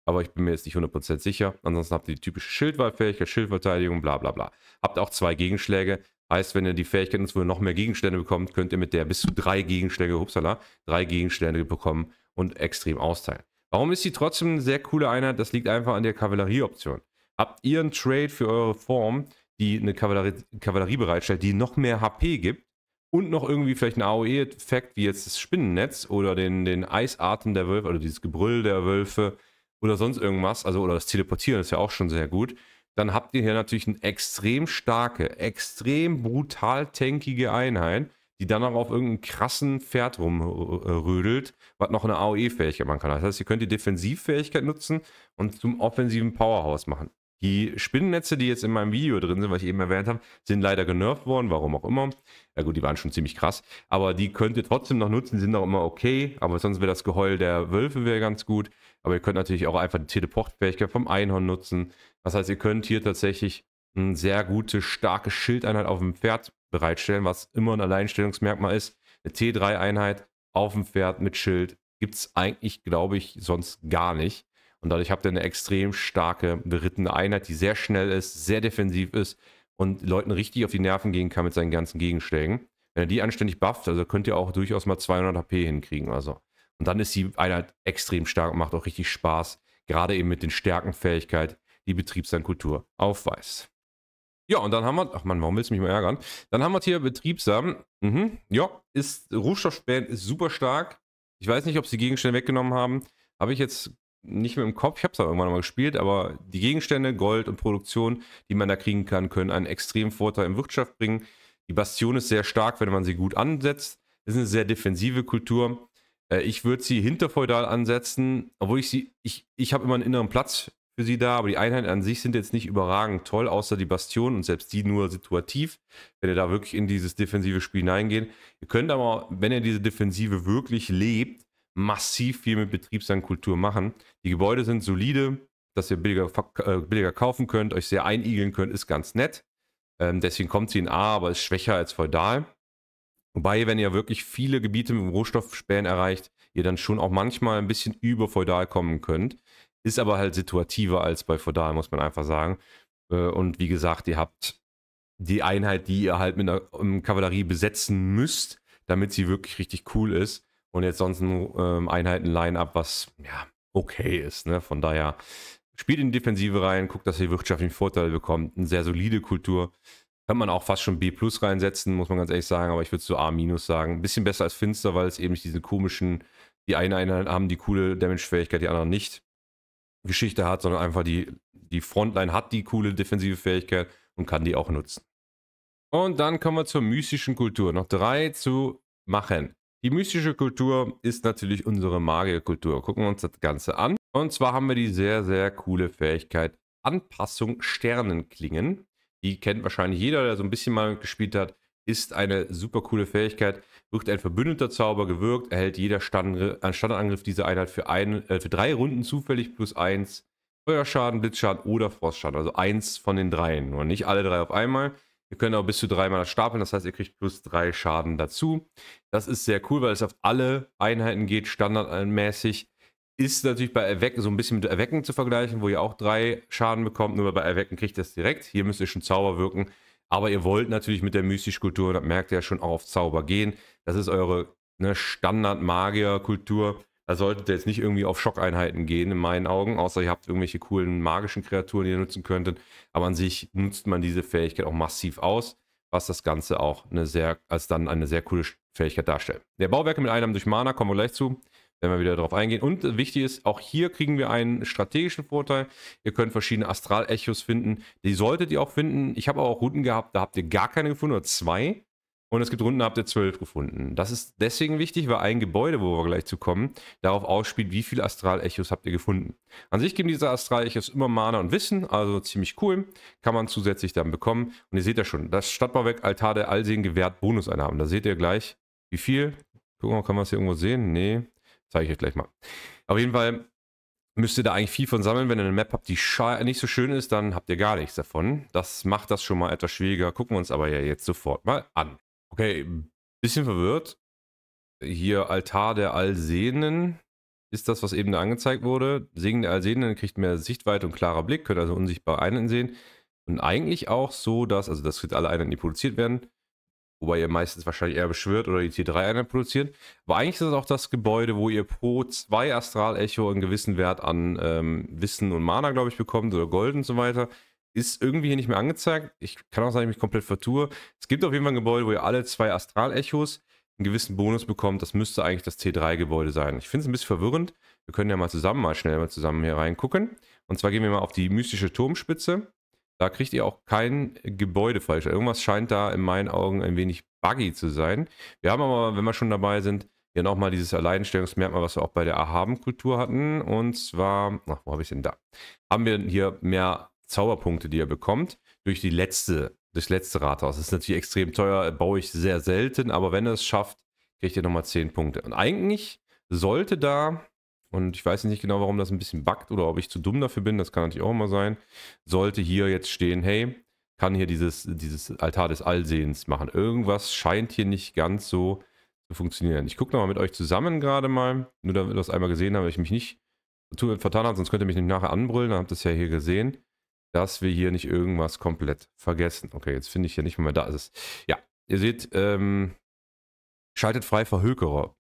aber ich bin mir jetzt nicht 100% sicher. Ansonsten habt ihr die typische Schildwahlfähigkeit, Schildverteidigung, bla bla bla. Habt auch zwei Gegenschläge. Heißt, wenn ihr die Fähigkeit nutzt, wo ihr noch mehr Gegenstände bekommt, könnt ihr mit der bis zu drei Gegenschläge, upsala, drei Gegenstände bekommen und extrem austeilen. Warum ist sie trotzdem eine sehr coole Einheit? Das liegt einfach an der Kavallerieoption. Habt ihr einen Trade für eure Form, die eine Kavallerie, Kavallerie bereitstellt, die noch mehr HP gibt und noch irgendwie vielleicht einen AOE-Effekt, wie jetzt das Spinnennetz oder den, den Eisatem der Wölfe, also dieses Gebrüll der Wölfe, oder sonst irgendwas, also oder das Teleportieren ist ja auch schon sehr gut, dann habt ihr hier natürlich eine extrem starke, extrem brutal tankige Einheit, die dann auch auf irgendeinem krassen Pferd rumrödelt, was noch eine AOE-Fähigkeit machen kann. Das heißt, ihr könnt die Defensivfähigkeit nutzen und zum offensiven Powerhouse machen. Die Spinnennetze, die jetzt in meinem Video drin sind, was ich eben erwähnt habe, sind leider genervt worden, warum auch immer. Ja gut, die waren schon ziemlich krass, aber die könnt ihr trotzdem noch nutzen, die sind auch immer okay, aber sonst wäre das Geheul der Wölfe wäre ganz gut. Aber ihr könnt natürlich auch einfach die Teleportfähigkeit vom Einhorn nutzen. Das heißt, ihr könnt hier tatsächlich eine sehr gute, starke Schildeinheit auf dem Pferd bereitstellen, was immer ein Alleinstellungsmerkmal ist. Eine T3-Einheit auf dem Pferd mit Schild gibt es eigentlich, glaube ich, sonst gar nicht. Und dadurch habt ihr eine extrem starke berittene Einheit, die sehr schnell ist, sehr defensiv ist und Leuten richtig auf die Nerven gehen kann mit seinen ganzen Gegenschlägen. Wenn ihr die anständig bufft, also könnt ihr auch durchaus mal 200 HP hinkriegen. Also und dann ist die Einheit extrem stark und macht auch richtig Spaß, gerade eben mit den Stärkenfähigkeit, die Betriebssamkultur aufweist. Ja, und dann haben wir, ach man, warum willst du mich mal ärgern? Dann haben wir hier Betriebsam. Mhm, ja, ist Rohstoffspähen ist super stark. Ich weiß nicht, ob sie Gegenstände weggenommen haben. Habe ich jetzt nicht mehr im Kopf. Ich habe es aber irgendwann mal gespielt, aber die Gegenstände, Gold und Produktion, die man da kriegen kann, können einen extremen Vorteil in Wirtschaft bringen. Die Bastion ist sehr stark, wenn man sie gut ansetzt. Ist eine sehr defensive Kultur. Äh, ich würde sie hinter Feudal ansetzen, obwohl ich sie, ich, ich habe immer einen inneren Platz für sie da, aber die Einheiten an sich sind jetzt nicht überragend toll, außer die Bastionen und selbst die nur situativ, wenn ihr da wirklich in dieses defensive Spiel hineingeht. Ihr könnt aber, wenn ihr diese Defensive wirklich lebt, massiv viel mit Betriebsankultur machen. Die Gebäude sind solide, dass ihr billiger, äh, billiger kaufen könnt, euch sehr einigeln könnt, ist ganz nett. Ähm, deswegen kommt sie in A, aber ist schwächer als Feudal. Wobei, wenn ihr wirklich viele Gebiete mit Rohstoffspähen erreicht, ihr dann schon auch manchmal ein bisschen über feudal kommen könnt. Ist aber halt situativer als bei feudal, muss man einfach sagen. Äh, und wie gesagt, ihr habt die Einheit, die ihr halt mit einer ähm, Kavallerie besetzen müsst, damit sie wirklich richtig cool ist. Und jetzt sonst ein ähm, Einheiten-Line-Up, was ja okay ist. Ne? Von daher spielt in die Defensive rein, guckt, dass ihr wirtschaftlichen Vorteil bekommt. Eine sehr solide Kultur. Kann man auch fast schon B plus reinsetzen, muss man ganz ehrlich sagen, aber ich würde so A minus sagen. Ein bisschen besser als Finster, weil es eben nicht diese komischen, die eine Einheit haben die coole Damage-Fähigkeit, die anderen nicht. Geschichte hat, sondern einfach die, die Frontline hat die coole defensive Fähigkeit und kann die auch nutzen. Und dann kommen wir zur mystischen Kultur. Noch drei zu machen. Die mystische Kultur ist natürlich unsere Magierkultur. Gucken wir uns das Ganze an. Und zwar haben wir die sehr, sehr coole Fähigkeit Anpassung Sternenklingen die kennt wahrscheinlich jeder, der so ein bisschen mal gespielt hat, ist eine super coole Fähigkeit. Wird ein verbündeter Zauber gewirkt, erhält jeder äh, Standardangriff dieser Einheit für, ein, äh, für drei Runden zufällig plus eins Feuerschaden, Blitzschaden oder Frostschaden. Also eins von den dreien. nur nicht alle drei auf einmal. Ihr könnt auch bis zu dreimal stapeln, das heißt, ihr kriegt plus drei Schaden dazu. Das ist sehr cool, weil es auf alle Einheiten geht, standardmäßig. Ist natürlich bei Erwecken so ein bisschen mit Erwecken zu vergleichen, wo ihr auch drei Schaden bekommt, nur bei Erwecken kriegt ihr es direkt. Hier müsst ihr schon Zauber wirken. Aber ihr wollt natürlich mit der Mystisch-Kultur, das merkt ihr ja schon, auch auf Zauber gehen. Das ist eure ne, Standard-Magier-Kultur. Da solltet ihr jetzt nicht irgendwie auf Schockeinheiten gehen, in meinen Augen, außer ihr habt irgendwelche coolen magischen Kreaturen, die ihr nutzen könntet. Aber an sich nutzt man diese Fähigkeit auch massiv aus, was das Ganze auch eine sehr, als dann eine sehr coole Fähigkeit darstellt. Der Bauwerke mit einem durch Mana, kommen wir gleich zu wenn wir wieder darauf eingehen. Und wichtig ist, auch hier kriegen wir einen strategischen Vorteil. Ihr könnt verschiedene Astral-Echos finden. Die solltet ihr auch finden. Ich habe auch Runden gehabt, da habt ihr gar keine gefunden oder zwei. Und es gibt Runden, da habt ihr zwölf gefunden. Das ist deswegen wichtig, weil ein Gebäude, wo wir gleich zu kommen, darauf ausspielt, wie viele Astral-Echos habt ihr gefunden. An sich geben diese Astral-Echos immer Mana und Wissen, also ziemlich cool. Kann man zusätzlich dann bekommen. Und ihr seht ja schon, das Stadtbauwerk Altar der Allsehen gewährt Bonuseinnahmen. Da seht ihr gleich, wie viel. Gucken wir mal, kann man es hier irgendwo sehen? Nee. Zeige ich euch gleich mal. Auf jeden Fall müsst ihr da eigentlich viel von sammeln. Wenn ihr eine Map habt, die nicht so schön ist, dann habt ihr gar nichts davon. Das macht das schon mal etwas schwieriger. Gucken wir uns aber ja jetzt sofort mal an. Okay, bisschen verwirrt. Hier Altar der Allsehenden ist das, was eben da angezeigt wurde. Segen der Allsehenden kriegt mehr Sichtweite und klarer Blick, könnt also unsichtbar Einheiten sehen. Und eigentlich auch so, dass, also das wird alle Einheiten, die produziert werden, wobei ihr meistens wahrscheinlich eher beschwört oder die T3-Einheit produziert. Aber eigentlich ist das auch das Gebäude, wo ihr pro 2 Astral-Echo einen gewissen Wert an ähm, Wissen und Mana, glaube ich, bekommt oder Gold und so weiter. Ist irgendwie hier nicht mehr angezeigt. Ich kann auch sagen, ich mich komplett vertue. Es gibt auf jeden Fall ein Gebäude, wo ihr alle zwei Astral-Echos einen gewissen Bonus bekommt. Das müsste eigentlich das T3-Gebäude sein. Ich finde es ein bisschen verwirrend. Wir können ja mal zusammen, mal schnell mal zusammen hier reingucken. Und zwar gehen wir mal auf die mystische Turmspitze. Da kriegt ihr auch kein Gebäude falsch. Irgendwas scheint da in meinen Augen ein wenig buggy zu sein. Wir haben aber, wenn wir schon dabei sind, hier nochmal dieses Alleinstellungsmerkmal, was wir auch bei der Ahaben-Kultur hatten. Und zwar, ach, wo habe ich denn da? Haben wir hier mehr Zauberpunkte, die ihr bekommt, durch die letzte, das letzte Rathaus. Das ist natürlich extrem teuer, baue ich sehr selten, aber wenn ihr es schafft, kriegt ihr nochmal 10 Punkte. Und eigentlich sollte da und ich weiß nicht genau, warum das ein bisschen buggt oder ob ich zu dumm dafür bin, das kann natürlich auch immer sein. Sollte hier jetzt stehen, hey, kann hier dieses, dieses Altar des Allsehens machen. Irgendwas scheint hier nicht ganz so zu funktionieren. Ich gucke nochmal mit euch zusammen gerade mal, nur damit ihr das einmal gesehen habt, weil ich mich nicht vertan habe, sonst könnt ihr mich nicht nachher anbrüllen, dann habt ihr es ja hier gesehen, dass wir hier nicht irgendwas komplett vergessen. Okay, jetzt finde ich hier nicht mehr, da ist es. Ja, ihr seht, ähm, schaltet frei Verhökerer.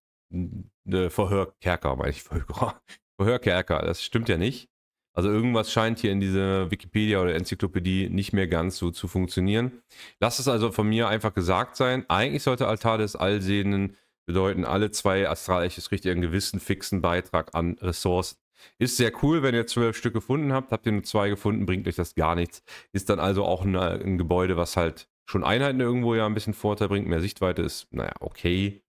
Verhörkerker, meine ich. Verhörkerker, das stimmt ja nicht. Also irgendwas scheint hier in dieser Wikipedia oder Enzyklopädie nicht mehr ganz so zu funktionieren. Lass es also von mir einfach gesagt sein. Eigentlich sollte Altar des Allsehenden bedeuten, alle zwei Astralechos kriegt ihr einen gewissen fixen Beitrag an Ressourcen. Ist sehr cool, wenn ihr zwölf Stück gefunden habt. Habt ihr nur zwei gefunden, bringt euch das gar nichts. Ist dann also auch eine, ein Gebäude, was halt schon Einheiten irgendwo ja ein bisschen Vorteil bringt. Mehr Sichtweite ist, naja, okay.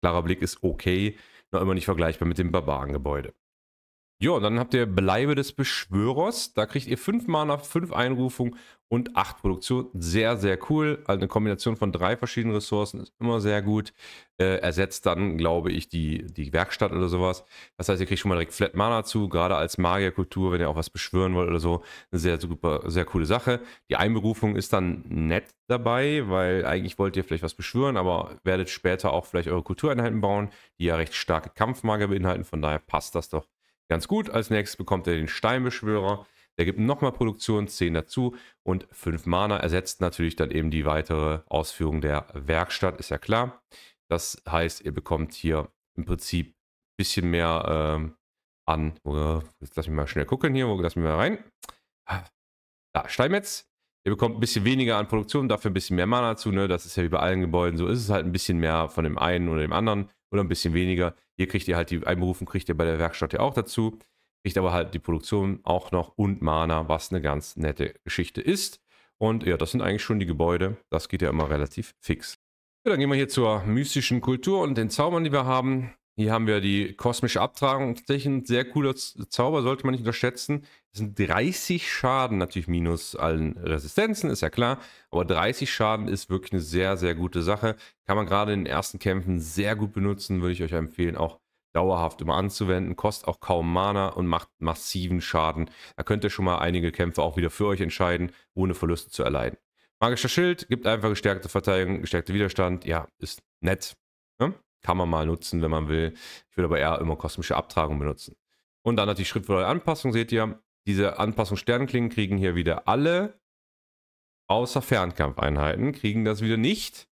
Klarer Blick ist okay, noch immer nicht vergleichbar mit dem Barbarengebäude. Ja, und dann habt ihr Bleibe des Beschwörers. Da kriegt ihr 5 Mana, 5 Einrufungen und 8 Produktion. Sehr, sehr cool. Also eine Kombination von drei verschiedenen Ressourcen ist immer sehr gut. Äh, ersetzt dann, glaube ich, die, die Werkstatt oder sowas. Das heißt, ihr kriegt schon mal direkt Flat Mana zu, gerade als Magierkultur, wenn ihr auch was beschwören wollt oder so. Eine sehr super, sehr coole Sache. Die Einberufung ist dann nett dabei, weil eigentlich wollt ihr vielleicht was beschwören, aber werdet später auch vielleicht eure Kultureinheiten bauen, die ja recht starke Kampfmagier beinhalten. Von daher passt das doch Ganz gut. Als nächstes bekommt er den Steinbeschwörer. Der gibt nochmal Produktion, 10 dazu und 5 Mana. Ersetzt natürlich dann eben die weitere Ausführung der Werkstatt, ist ja klar. Das heißt, ihr bekommt hier im Prinzip ein bisschen mehr ähm, an. Jetzt lass mich mal schnell gucken hier, lass mich mal rein. Da, Steinmetz. Ihr bekommt ein bisschen weniger an Produktion, dafür ein bisschen mehr Mana dazu. Ne? Das ist ja wie bei allen Gebäuden so. Ist es halt ein bisschen mehr von dem einen oder dem anderen oder ein bisschen weniger. Hier kriegt ihr halt die Einberufen, kriegt ihr bei der Werkstatt ja auch dazu. Kriegt aber halt die Produktion auch noch und Mana, was eine ganz nette Geschichte ist. Und ja, das sind eigentlich schon die Gebäude. Das geht ja immer relativ fix. Ja, dann gehen wir hier zur mystischen Kultur und den Zaubern, die wir haben. Hier haben wir die kosmische Abtragung. Tatsächlich ein sehr cooler Zauber, sollte man nicht unterschätzen. Das sind 30 Schaden, natürlich minus allen Resistenzen, ist ja klar. Aber 30 Schaden ist wirklich eine sehr, sehr gute Sache. Kann man gerade in den ersten Kämpfen sehr gut benutzen, würde ich euch empfehlen, auch dauerhaft immer anzuwenden. Kostet auch kaum Mana und macht massiven Schaden. Da könnt ihr schon mal einige Kämpfe auch wieder für euch entscheiden, ohne Verluste zu erleiden. Magischer Schild gibt einfach gestärkte Verteidigung, gestärkte Widerstand. Ja, ist nett. Ja? Ne? Kann man mal nutzen, wenn man will. Ich würde aber eher immer kosmische Abtragung benutzen. Und dann natürlich Schritt für eure Anpassung, seht ihr. Diese Anpassung Sternklingen kriegen hier wieder alle, außer Fernkampfeinheiten, kriegen das wieder nicht.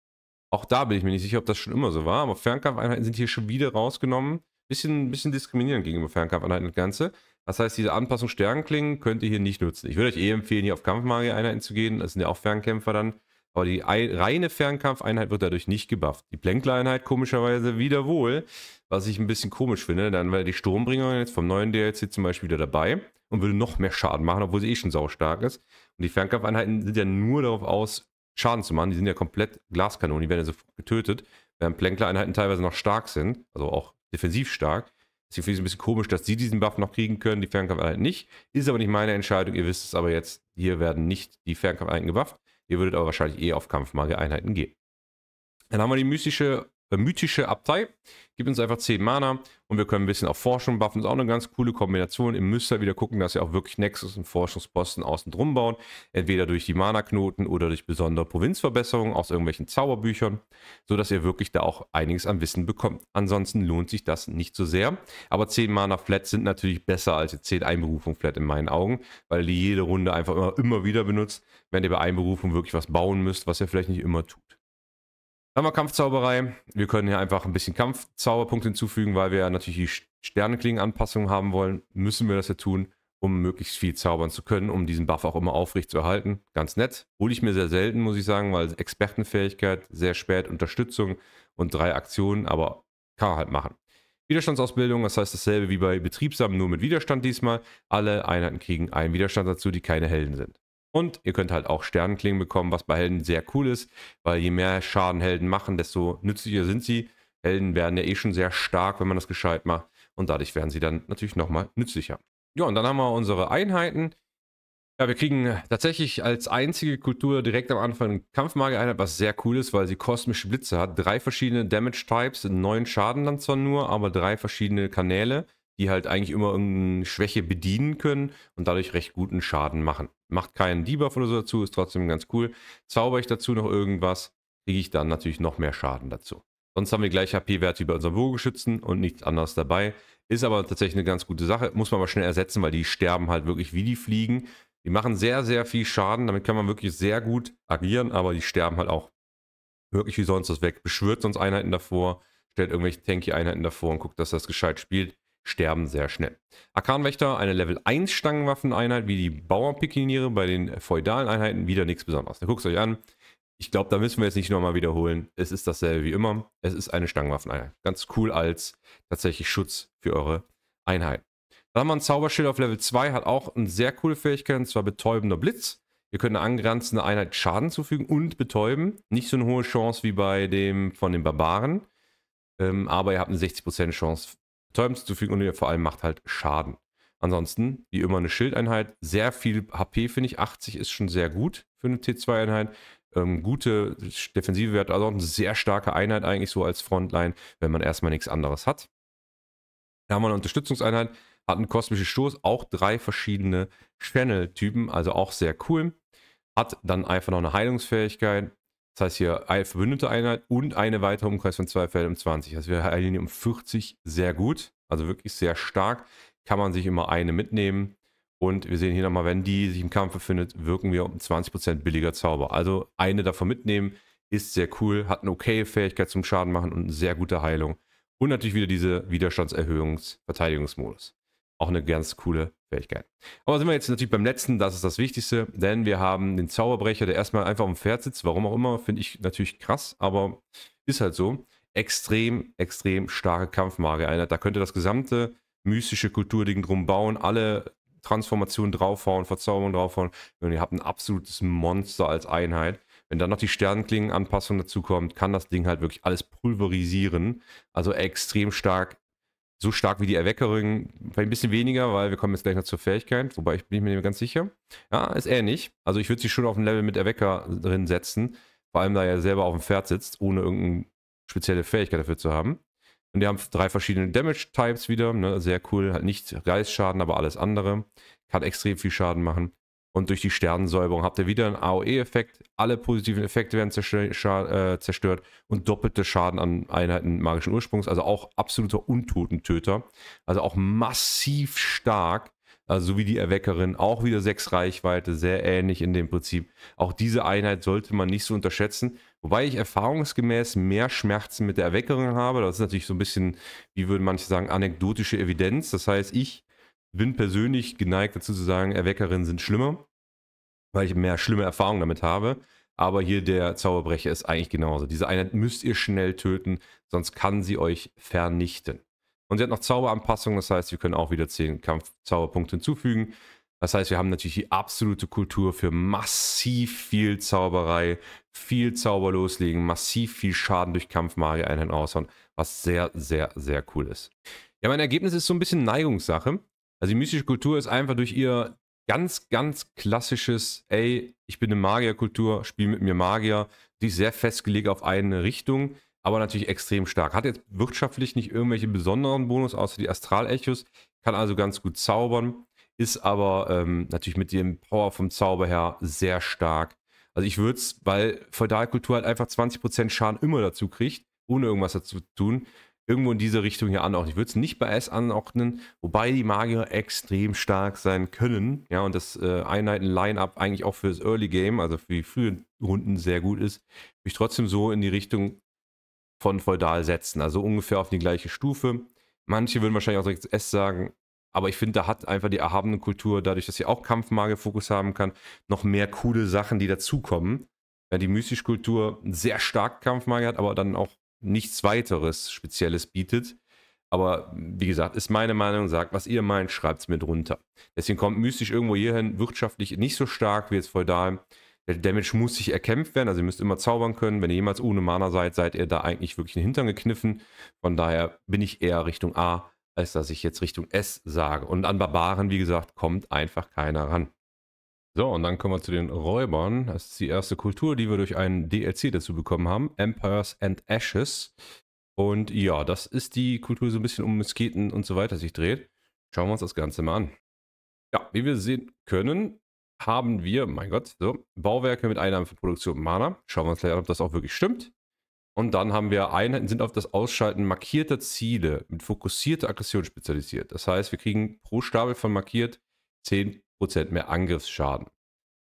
Auch da bin ich mir nicht sicher, ob das schon immer so war, aber Fernkampfeinheiten sind hier schon wieder rausgenommen. Bisschen, bisschen diskriminierend gegenüber Fernkampfeinheiten und Ganze. Das heißt, diese Anpassung Sternklingen könnt ihr hier nicht nutzen. Ich würde euch eh empfehlen, hier auf Kampfmagie-Einheiten zu gehen. Das sind ja auch Fernkämpfer dann. Aber die reine Fernkampfeinheit wird dadurch nicht gebufft. Die Plänkler-Einheit komischerweise wieder wohl, was ich ein bisschen komisch finde. Dann wäre die Sturmbringer jetzt vom neuen DLC zum Beispiel wieder dabei und würde noch mehr Schaden machen, obwohl sie eh schon saustark ist. Und die Fernkampfeinheiten sind ja nur darauf aus, Schaden zu machen. Die sind ja komplett Glaskanonen, die werden ja sofort getötet, während Plänkler-Einheiten teilweise noch stark sind, also auch defensiv stark. Deswegen finde ich es ein bisschen komisch, dass sie diesen Buff noch kriegen können, die Fernkampfeinheiten nicht. Ist aber nicht meine Entscheidung, ihr wisst es aber jetzt, hier werden nicht die Fernkampfeinheiten gebufft. Ihr würdet aber wahrscheinlich eh auf Kampfmagie-Einheiten gehen. Dann haben wir die mystische äh, mythische Abtei. Gibt uns einfach 10 Mana und wir können ein bisschen auf Forschung buffen. Ist auch eine ganz coole Kombination. Ihr müsst ja halt wieder gucken, dass ihr auch wirklich Nexus und Forschungsposten außen drum bauen. Entweder durch die Mana-Knoten oder durch besondere Provinzverbesserungen aus irgendwelchen Zauberbüchern, sodass ihr wirklich da auch einiges an Wissen bekommt. Ansonsten lohnt sich das nicht so sehr. Aber 10 Mana-Flat sind natürlich besser als 10 Einberufung-Flat in meinen Augen, weil ihr die jede Runde einfach immer, immer wieder benutzt, wenn ihr bei Einberufung wirklich was bauen müsst, was ihr vielleicht nicht immer tut. Dann haben wir Kampfzauberei. Wir können hier einfach ein bisschen Kampfzauberpunkte hinzufügen, weil wir natürlich die Sternenklingenanpassung haben wollen. Müssen wir das ja tun, um möglichst viel zaubern zu können, um diesen Buff auch immer aufrecht zu erhalten. Ganz nett. Hole ich mir sehr selten, muss ich sagen, weil Expertenfähigkeit, sehr spät Unterstützung und drei Aktionen, aber kann man halt machen. Widerstandsausbildung, das heißt dasselbe wie bei Betriebsamen, nur mit Widerstand diesmal. Alle Einheiten kriegen einen Widerstand dazu, die keine Helden sind. Und ihr könnt halt auch Sternenklingen bekommen, was bei Helden sehr cool ist, weil je mehr Schaden Helden machen, desto nützlicher sind sie. Helden werden ja eh schon sehr stark, wenn man das gescheit macht. Und dadurch werden sie dann natürlich nochmal nützlicher. Ja, und dann haben wir unsere Einheiten. Ja, wir kriegen tatsächlich als einzige Kultur direkt am Anfang eine Kampfmagie-Einheit, was sehr cool ist, weil sie kosmische Blitze hat. Drei verschiedene Damage-Types, neun Schaden dann zwar nur, aber drei verschiedene Kanäle, die halt eigentlich immer irgendeine Schwäche bedienen können und dadurch recht guten Schaden machen. Macht keinen Debuff oder so dazu, ist trotzdem ganz cool. Zauber ich dazu noch irgendwas, kriege ich dann natürlich noch mehr Schaden dazu. Sonst haben wir gleich HP-Werte wie bei unserem Bogenschützen und nichts anderes dabei. Ist aber tatsächlich eine ganz gute Sache. Muss man aber schnell ersetzen, weil die sterben halt wirklich wie die Fliegen. Die machen sehr, sehr viel Schaden. Damit kann man wirklich sehr gut agieren, aber die sterben halt auch wirklich wie sonst was weg. Beschwört sonst Einheiten davor, stellt irgendwelche tanky Einheiten davor und guckt, dass das gescheit spielt sterben sehr schnell. Arkanwächter, eine Level 1 Stangenwaffeneinheit, wie die Bauernpikiniere bei den feudalen Einheiten, wieder nichts Besonderes. Da guckt es euch an. Ich glaube, da müssen wir jetzt nicht nochmal wiederholen. Es ist dasselbe wie immer. Es ist eine Stangenwaffeneinheit. Ganz cool als tatsächlich Schutz für eure Einheit. Dann haben wir ein Zauberschild auf Level 2, hat auch eine sehr coole Fähigkeit, und zwar betäubender Blitz. Ihr könnt eine angrenzende Einheit Schaden zufügen und betäuben. Nicht so eine hohe Chance wie bei dem von den Barbaren, ähm, aber ihr habt eine 60% Chance Betäubung zuzufügen und ihr vor allem macht halt Schaden. Ansonsten, wie immer, eine Schildeinheit. Sehr viel HP, finde ich. 80 ist schon sehr gut für eine T2-Einheit. Ähm, gute defensive Werte, also auch eine sehr starke Einheit eigentlich so als Frontline, wenn man erstmal nichts anderes hat. Da haben wir eine Unterstützungseinheit, hat einen kosmischen Stoß, auch drei verschiedene Channel-Typen, also auch sehr cool. Hat dann einfach noch eine Heilungsfähigkeit, das heißt hier eine verbündete Einheit und eine weitere Umkreis von zwei Feldern um 20. Also wir heilen um 40 sehr gut, also wirklich sehr stark. Kann man sich immer eine mitnehmen. Und wir sehen hier nochmal, wenn die sich im Kampf befindet, wirken wir um 20% billiger Zauber. Also eine davon mitnehmen ist sehr cool, hat eine okaye Fähigkeit zum Schaden machen und eine sehr gute Heilung. Und natürlich wieder diese Widerstandserhöhungs-Verteidigungsmodus. Auch eine ganz coole Fähigkeit. Aber sind wir jetzt natürlich beim letzten, das ist das Wichtigste, denn wir haben den Zauberbrecher, der erstmal einfach auf dem Pferd sitzt, warum auch immer, finde ich natürlich krass, aber ist halt so. Extrem, extrem starke Kampfmagereinheit. Da könnte das gesamte mystische Kulturding drum bauen, alle Transformationen draufhauen, Verzauberungen draufhauen und ihr habt ein absolutes Monster als Einheit. Wenn dann noch die Sternklingenanpassung dazu kommt, kann das Ding halt wirklich alles pulverisieren. Also extrem stark, so stark wie die Erweckerin, vielleicht ein bisschen weniger, weil wir kommen jetzt gleich noch zur Fähigkeit, wobei ich bin mir nicht ganz sicher. Ja, ist ähnlich. Also ich würde sie schon auf ein Level mit Erwecker drin setzen, vor allem da er selber auf dem Pferd sitzt, ohne irgendeine spezielle Fähigkeit dafür zu haben. Und die haben drei verschiedene Damage-Types wieder, ne? sehr cool. Hat nicht Geistschaden, aber alles andere. Kann extrem viel Schaden machen. Und durch die Sternensäuberung habt ihr wieder einen AOE-Effekt. Alle positiven Effekte werden äh, zerstört und doppelte Schaden an Einheiten magischen Ursprungs. Also auch absoluter Untotentöter. Also auch massiv stark. Also so wie die Erweckerin. Auch wieder sechs Reichweite. Sehr ähnlich in dem Prinzip. Auch diese Einheit sollte man nicht so unterschätzen. Wobei ich erfahrungsgemäß mehr Schmerzen mit der Erweckerin habe. Das ist natürlich so ein bisschen, wie würden manche sagen, anekdotische Evidenz. Das heißt, ich bin persönlich geneigt dazu zu sagen, Erweckerinnen sind schlimmer, weil ich mehr schlimme Erfahrungen damit habe. Aber hier der Zauberbrecher ist eigentlich genauso. Diese Einheit müsst ihr schnell töten, sonst kann sie euch vernichten. Und sie hat noch Zauberanpassungen, das heißt, wir können auch wieder 10 Kampfzauberpunkte hinzufügen. Das heißt, wir haben natürlich die absolute Kultur für massiv viel Zauberei, viel Zauber loslegen, massiv viel Schaden durch Kampfmagie-Einheiten aushauen, was sehr, sehr, sehr cool ist. Ja, mein Ergebnis ist so ein bisschen Neigungssache. Also die mystische Kultur ist einfach durch ihr ganz, ganz klassisches, ey, ich bin eine Magierkultur, spiel mit mir Magier, die ist sehr festgelegt auf eine Richtung, aber natürlich extrem stark. Hat jetzt wirtschaftlich nicht irgendwelche besonderen Bonus, außer die Astralechos, kann also ganz gut zaubern, ist aber ähm, natürlich mit dem Power vom Zauber her sehr stark. Also ich würde es, weil Feudalkultur halt einfach 20% Schaden immer dazu kriegt, ohne irgendwas dazu zu tun, irgendwo in diese Richtung hier anordnen. Ich würde es nicht bei S anordnen, wobei die Magier extrem stark sein können. Ja, und das äh, Einheiten-Line-Up eigentlich auch für das Early Game, also für die frühen Runden sehr gut ist. Würde ich trotzdem so in die Richtung von Feudal setzen. Also ungefähr auf die gleiche Stufe. Manche würden wahrscheinlich auch direkt S sagen, aber ich finde, da hat einfach die erhabene Kultur, dadurch, dass sie auch Kampfmagier-Fokus haben kann, noch mehr coole Sachen, die dazukommen. Ja, die Mystisch-Kultur sehr stark Kampfmagie hat, aber dann auch nichts weiteres Spezielles bietet. Aber wie gesagt, ist meine Meinung, sagt, was ihr meint, schreibt es mir drunter. Deswegen kommt mystisch irgendwo hierhin, wirtschaftlich nicht so stark wie jetzt Feudal. Der Damage muss sich erkämpft werden, also ihr müsst immer zaubern können. Wenn ihr jemals ohne Mana seid, seid ihr da eigentlich wirklich den Hintern gekniffen. Von daher bin ich eher Richtung A, als dass ich jetzt Richtung S sage. Und an Barbaren, wie gesagt, kommt einfach keiner ran. So, und dann kommen wir zu den Räubern. Das ist die erste Kultur, die wir durch einen DLC dazu bekommen haben. Empires and Ashes. Und ja, das ist die Kultur, die so ein bisschen um Musketen und so weiter sich dreht. Schauen wir uns das Ganze mal an. Ja, wie wir sehen können, haben wir, mein Gott, so, Bauwerke mit Einnahmen für Produktion und Mana. Schauen wir uns gleich an, ob das auch wirklich stimmt. Und dann haben wir Einheiten, sind auf das Ausschalten markierter Ziele mit fokussierter Aggression spezialisiert. Das heißt, wir kriegen pro Stapel von markiert 10 Prozent mehr Angriffsschaden.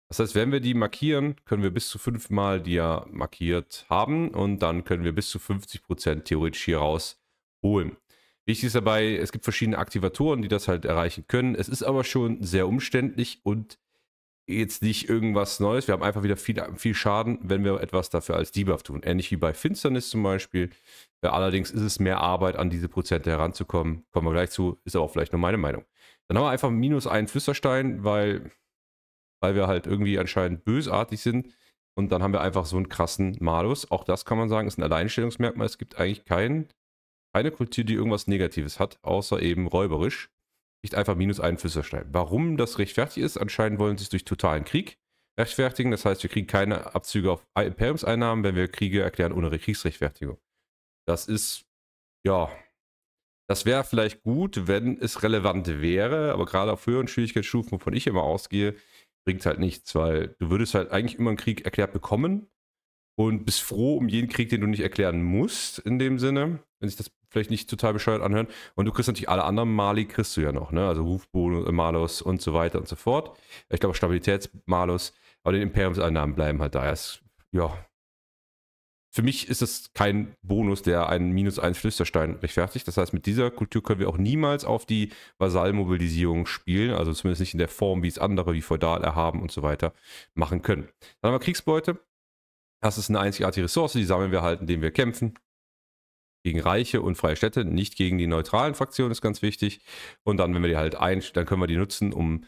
Das heißt, wenn wir die markieren, können wir bis zu fünfmal die ja markiert haben und dann können wir bis zu 50% Prozent theoretisch hier rausholen. Wichtig ist dabei, es gibt verschiedene Aktivatoren, die das halt erreichen können. Es ist aber schon sehr umständlich und jetzt nicht irgendwas Neues. Wir haben einfach wieder viel, viel Schaden, wenn wir etwas dafür als Debuff tun. Ähnlich wie bei Finsternis zum Beispiel. Äh, allerdings ist es mehr Arbeit, an diese Prozente heranzukommen. Kommen wir gleich zu, ist aber auch vielleicht nur meine Meinung. Dann haben wir einfach minus einen Flüsterstein, weil, weil wir halt irgendwie anscheinend bösartig sind. Und dann haben wir einfach so einen krassen Malus. Auch das kann man sagen, ist ein Alleinstellungsmerkmal. Es gibt eigentlich kein, keine Kultur, die irgendwas Negatives hat, außer eben räuberisch. Nicht einfach minus einen Flüsterstein. Warum das rechtfertigt ist, anscheinend wollen sie es durch totalen Krieg rechtfertigen. Das heißt, wir kriegen keine Abzüge auf Imperiumseinnahmen, wenn wir Kriege erklären ohne Kriegsrechtfertigung. Das ist, ja, das wäre vielleicht gut, wenn es relevant wäre, aber gerade auf höheren Schwierigkeitsstufen, wovon ich immer ausgehe, bringt es halt nichts, weil du würdest halt eigentlich immer einen Krieg erklärt bekommen und bist froh um jeden Krieg, den du nicht erklären musst, in dem Sinne, wenn sich das vielleicht nicht total bescheuert anhört. Und du kriegst natürlich alle anderen Mali, kriegst du ja noch, ne? Also Rufbonus, äh, Malus und so weiter und so fort. Ich glaube Stabilitätsmalus, aber den Imperiumseinnahmen bleiben halt da. Erst, ja, für mich ist es kein Bonus, der einen minus 1 Flüsterstein rechtfertigt. Das heißt, mit dieser Kultur können wir auch niemals auf die Vasallmobilisierung spielen, also zumindest nicht in der Form, wie es andere wie Feudal erhaben und so weiter machen können. Dann haben wir Kriegsbeute. Das ist eine einzigartige Ressource, die sammeln wir halt, indem wir kämpfen. Gegen Reiche und freie Städte, nicht gegen die neutralen Fraktionen ist ganz wichtig. Und dann, wenn wir die halt ein, dann können wir die nutzen, um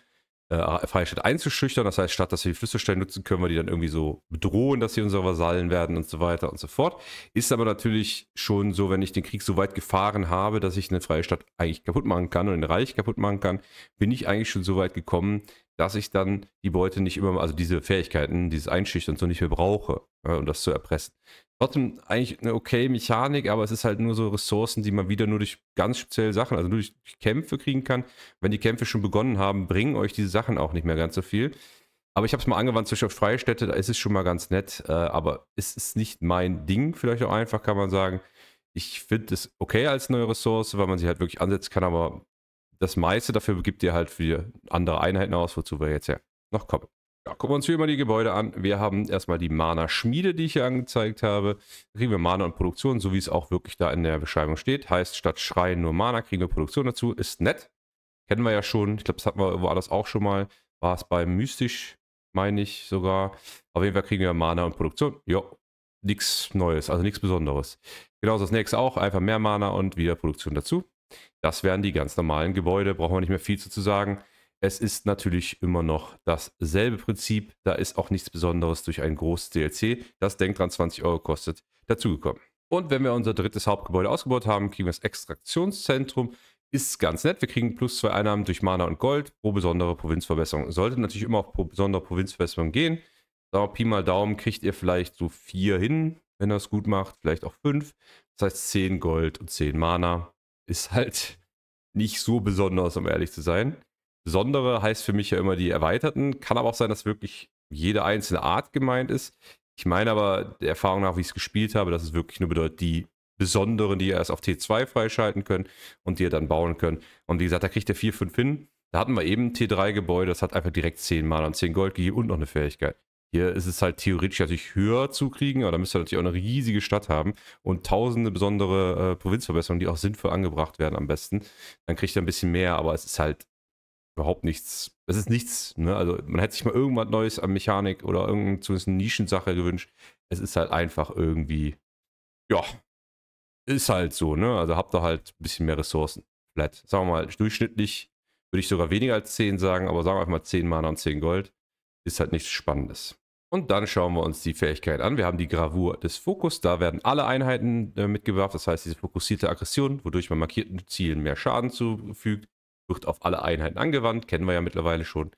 äh, Freistadt einzuschüchtern. Das heißt, statt dass wir die Flüstersteine nutzen, können wir die dann irgendwie so bedrohen, dass sie unsere Vasallen werden und so weiter und so fort. Ist aber natürlich schon so, wenn ich den Krieg so weit gefahren habe, dass ich eine freie Stadt eigentlich kaputt machen kann und ein Reich kaputt machen kann, bin ich eigentlich schon so weit gekommen, dass ich dann die Beute nicht immer, also diese Fähigkeiten, dieses Einschicht und so nicht mehr brauche, äh, um das zu erpressen. Trotzdem eigentlich eine okay Mechanik, aber es ist halt nur so Ressourcen, die man wieder nur durch ganz spezielle Sachen, also nur durch Kämpfe kriegen kann. Wenn die Kämpfe schon begonnen haben, bringen euch diese Sachen auch nicht mehr ganz so viel. Aber ich habe es mal angewandt, zwischen Freistädte, da ist es schon mal ganz nett, äh, aber es ist nicht mein Ding, vielleicht auch einfach kann man sagen. Ich finde es okay als neue Ressource, weil man sie halt wirklich ansetzen kann, aber das meiste dafür gibt ihr halt für andere Einheiten aus, wozu wir jetzt ja noch kommen. Ja, gucken wir uns hier mal die Gebäude an. Wir haben erstmal die Mana-Schmiede, die ich hier angezeigt habe. Da kriegen wir Mana und Produktion, so wie es auch wirklich da in der Beschreibung steht. Heißt, statt Schreien nur Mana kriegen wir Produktion dazu. Ist nett. Kennen wir ja schon. Ich glaube, das hatten wir alles auch schon mal. War es bei Mystisch, meine ich sogar. Auf jeden Fall kriegen wir Mana und Produktion. Jo, nichts Neues, also nichts Besonderes. Genauso das nächste auch. Einfach mehr Mana und wieder Produktion dazu. Das wären die ganz normalen Gebäude, brauchen wir nicht mehr viel zu sagen. Es ist natürlich immer noch dasselbe Prinzip. Da ist auch nichts Besonderes durch ein großes DLC, das denkt dran 20 Euro kostet, dazugekommen. Und wenn wir unser drittes Hauptgebäude ausgebaut haben, kriegen wir das Extraktionszentrum. Ist ganz nett. Wir kriegen plus zwei Einnahmen durch Mana und Gold pro besondere Provinzverbesserung. Sollte natürlich immer auf besondere Provinzverbesserung gehen. Da Pi mal Daumen kriegt ihr vielleicht so vier hin, wenn ihr es gut macht. Vielleicht auch fünf. Das heißt 10 Gold und 10 Mana ist halt nicht so besonders, um ehrlich zu sein. Besondere heißt für mich ja immer die erweiterten. Kann aber auch sein, dass wirklich jede einzelne Art gemeint ist. Ich meine aber, der Erfahrung nach, wie ich es gespielt habe, dass es wirklich nur bedeutet, die besonderen, die ihr erst auf T2 freischalten könnt und die ihr dann bauen könnt. Und wie gesagt, da kriegt ihr 4, 5 hin. Da hatten wir eben T3-Gebäude, das hat einfach direkt 10 Mana und 10 Gold gegeben und noch eine Fähigkeit. Hier ist es halt theoretisch natürlich höher zu kriegen, aber da müsst ihr natürlich auch eine riesige Stadt haben und tausende besondere äh, Provinzverbesserungen, die auch sinnvoll angebracht werden am besten. Dann kriegt ihr ein bisschen mehr, aber es ist halt überhaupt nichts. Es ist nichts, ne? Also man hätte sich mal irgendwas Neues an Mechanik oder irgendeine zumindest eine Nischensache gewünscht. Es ist halt einfach irgendwie, ja, ist halt so, ne? Also habt ihr halt ein bisschen mehr Ressourcen. Vielleicht, Sagen wir mal, durchschnittlich würde ich sogar weniger als 10 sagen, aber sagen wir einfach mal 10 Mana und 10 Gold. Ist halt nichts Spannendes. Und dann schauen wir uns die Fähigkeit an. Wir haben die Gravur des Fokus. Da werden alle Einheiten äh, mitgebracht. Das heißt, diese fokussierte Aggression, wodurch man markierten Zielen mehr Schaden zufügt, wird auf alle Einheiten angewandt. Kennen wir ja mittlerweile schon.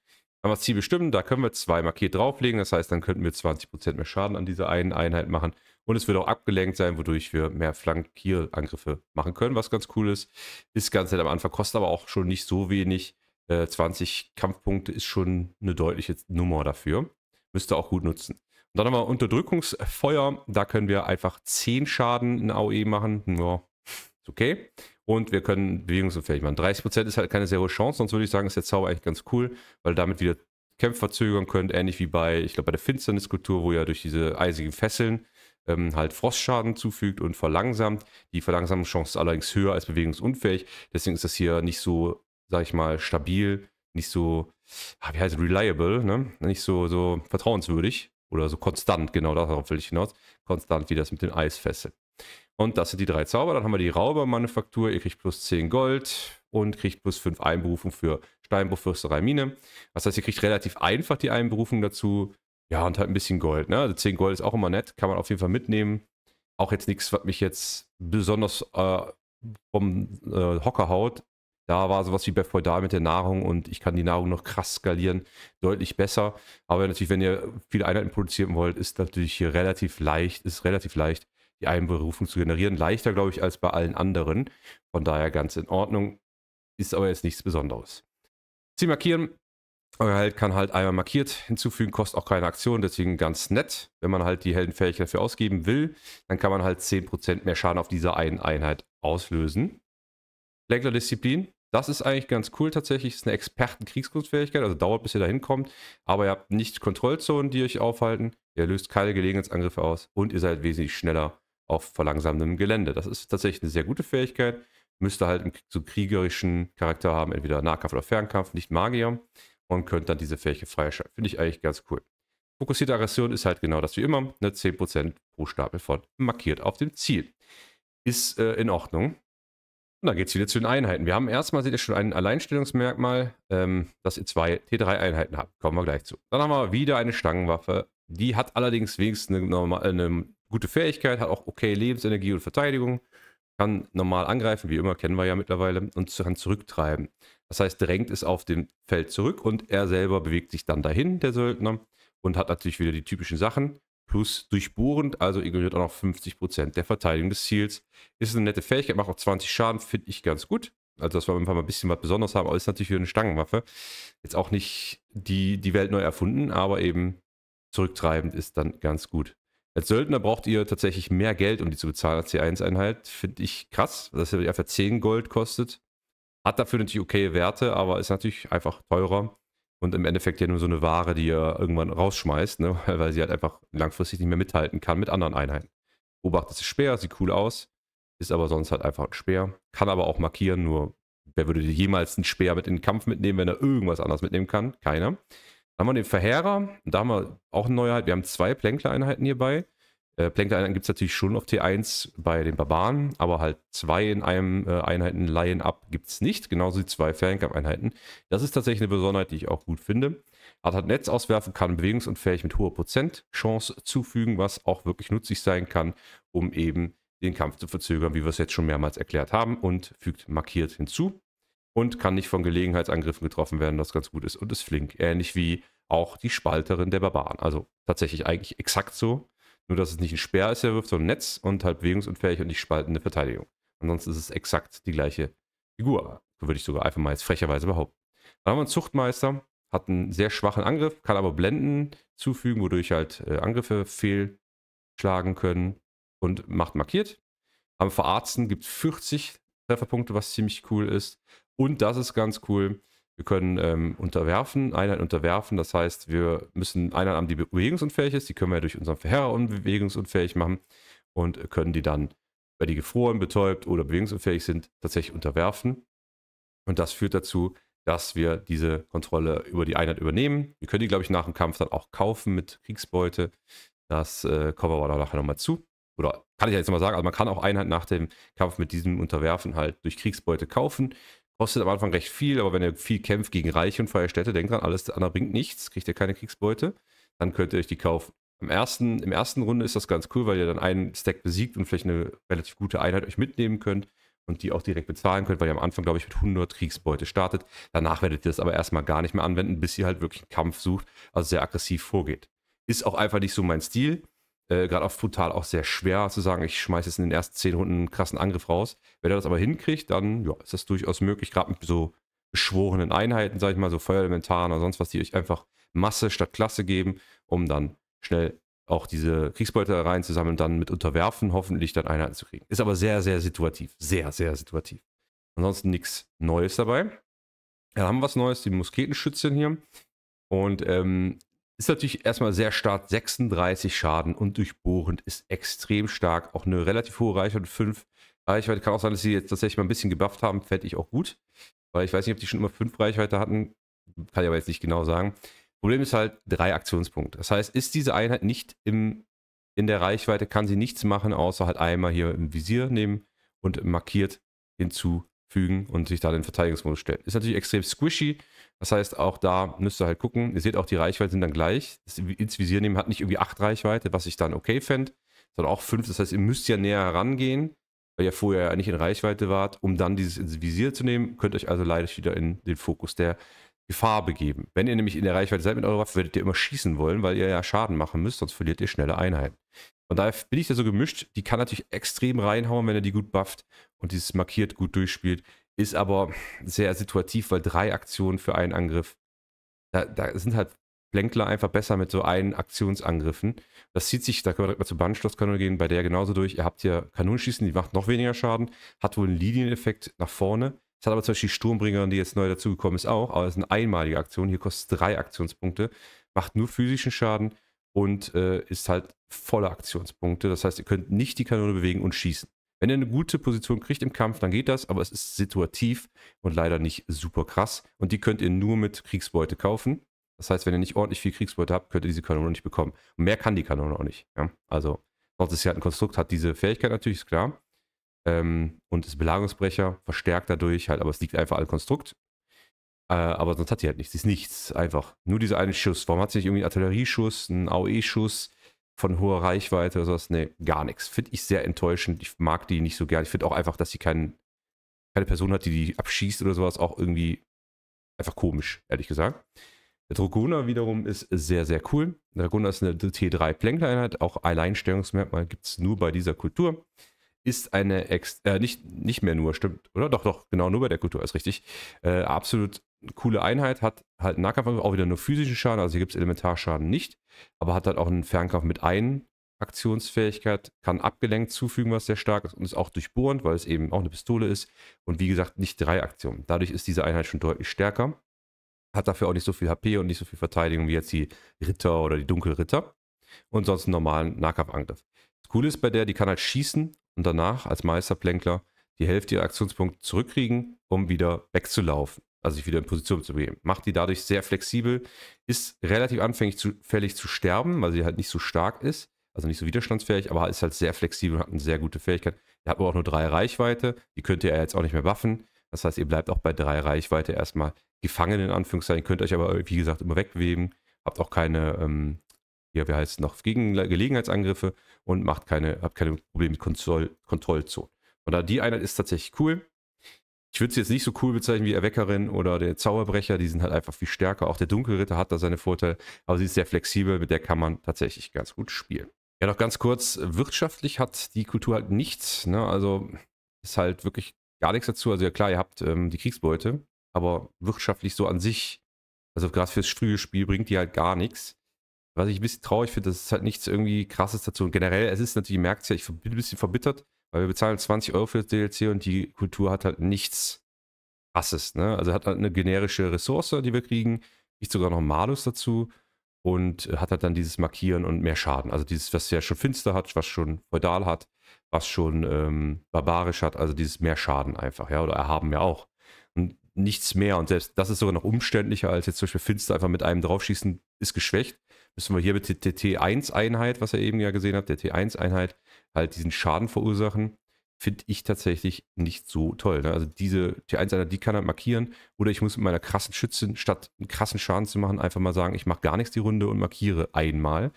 Dann das Ziel bestimmen. Da können wir zwei markiert drauflegen. Das heißt, dann könnten wir 20% mehr Schaden an dieser einen Einheit machen. Und es wird auch abgelenkt sein, wodurch wir mehr Flankierangriffe machen können, was ganz cool ist. Ist ganz nett am Anfang, kostet aber auch schon nicht so wenig äh, 20 Kampfpunkte ist schon eine deutliche Nummer dafür. Müsste auch gut nutzen. Und dann haben wir Unterdrückungsfeuer. Da können wir einfach 10 Schaden in AOE machen. Ja, ist okay. Und wir können bewegungsunfähig machen. 30% ist halt keine sehr hohe Chance, sonst würde ich sagen, ist der Zauber eigentlich ganz cool, weil damit wieder Kämpfe verzögern könnt, ähnlich wie bei, ich glaube, bei der Finsterniskultur, wo ihr durch diese eisigen Fesseln ähm, halt Frostschaden zufügt und verlangsamt. Die Verlangsamungschance ist allerdings höher als bewegungsunfähig. Deswegen ist das hier nicht so sag ich mal, stabil, nicht so, ah, wie heißt es, reliable, ne? Nicht so, so vertrauenswürdig oder so konstant, genau darauf will ich hinaus. Konstant wie das mit den Eisfesseln. Und das sind die drei Zauber. Dann haben wir die Raubermanufaktur. Ihr kriegt plus 10 Gold und kriegt plus 5 Einberufung für Steinbruch, Fürsterei, Mine. Das heißt, ihr kriegt relativ einfach die Einberufung dazu. Ja, und halt ein bisschen Gold. Ne? Also 10 Gold ist auch immer nett. Kann man auf jeden Fall mitnehmen. Auch jetzt nichts, was mich jetzt besonders äh, vom äh, Hocker haut. Da war sowas wie bei Feudal mit der Nahrung und ich kann die Nahrung noch krass skalieren, deutlich besser. Aber natürlich, wenn ihr viele Einheiten produzieren wollt, ist natürlich hier relativ leicht, ist relativ leicht, die Einberufung zu generieren. Leichter, glaube ich, als bei allen anderen. Von daher ganz in Ordnung. Ist aber jetzt nichts Besonderes. Ziel markieren. Euer Held kann halt einmal markiert hinzufügen, kostet auch keine Aktion, deswegen ganz nett. Wenn man halt die Heldenfähigkeit dafür ausgeben will, dann kann man halt 10% mehr Schaden auf dieser einen Einheit auslösen. Lenkler Disziplin das ist eigentlich ganz cool tatsächlich. Es Ist eine Experten-Kriegskunstfähigkeit, also dauert, bis ihr dahin kommt. Aber ihr habt nicht Kontrollzonen, die euch aufhalten. Ihr löst keine Gelegenheitsangriffe aus und ihr seid wesentlich schneller auf verlangsamtem Gelände. Das ist tatsächlich eine sehr gute Fähigkeit. Müsst ihr halt so kriegerischen Charakter haben, entweder Nahkampf oder Fernkampf, nicht Magier. Und könnt dann diese Fähigkeit freischalten. Finde ich eigentlich ganz cool. Fokussierte Aggression ist halt genau das wie immer. Ne, 10% pro Stapel von markiert auf dem Ziel. Ist äh, in Ordnung. Und dann geht es wieder zu den Einheiten. Wir haben erstmal, seht ihr schon, ein Alleinstellungsmerkmal, ähm, dass ihr zwei T3-Einheiten habt. Kommen wir gleich zu. Dann haben wir wieder eine Stangenwaffe. Die hat allerdings wenigstens eine, normal, äh, eine gute Fähigkeit, hat auch okay Lebensenergie und Verteidigung. Kann normal angreifen, wie immer, kennen wir ja mittlerweile, und kann zurücktreiben. Das heißt, drängt es auf dem Feld zurück und er selber bewegt sich dann dahin, der Söldner, und hat natürlich wieder die typischen Sachen plus durchbohrend, also ignoriert auch noch 50% der Verteidigung des Ziels. Ist eine nette Fähigkeit, macht auch 20 Schaden, finde ich ganz gut. Also, dass wir einfach mal ein bisschen was Besonderes haben, aber ist natürlich für eine Stangenwaffe jetzt auch nicht die, die Welt neu erfunden, aber eben zurücktreibend ist dann ganz gut. Als Söldner braucht ihr tatsächlich mehr Geld, um die zu bezahlen als c 1-Einheit. Finde ich krass, dass ihr einfach 10 Gold kostet. Hat dafür natürlich okay Werte, aber ist natürlich einfach teurer und im Endeffekt ja nur so eine Ware, die er irgendwann rausschmeißt, ne? weil sie halt einfach langfristig nicht mehr mithalten kann mit anderen Einheiten. Obacht ist Speer, sieht cool aus, ist aber sonst halt einfach ein Speer. Kann aber auch markieren, nur wer würde jemals einen Speer mit in den Kampf mitnehmen, wenn er irgendwas anderes mitnehmen kann? Keiner. Dann haben wir den Verheerer, und da haben wir auch eine Neuheit. Wir haben zwei Plänkler-Einheiten hierbei. Äh, Plankton gibt es natürlich schon auf T1 bei den Barbaren, aber halt zwei in einem äh, Einheiten Lion Up gibt es nicht. Genauso wie zwei Fernkampfeinheiten. Das ist tatsächlich eine Besonderheit, die ich auch gut finde. Art hat Netz auswerfen, kann bewegungsunfähig mit hoher Prozentchance zufügen, was auch wirklich nützlich sein kann, um eben den Kampf zu verzögern, wie wir es jetzt schon mehrmals erklärt haben, und fügt markiert hinzu und kann nicht von Gelegenheitsangriffen getroffen werden, was ganz gut ist und ist flink. Ähnlich wie auch die Spalterin der Barbaren. Also tatsächlich eigentlich exakt so nur, dass es nicht ein Speer ist, der wirft, sondern ein Netz und halb bewegungsunfähig und nicht spaltende Verteidigung. Ansonsten ist es exakt die gleiche Figur. Würde ich sogar einfach mal jetzt frecherweise behaupten. Dann haben wir einen Zuchtmeister, hat einen sehr schwachen Angriff, kann aber Blenden zufügen, wodurch halt äh, Angriffe fehlschlagen können und macht markiert. Haben Verarzten gibt es 40 Trefferpunkte, was ziemlich cool ist. Und das ist ganz cool. Wir können ähm, unterwerfen, Einheit unterwerfen. Das heißt, wir müssen Einheiten haben, die bewegungsunfähig ist. Die können wir durch unseren Verherrer unbewegungsunfähig machen und können die dann, weil die gefroren, betäubt oder bewegungsunfähig sind, tatsächlich unterwerfen. Und das führt dazu, dass wir diese Kontrolle über die Einheit übernehmen. Wir können die, glaube ich, nach dem Kampf dann auch kaufen mit Kriegsbeute. Das äh, kommen wir aber nachher nochmal zu. Oder kann ich jetzt nochmal sagen, also man kann auch Einheit nach dem Kampf mit diesem Unterwerfen halt durch Kriegsbeute kaufen. Kostet am Anfang recht viel, aber wenn ihr viel kämpft gegen Reiche und freie Städte, denkt dran, alles andere bringt nichts, kriegt ihr keine Kriegsbeute, dann könnt ihr euch die kaufen. Im ersten, Im ersten Runde ist das ganz cool, weil ihr dann einen Stack besiegt und vielleicht eine relativ gute Einheit euch mitnehmen könnt und die auch direkt bezahlen könnt, weil ihr am Anfang, glaube ich, mit 100 Kriegsbeute startet. Danach werdet ihr das aber erstmal gar nicht mehr anwenden, bis ihr halt wirklich einen Kampf sucht, also sehr aggressiv vorgeht. Ist auch einfach nicht so mein Stil. Äh, gerade auf Futal auch sehr schwer zu sagen, ich schmeiße jetzt in den ersten zehn Runden einen krassen Angriff raus. Wenn er das aber hinkriegt, dann ja, ist das durchaus möglich, gerade mit so beschworenen Einheiten, sag ich mal, so Feuerelementaren oder sonst was, die euch einfach Masse statt Klasse geben, um dann schnell auch diese Kriegsbeute reinzusammeln und dann mit Unterwerfen hoffentlich dann Einheiten zu kriegen. Ist aber sehr, sehr situativ. Sehr, sehr situativ. Ansonsten nichts Neues dabei. Dann haben wir was Neues, die Musketenschützen hier. Und ähm, ist natürlich erstmal sehr stark, 36 Schaden und durchbohrend ist extrem stark. Auch eine relativ hohe Reichweite, 5 Reichweite. Kann auch sein, dass sie jetzt tatsächlich mal ein bisschen gebufft haben, fände ich auch gut. Weil ich weiß nicht, ob die schon immer 5 Reichweite hatten. Kann ich aber jetzt nicht genau sagen. Problem ist halt 3 Aktionspunkte. Das heißt, ist diese Einheit nicht im, in der Reichweite, kann sie nichts machen, außer halt einmal hier im Visier nehmen und markiert hinzufügen und sich da in den Verteidigungsmodus stellen. Ist natürlich extrem squishy. Das heißt, auch da müsst ihr halt gucken. Ihr seht auch, die Reichweiten sind dann gleich. Das ins Visier nehmen hat nicht irgendwie 8 Reichweite, was ich dann okay fände, sondern auch 5. Das heißt, ihr müsst ja näher herangehen, weil ihr vorher ja nicht in Reichweite wart, um dann dieses ins Visier zu nehmen. Könnt euch also leider wieder in den Fokus der Gefahr begeben. Wenn ihr nämlich in der Reichweite seid mit eurer Waffe, werdet ihr immer schießen wollen, weil ihr ja Schaden machen müsst, sonst verliert ihr schnelle Einheiten. Von daher bin ich da so gemischt. Die kann natürlich extrem reinhauen, wenn er die gut bufft und dieses markiert gut durchspielt. Ist aber sehr situativ, weil drei Aktionen für einen Angriff. Da, da sind halt Blänkler einfach besser mit so einen Aktionsangriffen. Das zieht sich, da können wir direkt mal zur Bandschlosskanone gehen, bei der genauso durch. Ihr habt hier Kanonenschießen, die macht noch weniger Schaden, hat wohl einen Linieneffekt nach vorne. Es hat aber zum Beispiel die Sturmbringerin, die jetzt neu dazugekommen ist, auch, aber es ist eine einmalige Aktion. Hier kostet es drei Aktionspunkte, macht nur physischen Schaden und äh, ist halt volle Aktionspunkte. Das heißt, ihr könnt nicht die Kanone bewegen und schießen. Wenn er eine gute Position kriegt im Kampf, dann geht das, aber es ist situativ und leider nicht super krass. Und die könnt ihr nur mit Kriegsbeute kaufen. Das heißt, wenn ihr nicht ordentlich viel Kriegsbeute habt, könnt ihr diese Kanone nicht bekommen. Und mehr kann die Kanone auch nicht. Ja? Also, sonst ist ja halt ein Konstrukt, hat diese Fähigkeit natürlich, ist klar. Ähm, und ist Belagungsbrecher, verstärkt dadurch halt, aber es liegt einfach an Konstrukt. Äh, aber sonst hat sie halt nichts. Sie ist nichts, einfach. Nur dieser eine Schuss. Warum hat sie nicht irgendwie einen Artillerieschuss, einen AOE-Schuss, von hoher Reichweite oder sowas. Nee, gar nichts. Finde ich sehr enttäuschend. Ich mag die nicht so gern. Ich finde auch einfach, dass sie kein, keine Person hat, die die abschießt oder sowas. Auch irgendwie einfach komisch, ehrlich gesagt. Der Dragona wiederum ist sehr, sehr cool. Der Dragona ist eine T3 Plänkleinheit, auch Alleinstellungsmerkmal gibt es nur bei dieser Kultur. Ist eine, Ex äh, nicht, nicht mehr nur, stimmt, oder? Doch, doch, genau, nur bei der Kultur ist richtig. Äh, absolut eine coole Einheit, hat halt einen Nahkampfangriff, auch wieder nur physischen Schaden, also hier gibt es Elementarschaden nicht, aber hat halt auch einen Fernkampf mit einer Aktionsfähigkeit, kann abgelenkt zufügen, was sehr stark ist und ist auch durchbohrend, weil es eben auch eine Pistole ist und wie gesagt nicht drei Aktionen. Dadurch ist diese Einheit schon deutlich stärker, hat dafür auch nicht so viel HP und nicht so viel Verteidigung wie jetzt die Ritter oder die Dunkelritter und sonst einen normalen Nahkampfangriff. Das Coole ist bei der, die kann halt schießen und danach als Meisterplänkler die Hälfte ihrer Aktionspunkte zurückkriegen, um wieder wegzulaufen also sich wieder in Position zu begeben. Macht die dadurch sehr flexibel, ist relativ anfänglich zu, fällig zu sterben, weil sie halt nicht so stark ist, also nicht so widerstandsfähig, aber ist halt sehr flexibel und hat eine sehr gute Fähigkeit. Ihr habt aber auch nur drei Reichweite, die könnt ihr ja jetzt auch nicht mehr waffen. Das heißt, ihr bleibt auch bei drei Reichweite erstmal gefangen, in Anführungszeichen, könnt euch aber, wie gesagt, immer wegweben, habt auch keine, ähm, ja, wie heißt es noch, Gegen Gelegenheitsangriffe und macht keine, habt keine Probleme mit Kontrollzonen. Und da die Einheit ist tatsächlich cool, ich würde sie jetzt nicht so cool bezeichnen wie Erweckerin oder der Zauberbrecher, die sind halt einfach viel stärker. Auch der Dunkelritter hat da seine Vorteile, aber sie ist sehr flexibel, mit der kann man tatsächlich ganz gut spielen. Ja, noch ganz kurz, wirtschaftlich hat die Kultur halt nichts, ne? also ist halt wirklich gar nichts dazu. Also ja klar, ihr habt ähm, die Kriegsbeute, aber wirtschaftlich so an sich, also gerade fürs frühe Spiel bringt die halt gar nichts. Was ich ein bisschen traurig finde, das ist halt nichts irgendwie krasses dazu. Und generell, es ist natürlich, ihr merkt es ja, ich bin ein bisschen verbittert, weil wir bezahlen 20 Euro für das DLC und die Kultur hat halt nichts krasses, ne? Also hat halt eine generische Ressource, die wir kriegen, kriegt sogar noch einen Malus dazu und hat halt dann dieses Markieren und mehr Schaden. Also dieses, was ja schon finster hat, was schon feudal hat, was schon ähm, barbarisch hat, also dieses mehr Schaden einfach, ja, oder erhaben ja auch. Und nichts mehr. Und selbst das ist sogar noch umständlicher als jetzt zum Beispiel Finster einfach mit einem draufschießen, ist geschwächt. Müssen wir hier mit der T1-Einheit, was ihr eben ja gesehen habt, der T1-Einheit, halt diesen Schaden verursachen, finde ich tatsächlich nicht so toll. Ne? Also diese T1-Einheit, die kann er halt markieren. Oder ich muss mit meiner krassen Schütze, statt einen krassen Schaden zu machen, einfach mal sagen, ich mache gar nichts die Runde und markiere einmal.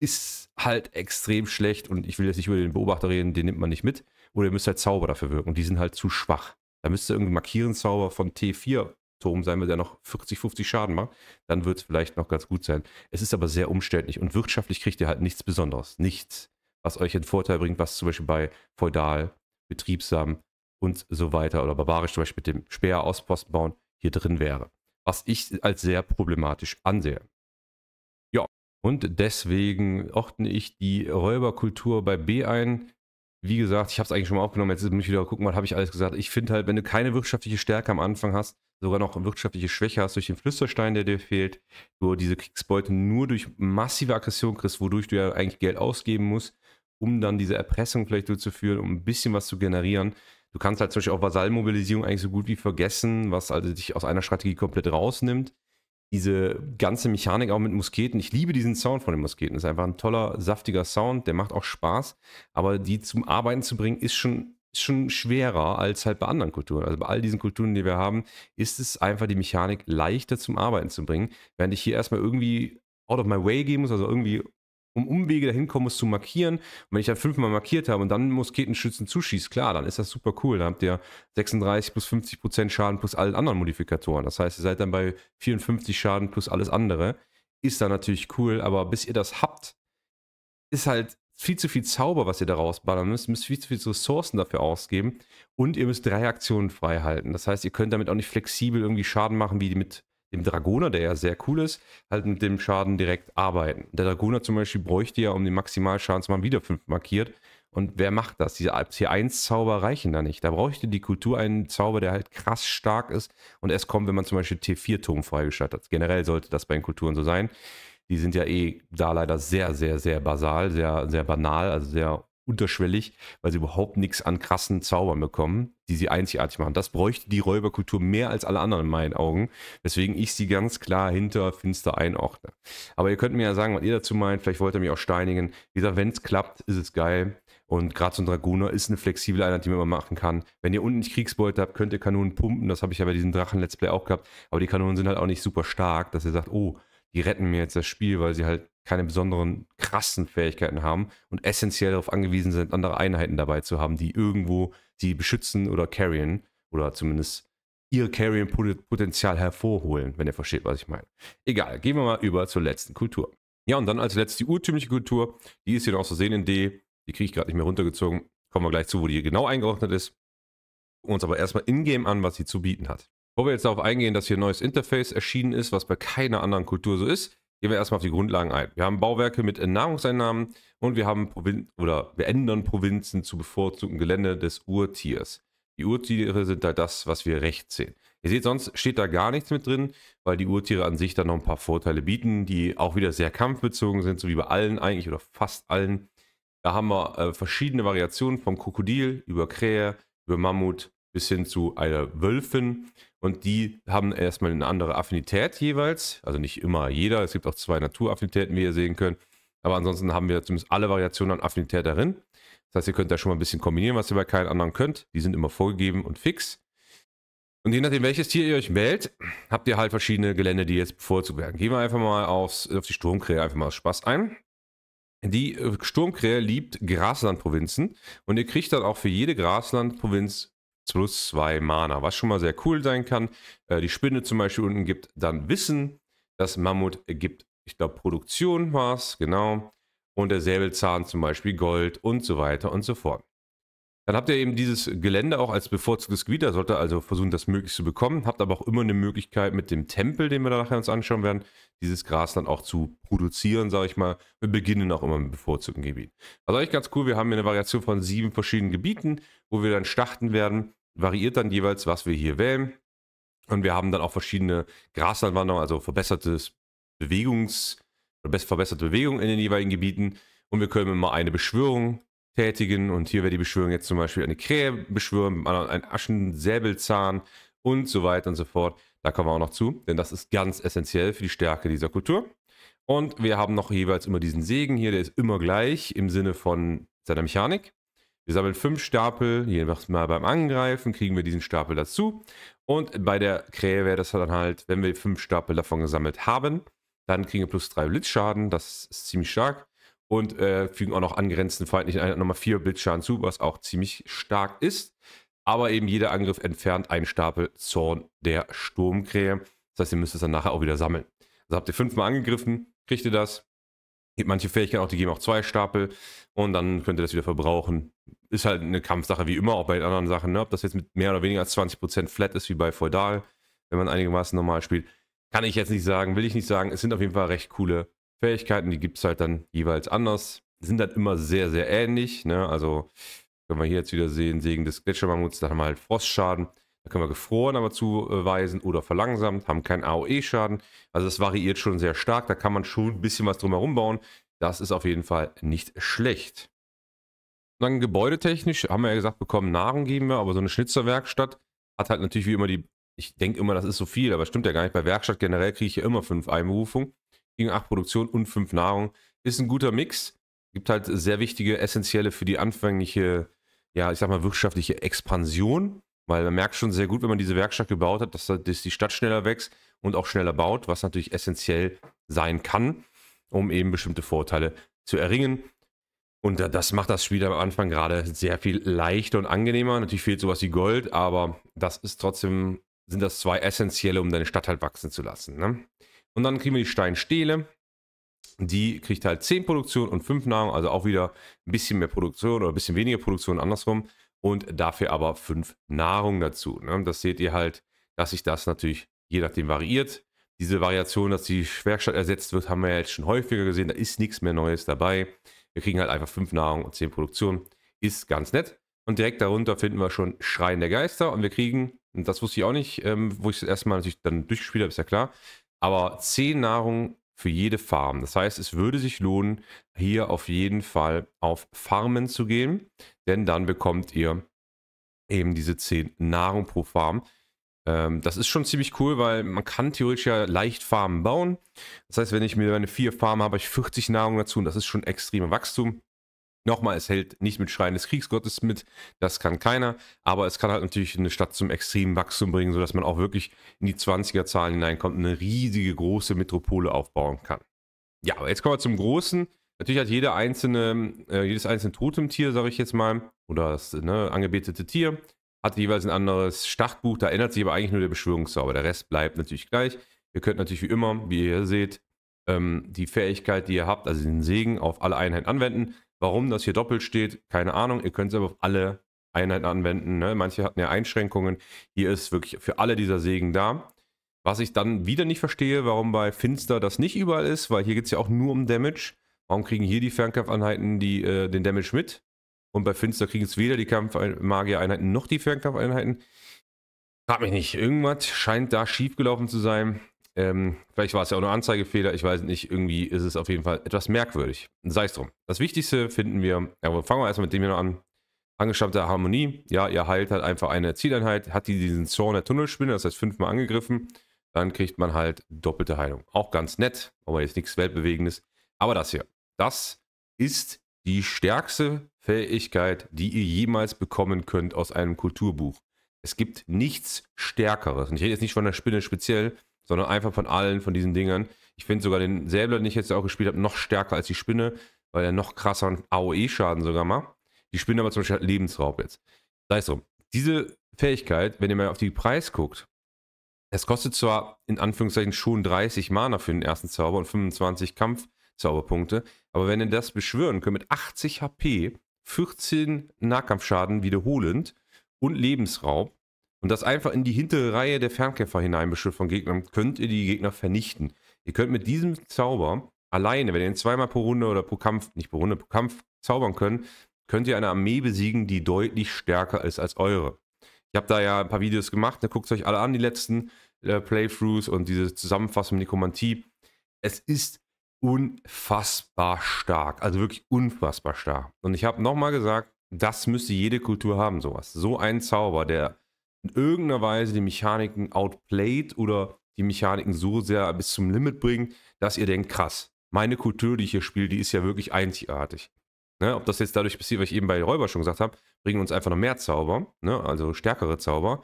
Ist halt extrem schlecht und ich will jetzt nicht über den Beobachter reden, den nimmt man nicht mit. Oder ihr müsst halt Zauber dafür wirken und die sind halt zu schwach. Da müsste irgendwie Markieren-Zauber von T4 Turm sein, wenn der noch 40, 50 Schaden macht, dann wird es vielleicht noch ganz gut sein. Es ist aber sehr umständlich und wirtschaftlich kriegt ihr halt nichts Besonderes. Nichts was euch einen Vorteil bringt, was zum Beispiel bei feudal, betriebsam und so weiter oder barbarisch zum Beispiel mit dem Speer Ausposten bauen hier drin wäre. Was ich als sehr problematisch ansehe. Ja, und deswegen ordne ich die Räuberkultur bei B ein. Wie gesagt, ich habe es eigentlich schon mal aufgenommen, jetzt muss ich wieder gucken, was habe ich alles gesagt. Ich finde halt, wenn du keine wirtschaftliche Stärke am Anfang hast, sogar noch wirtschaftliche Schwäche hast durch den Flüsterstein, der dir fehlt, wo diese Kriegsbeute nur durch massive Aggression kriegst, wodurch du ja eigentlich Geld ausgeben musst, um dann diese Erpressung vielleicht durchzuführen, um ein bisschen was zu generieren. Du kannst halt zum Beispiel auch Vasallmobilisierung eigentlich so gut wie vergessen, was also dich aus einer Strategie komplett rausnimmt. Diese ganze Mechanik auch mit Musketen. Ich liebe diesen Sound von den Musketen. Ist einfach ein toller, saftiger Sound, der macht auch Spaß. Aber die zum Arbeiten zu bringen, ist schon schon schwerer als halt bei anderen Kulturen. Also bei all diesen Kulturen, die wir haben, ist es einfach die Mechanik leichter zum Arbeiten zu bringen, während ich hier erstmal irgendwie out of my way gehen muss, also irgendwie um Umwege dahin kommen muss zu markieren. Und wenn ich ja fünfmal markiert habe und dann Musketenschützen zuschießt, klar, dann ist das super cool. Dann habt ihr 36 plus 50 Prozent Schaden plus alle anderen Modifikatoren. Das heißt, ihr seid dann bei 54 Schaden plus alles andere. Ist dann natürlich cool, aber bis ihr das habt, ist halt viel zu viel Zauber, was ihr da rausballern müsst. Ihr müsst viel zu viele Ressourcen dafür ausgeben und ihr müsst drei Aktionen frei halten. Das heißt, ihr könnt damit auch nicht flexibel irgendwie Schaden machen, wie mit dem Dragoner, der ja sehr cool ist, halt mit dem Schaden direkt arbeiten. Der Dragoner zum Beispiel bräuchte ja, um den Maximalschaden zu machen, wieder 5 markiert. Und wer macht das? Diese T1-Zauber reichen da nicht. Da bräuchte die Kultur einen Zauber, der halt krass stark ist und erst kommt, wenn man zum Beispiel T4-Turm freigeschaltet hat. Generell sollte das bei den Kulturen so sein. Die sind ja eh da leider sehr, sehr, sehr basal, sehr, sehr banal, also sehr unterschwellig, weil sie überhaupt nichts an krassen Zaubern bekommen, die sie einzigartig machen. Das bräuchte die Räuberkultur mehr als alle anderen in meinen Augen, weswegen ich sie ganz klar hinter Finster einordne. Aber ihr könnt mir ja sagen, was ihr dazu meint, vielleicht wollt ihr mich auch steinigen. Wie gesagt, wenn es klappt, ist es geil. Und gerade so ein Dragoner ist eine flexible Einheit, die man immer machen kann. Wenn ihr unten nicht Kriegsbeute habt, könnt ihr Kanonen pumpen. Das habe ich ja bei diesem Drachen-Let's Play auch gehabt. Aber die Kanonen sind halt auch nicht super stark, dass ihr sagt, oh, die retten mir jetzt das Spiel, weil sie halt keine besonderen krassen Fähigkeiten haben und essentiell darauf angewiesen sind, andere Einheiten dabei zu haben, die irgendwo sie beschützen oder carryen oder zumindest ihr Carrying-Potenzial hervorholen, wenn ihr versteht, was ich meine. Egal, gehen wir mal über zur letzten Kultur. Ja, und dann als letztes die urtümliche Kultur, die ist hier noch zu sehen in D, die kriege ich gerade nicht mehr runtergezogen, kommen wir gleich zu, wo die genau eingeordnet ist. Gucken uns aber erstmal in-game an, was sie zu bieten hat. Bevor wir jetzt darauf eingehen, dass hier ein neues Interface erschienen ist, was bei keiner anderen Kultur so ist, Gehen wir erstmal auf die Grundlagen ein. Wir haben Bauwerke mit Nahrungseinnahmen und wir haben Provin oder wir ändern Provinzen zu bevorzugten Gelände des Urtiers. Die Urtiere sind da das, was wir rechts sehen. Ihr seht, sonst steht da gar nichts mit drin, weil die Urtiere an sich dann noch ein paar Vorteile bieten, die auch wieder sehr kampfbezogen sind, so wie bei allen eigentlich oder fast allen. Da haben wir äh, verschiedene Variationen vom Krokodil über Krähe, über Mammut bis hin zu einer Wölfin und die haben erstmal eine andere Affinität jeweils. Also nicht immer jeder. Es gibt auch zwei Naturaffinitäten, wie ihr sehen könnt. Aber ansonsten haben wir zumindest alle Variationen an Affinität darin. Das heißt, ihr könnt da schon mal ein bisschen kombinieren, was ihr bei keinem anderen könnt. Die sind immer vorgegeben und fix. Und je nachdem, welches Tier ihr euch wählt, habt ihr halt verschiedene Gelände, die jetzt bevorzugt werden. Gehen wir einfach mal aufs, äh, auf die Sturmkrähe einfach mal aus Spaß ein. Die äh, Sturmkrähe liebt Graslandprovinzen und ihr kriegt dann auch für jede Graslandprovinz plus 2 Mana, was schon mal sehr cool sein kann. Äh, die Spinne zum Beispiel unten gibt dann Wissen. Das Mammut gibt, ich glaube, Produktion war es, genau. Und der Säbelzahn zum Beispiel Gold und so weiter und so fort. Dann habt ihr eben dieses Gelände auch als bevorzugtes Gebiet, da sollte also versuchen, das möglichst zu bekommen, habt aber auch immer eine Möglichkeit mit dem Tempel, den wir da nachher uns anschauen werden, dieses Gras dann auch zu produzieren, sage ich mal. Wir beginnen auch immer mit bevorzugten Gebiet. Also eigentlich ganz cool, wir haben hier eine Variation von sieben verschiedenen Gebieten, wo wir dann starten werden, variiert dann jeweils, was wir hier wählen. Und wir haben dann auch verschiedene Grasanwanderungen, also verbessertes Bewegungs- oder verbesserte Bewegungen in den jeweiligen Gebieten. Und wir können immer eine Beschwörung tätigen. Und hier wäre die Beschwörung jetzt zum Beispiel eine Krähe beschwören, einen Aschensäbelzahn und so weiter und so fort. Da kommen wir auch noch zu, denn das ist ganz essentiell für die Stärke dieser Kultur. Und wir haben noch jeweils immer diesen Segen hier, der ist immer gleich im Sinne von seiner Mechanik. Wir sammeln fünf Stapel, jeweils mal beim Angreifen kriegen wir diesen Stapel dazu. Und bei der Krähe wäre das dann halt, wenn wir fünf Stapel davon gesammelt haben, dann kriegen wir plus drei Blitzschaden, das ist ziemlich stark und äh, fügen auch noch angrenzenden feindlichen Einheiten nochmal vier Blitzschaden zu, was auch ziemlich stark ist. Aber eben jeder Angriff entfernt einen Stapel Zorn der Sturmkrähe. Das heißt, ihr müsst es dann nachher auch wieder sammeln. Also habt ihr fünfmal angegriffen, kriegt ihr das. Gibt manche Fähigkeiten auch, die geben auch zwei Stapel und dann könnt ihr das wieder verbrauchen. Ist halt eine Kampfsache wie immer, auch bei den anderen Sachen. Ne? Ob das jetzt mit mehr oder weniger als 20% flat ist, wie bei Feudal, wenn man einigermaßen normal spielt, kann ich jetzt nicht sagen, will ich nicht sagen. Es sind auf jeden Fall recht coole Fähigkeiten, die gibt es halt dann jeweils anders. Sind dann halt immer sehr, sehr ähnlich. Ne? Also können wir hier jetzt wieder sehen, Segen des Gletschermammuts, da haben wir halt Frostschaden. Da können wir gefroren aber zuweisen oder verlangsamt, haben keinen AOE-Schaden. Also es variiert schon sehr stark. Da kann man schon ein bisschen was drumherum bauen. Das ist auf jeden Fall nicht schlecht. dann gebäudetechnisch haben wir ja gesagt bekommen, Nahrung geben wir, aber so eine Schnitzerwerkstatt hat halt natürlich wie immer die ich denke immer, das ist so viel, aber stimmt ja gar nicht. Bei Werkstatt generell kriege ich ja immer fünf Einberufungen gegen 8 Produktion und 5 Nahrung. Ist ein guter Mix. Gibt halt sehr wichtige, essentielle für die anfängliche, ja, ich sag mal, wirtschaftliche Expansion. Weil man merkt schon sehr gut, wenn man diese Werkstatt gebaut hat, dass, dass die Stadt schneller wächst und auch schneller baut, was natürlich essentiell sein kann, um eben bestimmte Vorteile zu erringen. Und das macht das Spiel am Anfang gerade sehr viel leichter und angenehmer. Natürlich fehlt sowas wie Gold, aber das ist trotzdem, sind das zwei essentielle, um deine Stadt halt wachsen zu lassen. Ne? Und dann kriegen wir die Steinstähle. Die kriegt halt 10 Produktion und 5 Nahrung, also auch wieder ein bisschen mehr Produktion oder ein bisschen weniger Produktion andersrum. Und dafür aber 5 Nahrung dazu. Ne? Das seht ihr halt, dass sich das natürlich je nachdem variiert. Diese Variation, dass die Werkstatt ersetzt wird, haben wir ja jetzt schon häufiger gesehen. Da ist nichts mehr Neues dabei. Wir kriegen halt einfach 5 Nahrung und 10 Produktion. Ist ganz nett. Und direkt darunter finden wir schon Schreien der Geister. Und wir kriegen, und das wusste ich auch nicht, ähm, wo ich es erstmal natürlich dann durchgespielt habe, ist ja klar, aber 10 Nahrung für jede Farm. Das heißt, es würde sich lohnen, hier auf jeden Fall auf Farmen zu gehen, denn dann bekommt ihr eben diese 10 Nahrung pro Farm. Ähm, das ist schon ziemlich cool, weil man kann theoretisch ja leicht Farmen bauen. Das heißt, wenn ich mir meine 4 Farmen habe, habe ich 40 Nahrung dazu und das ist schon extreme Wachstum. Nochmal, es hält nicht mit Schreien des Kriegsgottes mit, das kann keiner, aber es kann halt natürlich eine Stadt zum extremen Wachstum bringen, sodass man auch wirklich in die 20er-Zahlen hineinkommt, und eine riesige, große Metropole aufbauen kann. Ja, aber jetzt kommen wir zum Großen. Natürlich hat jede einzelne, äh, jedes einzelne Totemtier, sage ich jetzt mal, oder das ne, angebetete Tier, hat jeweils ein anderes Startbuch. Da ändert sich aber eigentlich nur der Beschwörungszauber. Der Rest bleibt natürlich gleich. Ihr könnt natürlich wie immer, wie ihr hier seht, ähm, die Fähigkeit, die ihr habt, also den Segen, auf alle Einheiten anwenden. Warum das hier doppelt steht, keine Ahnung. Ihr könnt es aber auf alle Einheiten anwenden. Ne? Manche hatten ja Einschränkungen. Hier ist wirklich für alle dieser Segen da. Was ich dann wieder nicht verstehe, warum bei Finster das nicht überall ist, weil hier geht es ja auch nur um Damage. Warum kriegen hier die Fernkampfeinheiten die, äh, den Damage mit? Und bei Finster kriegen es weder die Kampfmagier-Einheiten noch die Fernkampfeinheiten. Frag mich nicht. Irgendwas scheint da schiefgelaufen zu sein. Ähm, vielleicht war es ja auch nur Anzeigefehler, ich weiß nicht, irgendwie ist es auf jeden Fall etwas merkwürdig. Sei es drum. Das Wichtigste finden wir, aber fangen wir erstmal mit dem hier noch an. Angestammte Harmonie, ja, ihr heilt halt einfach eine Zieleinheit, hat die diesen Zorn der Tunnelspinne, das heißt fünfmal angegriffen, dann kriegt man halt doppelte Heilung. Auch ganz nett, aber jetzt nichts Weltbewegendes. Aber das hier, das ist die stärkste Fähigkeit, die ihr jemals bekommen könnt aus einem Kulturbuch. Es gibt nichts Stärkeres. Und ich rede jetzt nicht von der Spinne speziell, sondern einfach von allen von diesen Dingern. Ich finde sogar den Säbler, den ich jetzt auch gespielt habe, noch stärker als die Spinne, weil er noch krasseren AOE-Schaden sogar macht. Die Spinne aber zum Beispiel hat Lebensraub jetzt. Sei es so. Diese Fähigkeit, wenn ihr mal auf den Preis guckt, es kostet zwar in Anführungszeichen schon 30 Mana für den ersten Zauber und 25 Kampfzauberpunkte, aber wenn ihr das beschwören könnt mit 80 HP, 14 Nahkampfschaden wiederholend und Lebensraub, und das einfach in die hintere Reihe der Fernkämpfer hineinbeschützt von Gegnern, könnt ihr die Gegner vernichten. Ihr könnt mit diesem Zauber alleine, wenn ihr ihn zweimal pro Runde oder pro Kampf, nicht pro Runde, pro Kampf zaubern könnt, könnt ihr eine Armee besiegen, die deutlich stärker ist als eure. Ich habe da ja ein paar Videos gemacht, da guckt es euch alle an, die letzten äh, Playthroughs und diese Zusammenfassung mit Nikomantie. Es ist unfassbar stark, also wirklich unfassbar stark. Und ich habe nochmal gesagt, das müsste jede Kultur haben, sowas. So ein Zauber, der in irgendeiner Weise die Mechaniken outplayed oder die Mechaniken so sehr bis zum Limit bringt, dass ihr denkt, krass, meine Kultur, die ich hier spiele, die ist ja wirklich einzigartig. Ne, ob das jetzt dadurch passiert, was ich eben bei Räuber schon gesagt habe, bringen uns einfach noch mehr Zauber, ne, also stärkere Zauber.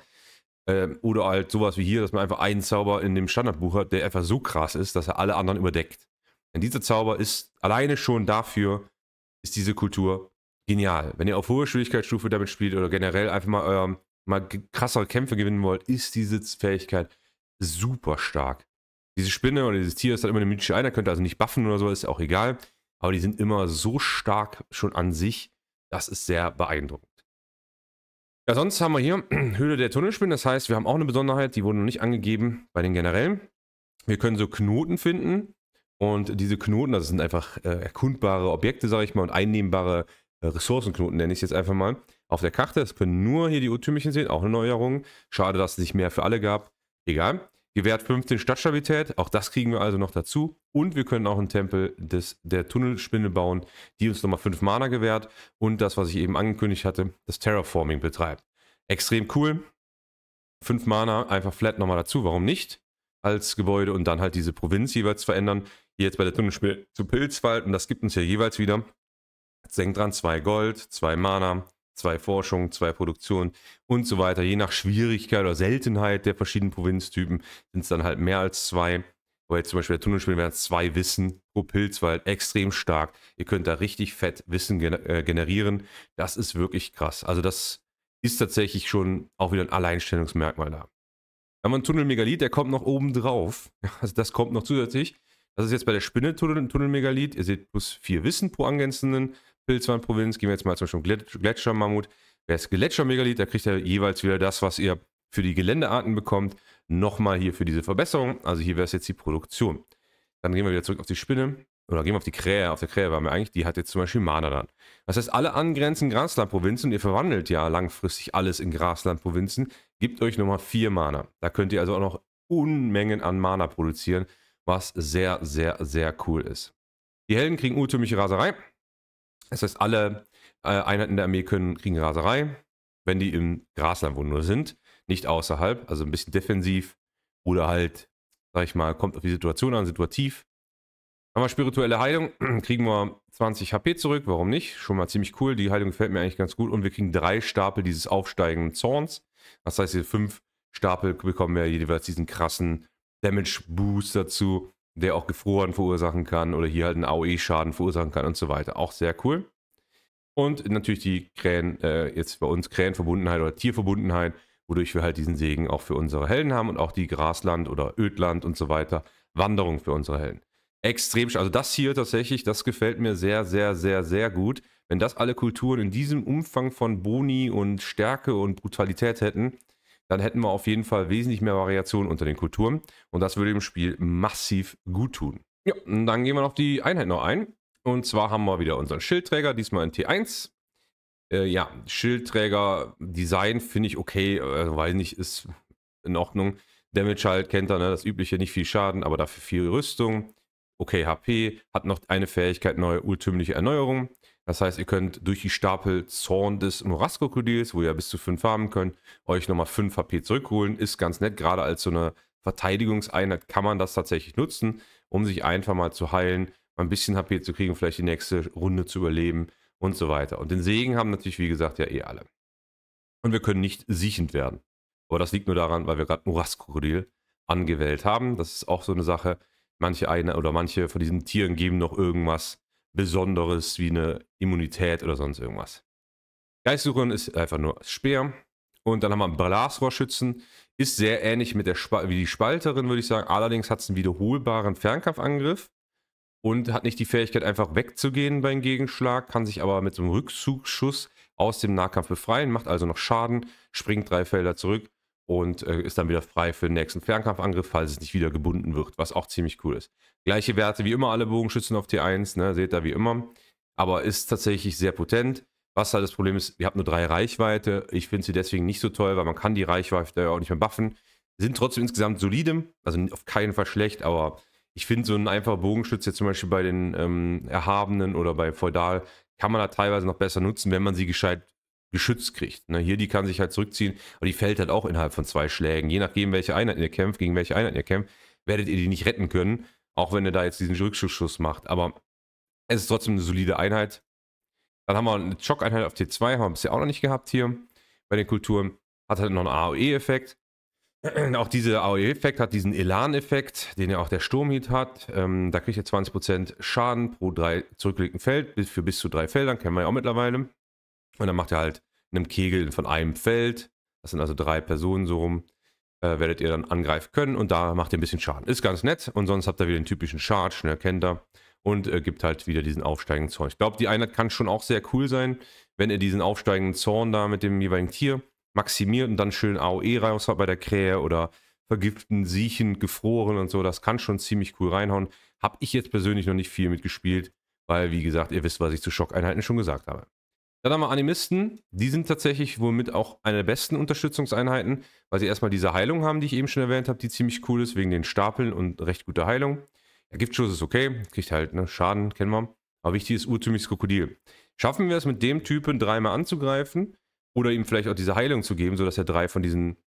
Ähm, oder halt sowas wie hier, dass man einfach einen Zauber in dem Standardbuch hat, der einfach so krass ist, dass er alle anderen überdeckt. Denn dieser Zauber ist alleine schon dafür, ist diese Kultur genial. Wenn ihr auf hoher Schwierigkeitsstufe damit spielt oder generell einfach mal eurem ähm, mal krassere Kämpfe gewinnen wollt, ist die Sitzfähigkeit super stark. Diese Spinne oder dieses Tier ist halt immer eine mythische Einheit, könnte also nicht buffen oder so, ist auch egal. Aber die sind immer so stark schon an sich, das ist sehr beeindruckend. Ja, sonst haben wir hier Höhle der Tunnelspinnen, das heißt, wir haben auch eine Besonderheit, die wurde noch nicht angegeben bei den generellen. Wir können so Knoten finden und diese Knoten, also das sind einfach äh, erkundbare Objekte, sage ich mal, und einnehmbare äh, Ressourcenknoten, nenne ich es jetzt einfach mal auf der Karte. Es können nur hier die Urtümchen sehen, auch eine Neuerung. Schade, dass es nicht mehr für alle gab. Egal. Gewährt 15 Stadtstabilität, auch das kriegen wir also noch dazu. Und wir können auch einen Tempel des, der Tunnelspindel bauen, die uns nochmal 5 Mana gewährt und das, was ich eben angekündigt hatte, das Terraforming betreibt. Extrem cool. 5 Mana, einfach flat nochmal dazu, warum nicht? Als Gebäude und dann halt diese Provinz jeweils verändern. Hier jetzt bei der Tunnelspindel zu Pilzwald und das gibt uns ja jeweils wieder. Jetzt denkt dran, 2 Gold, 2 Mana, zwei Forschungen, zwei Produktionen und so weiter. Je nach Schwierigkeit oder Seltenheit der verschiedenen Provinztypen sind es dann halt mehr als zwei. Aber jetzt zum Beispiel der Tunnelspiel wären es zwei Wissen pro Pilz, weil extrem stark. Ihr könnt da richtig fett Wissen äh, generieren. Das ist wirklich krass. Also das ist tatsächlich schon auch wieder ein Alleinstellungsmerkmal da. Dann haben wir einen Tunnelmegalit, der kommt noch oben drauf. Also das kommt noch zusätzlich. Das ist jetzt bei der Spinne Tunnelmegalit. Ihr seht plus vier Wissen pro Angrenzenden, Pilzwandprovinz, gehen wir jetzt mal zum Beispiel Gletschermammut. Wer ist Gletschermegalith, da kriegt er jeweils wieder das, was ihr für die Geländearten bekommt, nochmal hier für diese Verbesserung. Also hier wäre es jetzt die Produktion. Dann gehen wir wieder zurück auf die Spinne. Oder gehen wir auf die Krähe. Auf der Krähe waren wir eigentlich, die hat jetzt zum Beispiel Mana Madadan. Das heißt, alle angrenzenden Graslandprovinzen, und ihr verwandelt ja langfristig alles in Graslandprovinzen, gibt euch nochmal vier Mana. Da könnt ihr also auch noch Unmengen an Mana produzieren, was sehr, sehr, sehr cool ist. Die Helden kriegen urtümliche Raserei. Das heißt, alle äh, Einheiten der Armee können, kriegen Raserei, wenn die im Grasland wo nur sind, nicht außerhalb, also ein bisschen defensiv oder halt, sag ich mal, kommt auf die Situation an, situativ. Haben wir spirituelle Heilung, kriegen wir 20 HP zurück, warum nicht? Schon mal ziemlich cool, die Heilung gefällt mir eigentlich ganz gut und wir kriegen drei Stapel dieses aufsteigenden Zorns. Das heißt, hier fünf Stapel bekommen wir jeweils diesen krassen Damage Boost dazu der auch Gefroren verursachen kann oder hier halt einen AOE-Schaden verursachen kann und so weiter. Auch sehr cool. Und natürlich die Krähen, äh, jetzt bei uns Krähenverbundenheit oder Tierverbundenheit, wodurch wir halt diesen Segen auch für unsere Helden haben und auch die Grasland oder Ödland und so weiter, Wanderung für unsere Helden. Extrem, also das hier tatsächlich, das gefällt mir sehr, sehr, sehr, sehr gut. Wenn das alle Kulturen in diesem Umfang von Boni und Stärke und Brutalität hätten, dann hätten wir auf jeden Fall wesentlich mehr Variationen unter den Kulturen und das würde dem Spiel massiv gut tun. Ja, und dann gehen wir noch die Einheit noch ein. Und zwar haben wir wieder unseren Schildträger, diesmal in T1. Äh, ja, Schildträger-Design finde ich okay, äh, weiß nicht, ist in Ordnung. Damage halt kennt er, ne? das übliche, nicht viel Schaden, aber dafür viel Rüstung. Okay, HP, hat noch eine Fähigkeit, neue urtümliche Erneuerung. Das heißt, ihr könnt durch die Stapel Zorn des Moraskrokodils, wo ihr bis zu fünf haben könnt, euch nochmal fünf HP zurückholen. Ist ganz nett. Gerade als so eine Verteidigungseinheit kann man das tatsächlich nutzen, um sich einfach mal zu heilen, mal ein bisschen HP zu kriegen, vielleicht die nächste Runde zu überleben und so weiter. Und den Segen haben natürlich, wie gesagt, ja eh alle. Und wir können nicht siechend werden. Aber das liegt nur daran, weil wir gerade Moraskrokodil angewählt haben. Das ist auch so eine Sache. Manche eine oder manche von diesen Tieren geben noch irgendwas Besonderes wie eine Immunität oder sonst irgendwas. Geistsucherin ist einfach nur Speer. Und dann haben wir einen Blasrohrschützen. Ist sehr ähnlich mit der wie die Spalterin, würde ich sagen. Allerdings hat es einen wiederholbaren Fernkampfangriff und hat nicht die Fähigkeit, einfach wegzugehen beim Gegenschlag, kann sich aber mit so einem Rückzugsschuss aus dem Nahkampf befreien, macht also noch Schaden, springt drei Felder zurück und äh, ist dann wieder frei für den nächsten Fernkampfangriff, falls es nicht wieder gebunden wird, was auch ziemlich cool ist. Gleiche Werte wie immer alle Bogenschützen auf T1, ne, seht ihr wie immer, aber ist tatsächlich sehr potent. Was halt das Problem ist, ihr habt nur drei Reichweite. Ich finde sie deswegen nicht so toll, weil man kann die Reichweite auch nicht mehr buffen. Sind trotzdem insgesamt solide, also auf keinen Fall schlecht, aber ich finde so ein einfacher Bogenschütze zum Beispiel bei den ähm, Erhabenen oder bei Feudal kann man da teilweise noch besser nutzen, wenn man sie gescheit geschützt kriegt. Ne? Hier, die kann sich halt zurückziehen, aber die fällt halt auch innerhalb von zwei Schlägen. Je nachdem, welche Einheit ihr kämpft, gegen welche Einheit ihr kämpft, werdet ihr die nicht retten können, auch wenn ihr da jetzt diesen Rückschussschuss macht. Aber es ist trotzdem eine solide Einheit. Dann haben wir eine chock auf T2, haben wir bisher auch noch nicht gehabt hier bei den Kulturen. Hat halt noch einen AOE-Effekt. Auch dieser AOE-Effekt hat diesen Elan-Effekt, den ja auch der Sturmhit hat. Ähm, da kriegt ihr 20% Schaden pro drei zurückgelegten Feld, für bis zu drei Feldern, kennen wir ja auch mittlerweile. Und dann macht ihr halt einen Kegel von einem Feld, das sind also drei Personen so rum, äh, werdet ihr dann angreifen können und da macht ihr ein bisschen Schaden. Ist ganz nett und sonst habt ihr wieder den typischen Charge, schnell kennt ihr. Und äh, gibt halt wieder diesen aufsteigenden Zorn. Ich glaube, die Einheit kann schon auch sehr cool sein, wenn ihr diesen aufsteigenden Zorn da mit dem jeweiligen Tier maximiert und dann schön AOE raushaut bei der Krähe oder vergiften, siechen, gefroren und so. Das kann schon ziemlich cool reinhauen. Habe ich jetzt persönlich noch nicht viel mitgespielt, weil, wie gesagt, ihr wisst, was ich zu Schockeinheiten schon gesagt habe. Dann haben wir Animisten. Die sind tatsächlich womit auch eine der besten Unterstützungseinheiten, weil sie erstmal diese Heilung haben, die ich eben schon erwähnt habe, die ziemlich cool ist, wegen den Stapeln und recht guter Heilung. Der Giftschuss ist okay, kriegt halt ne, Schaden, kennen wir. Aber wichtig ist urtümliches Krokodil. Schaffen wir es mit dem Typen dreimal anzugreifen oder ihm vielleicht auch diese Heilung zu geben, sodass er drei von diesen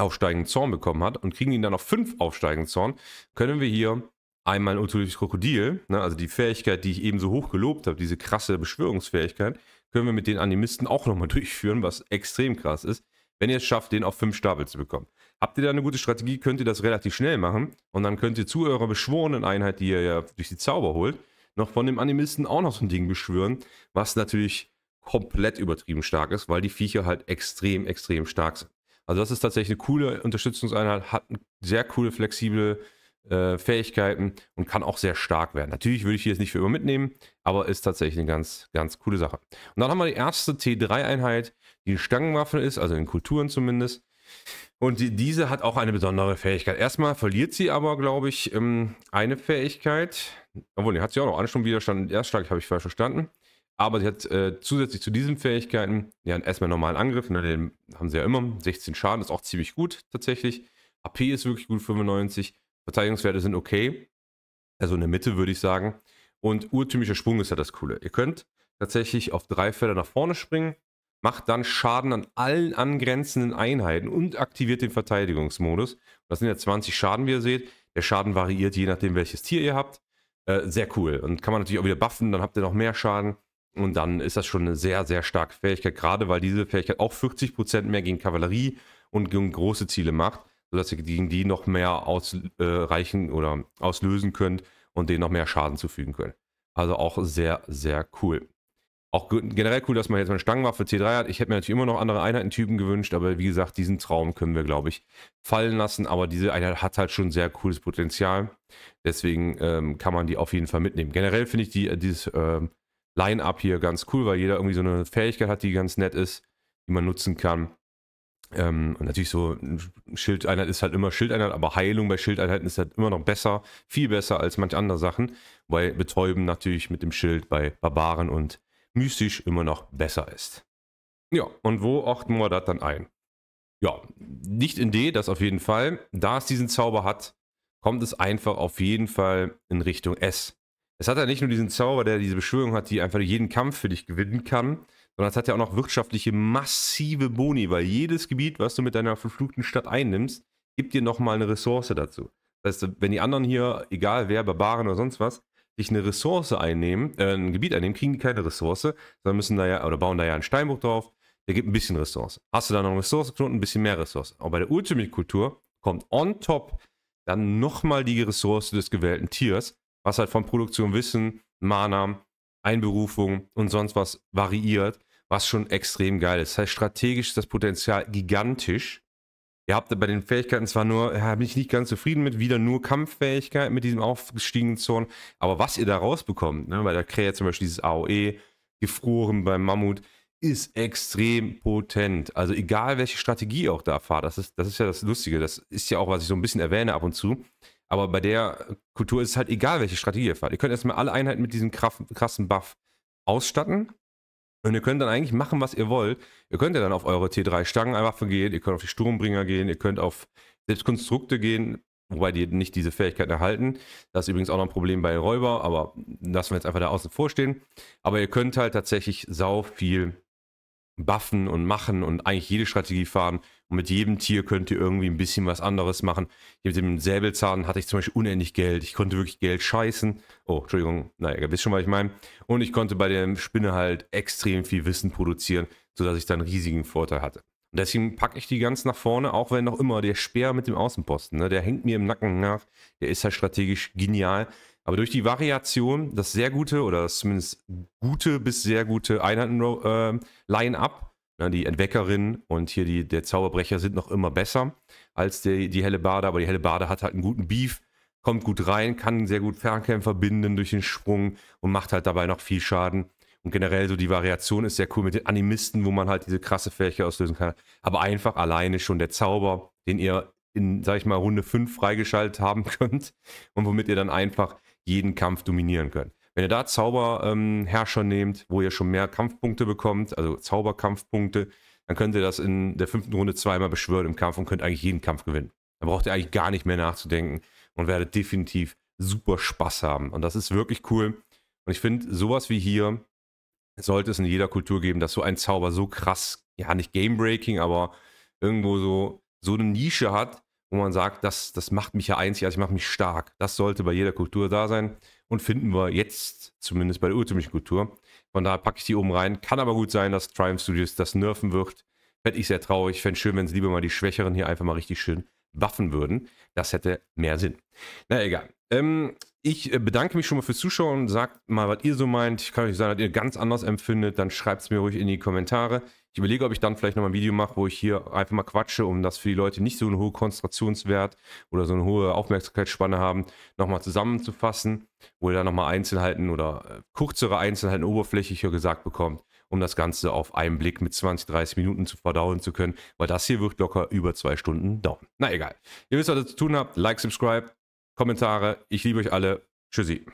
aufsteigenden Zorn bekommen hat und kriegen ihn dann noch fünf aufsteigenden Zorn, können wir hier einmal ein urtümliches Krokodil, ne, also die Fähigkeit, die ich eben so hoch gelobt habe, diese krasse Beschwörungsfähigkeit, können wir mit den Animisten auch nochmal durchführen, was extrem krass ist, wenn ihr es schafft, den auf 5 Stapel zu bekommen. Habt ihr da eine gute Strategie, könnt ihr das relativ schnell machen und dann könnt ihr zu eurer beschworenen Einheit, die ihr ja durch die Zauber holt, noch von dem Animisten auch noch so ein Ding beschwören, was natürlich komplett übertrieben stark ist, weil die Viecher halt extrem, extrem stark sind. Also das ist tatsächlich eine coole Unterstützungseinheit, hat eine sehr coole, flexible äh, Fähigkeiten und kann auch sehr stark werden. Natürlich würde ich hier jetzt nicht für immer mitnehmen, aber ist tatsächlich eine ganz, ganz coole Sache. Und dann haben wir die erste T3-Einheit, die eine Stangenwaffe ist, also in Kulturen zumindest. Und die, diese hat auch eine besondere Fähigkeit. Erstmal verliert sie aber, glaube ich, ähm, eine Fähigkeit. Obwohl, die hat sie auch noch. Ansturmwiderstand und Erststark habe ich falsch verstanden. Aber sie hat äh, zusätzlich zu diesen Fähigkeiten, ja, erstmal einen normalen Angriff, ne, den haben sie ja immer. 16 Schaden ist auch ziemlich gut tatsächlich. AP ist wirklich gut, 95. Verteidigungswerte sind okay. Also in der Mitte würde ich sagen. Und urtümlicher Sprung ist ja das Coole. Ihr könnt tatsächlich auf drei Felder nach vorne springen, macht dann Schaden an allen angrenzenden Einheiten und aktiviert den Verteidigungsmodus. Das sind ja 20 Schaden, wie ihr seht. Der Schaden variiert je nachdem, welches Tier ihr habt. Äh, sehr cool. Und kann man natürlich auch wieder buffen, dann habt ihr noch mehr Schaden. Und dann ist das schon eine sehr, sehr starke Fähigkeit, gerade weil diese Fähigkeit auch 40% mehr gegen Kavallerie und gegen große Ziele macht sodass ihr gegen die noch mehr ausreichen äh, oder auslösen könnt und denen noch mehr Schaden zufügen könnt. Also auch sehr, sehr cool. Auch generell cool, dass man jetzt eine Stangenwaffe C3 hat. Ich hätte mir natürlich immer noch andere Einheitentypen gewünscht, aber wie gesagt, diesen Traum können wir, glaube ich, fallen lassen. Aber diese Einheit hat halt schon sehr cooles Potenzial. Deswegen ähm, kann man die auf jeden Fall mitnehmen. Generell finde ich die, äh, dieses ähm, Line-Up hier ganz cool, weil jeder irgendwie so eine Fähigkeit hat, die ganz nett ist, die man nutzen kann. Ähm, und natürlich so, Schildeinheit ist halt immer Schildeinheit, aber Heilung bei Schildeinheiten ist halt immer noch besser, viel besser als manch andere Sachen, weil Betäuben natürlich mit dem Schild bei Barbaren und Mystisch immer noch besser ist. Ja, und wo achten wir das dann ein? Ja, nicht in D, das auf jeden Fall. Da es diesen Zauber hat, kommt es einfach auf jeden Fall in Richtung S. Es hat ja nicht nur diesen Zauber, der diese Beschwörung hat, die einfach jeden Kampf für dich gewinnen kann, sondern es hat ja auch noch wirtschaftliche massive Boni, weil jedes Gebiet, was du mit deiner verfluchten Stadt einnimmst, gibt dir nochmal eine Ressource dazu. Das heißt, wenn die anderen hier, egal wer, Barbaren oder sonst was, sich eine Ressource einnehmen, äh, ein Gebiet einnehmen, kriegen die keine Ressource, sondern müssen da ja, oder bauen da ja einen Steinbruch drauf, der gibt ein bisschen Ressource. Hast du da noch eine Ressourcenknoten, ein bisschen mehr Ressource. Aber bei der Ultimate-Kultur kommt on top dann nochmal die Ressource des gewählten Tiers, was halt von Produktion Wissen, Mana, Einberufung und sonst was variiert was schon extrem geil ist. Das heißt, strategisch ist das Potenzial gigantisch. Ihr habt bei den Fähigkeiten zwar nur, ja, äh, bin ich nicht ganz zufrieden mit, wieder nur Kampffähigkeit mit diesem aufgestiegenen Zorn, aber was ihr da rausbekommt, ne, bei der Krähe zum Beispiel dieses AOE, gefroren beim Mammut, ist extrem potent. Also egal, welche Strategie ihr auch da fahrt, das ist, das ist ja das Lustige, das ist ja auch, was ich so ein bisschen erwähne ab und zu, aber bei der Kultur ist es halt egal, welche Strategie ihr fahrt. Ihr könnt erstmal alle Einheiten mit diesem krassen Buff ausstatten und ihr könnt dann eigentlich machen, was ihr wollt. Ihr könnt ja dann auf eure T3-Stangen einfach gehen, ihr könnt auf die Sturmbringer gehen, ihr könnt auf Selbstkonstrukte gehen, wobei die nicht diese Fähigkeiten erhalten. Das ist übrigens auch noch ein Problem bei Räuber, aber lassen wir jetzt einfach da außen vor stehen. Aber ihr könnt halt tatsächlich sau viel buffen und machen und eigentlich jede Strategie fahren. Und mit jedem Tier könnt ihr irgendwie ein bisschen was anderes machen. Hier mit dem Säbelzahn hatte ich zum Beispiel unendlich Geld. Ich konnte wirklich Geld scheißen. Oh, Entschuldigung, naja, ihr wisst schon, was ich meine. Und ich konnte bei der Spinne halt extrem viel Wissen produzieren, sodass ich dann riesigen Vorteil hatte. Und deswegen packe ich die ganz nach vorne, auch wenn noch immer der Speer mit dem Außenposten, ne, der hängt mir im Nacken nach. Der ist halt strategisch genial. Aber durch die Variation, das sehr gute oder das zumindest gute bis sehr gute Einheiten-Line-Up, äh, ne, die Entweckerin und hier die, der Zauberbrecher sind noch immer besser als die, die Bade, Aber die Helle Bade hat halt einen guten Beef, kommt gut rein, kann sehr gut Fernkämpfer binden durch den Sprung und macht halt dabei noch viel Schaden. Und generell so die Variation ist sehr cool mit den Animisten, wo man halt diese krasse Fähigkeit auslösen kann. Aber einfach alleine schon der Zauber, den ihr in, sag ich mal, Runde 5 freigeschaltet haben könnt und womit ihr dann einfach jeden Kampf dominieren können. Wenn ihr da Zauberherrscher ähm, nehmt, wo ihr schon mehr Kampfpunkte bekommt, also Zauberkampfpunkte, dann könnt ihr das in der fünften Runde zweimal beschwören im Kampf und könnt eigentlich jeden Kampf gewinnen. Da braucht ihr eigentlich gar nicht mehr nachzudenken und werdet definitiv super Spaß haben. Und das ist wirklich cool. Und ich finde, sowas wie hier sollte es in jeder Kultur geben, dass so ein Zauber so krass, ja, nicht Game-Breaking, aber irgendwo so, so eine Nische hat, wo man sagt, das, das macht mich ja einzigartig, also mache mich stark. Das sollte bei jeder Kultur da sein und finden wir jetzt zumindest bei der urtümlichen Kultur. Von daher packe ich die oben rein. Kann aber gut sein, dass Triumph Studios das nerven wird. Fände ich sehr traurig. Fände schön, wenn es lieber mal die Schwächeren hier einfach mal richtig schön waffen würden. Das hätte mehr Sinn. Na egal. Ähm, ich äh, bedanke mich schon mal fürs Zuschauen. Sagt mal, was ihr so meint. Ich kann euch sagen, dass ihr ganz anders empfindet. Dann schreibt es mir ruhig in die Kommentare. Ich überlege, ob ich dann vielleicht nochmal ein Video mache, wo ich hier einfach mal quatsche, um das für die Leute nicht so einen hohen Konzentrationswert oder so eine hohe Aufmerksamkeitsspanne haben, nochmal zusammenzufassen, wo ihr dann nochmal Einzelheiten oder äh, kürzere Einzelheiten oberflächlicher gesagt bekommt, um das Ganze auf einen Blick mit 20, 30 Minuten zu verdauen zu können, weil das hier wird locker über zwei Stunden dauern. Na egal. Ihr wisst, was ihr zu tun habt. Like, subscribe, Kommentare. Ich liebe euch alle. Tschüssi.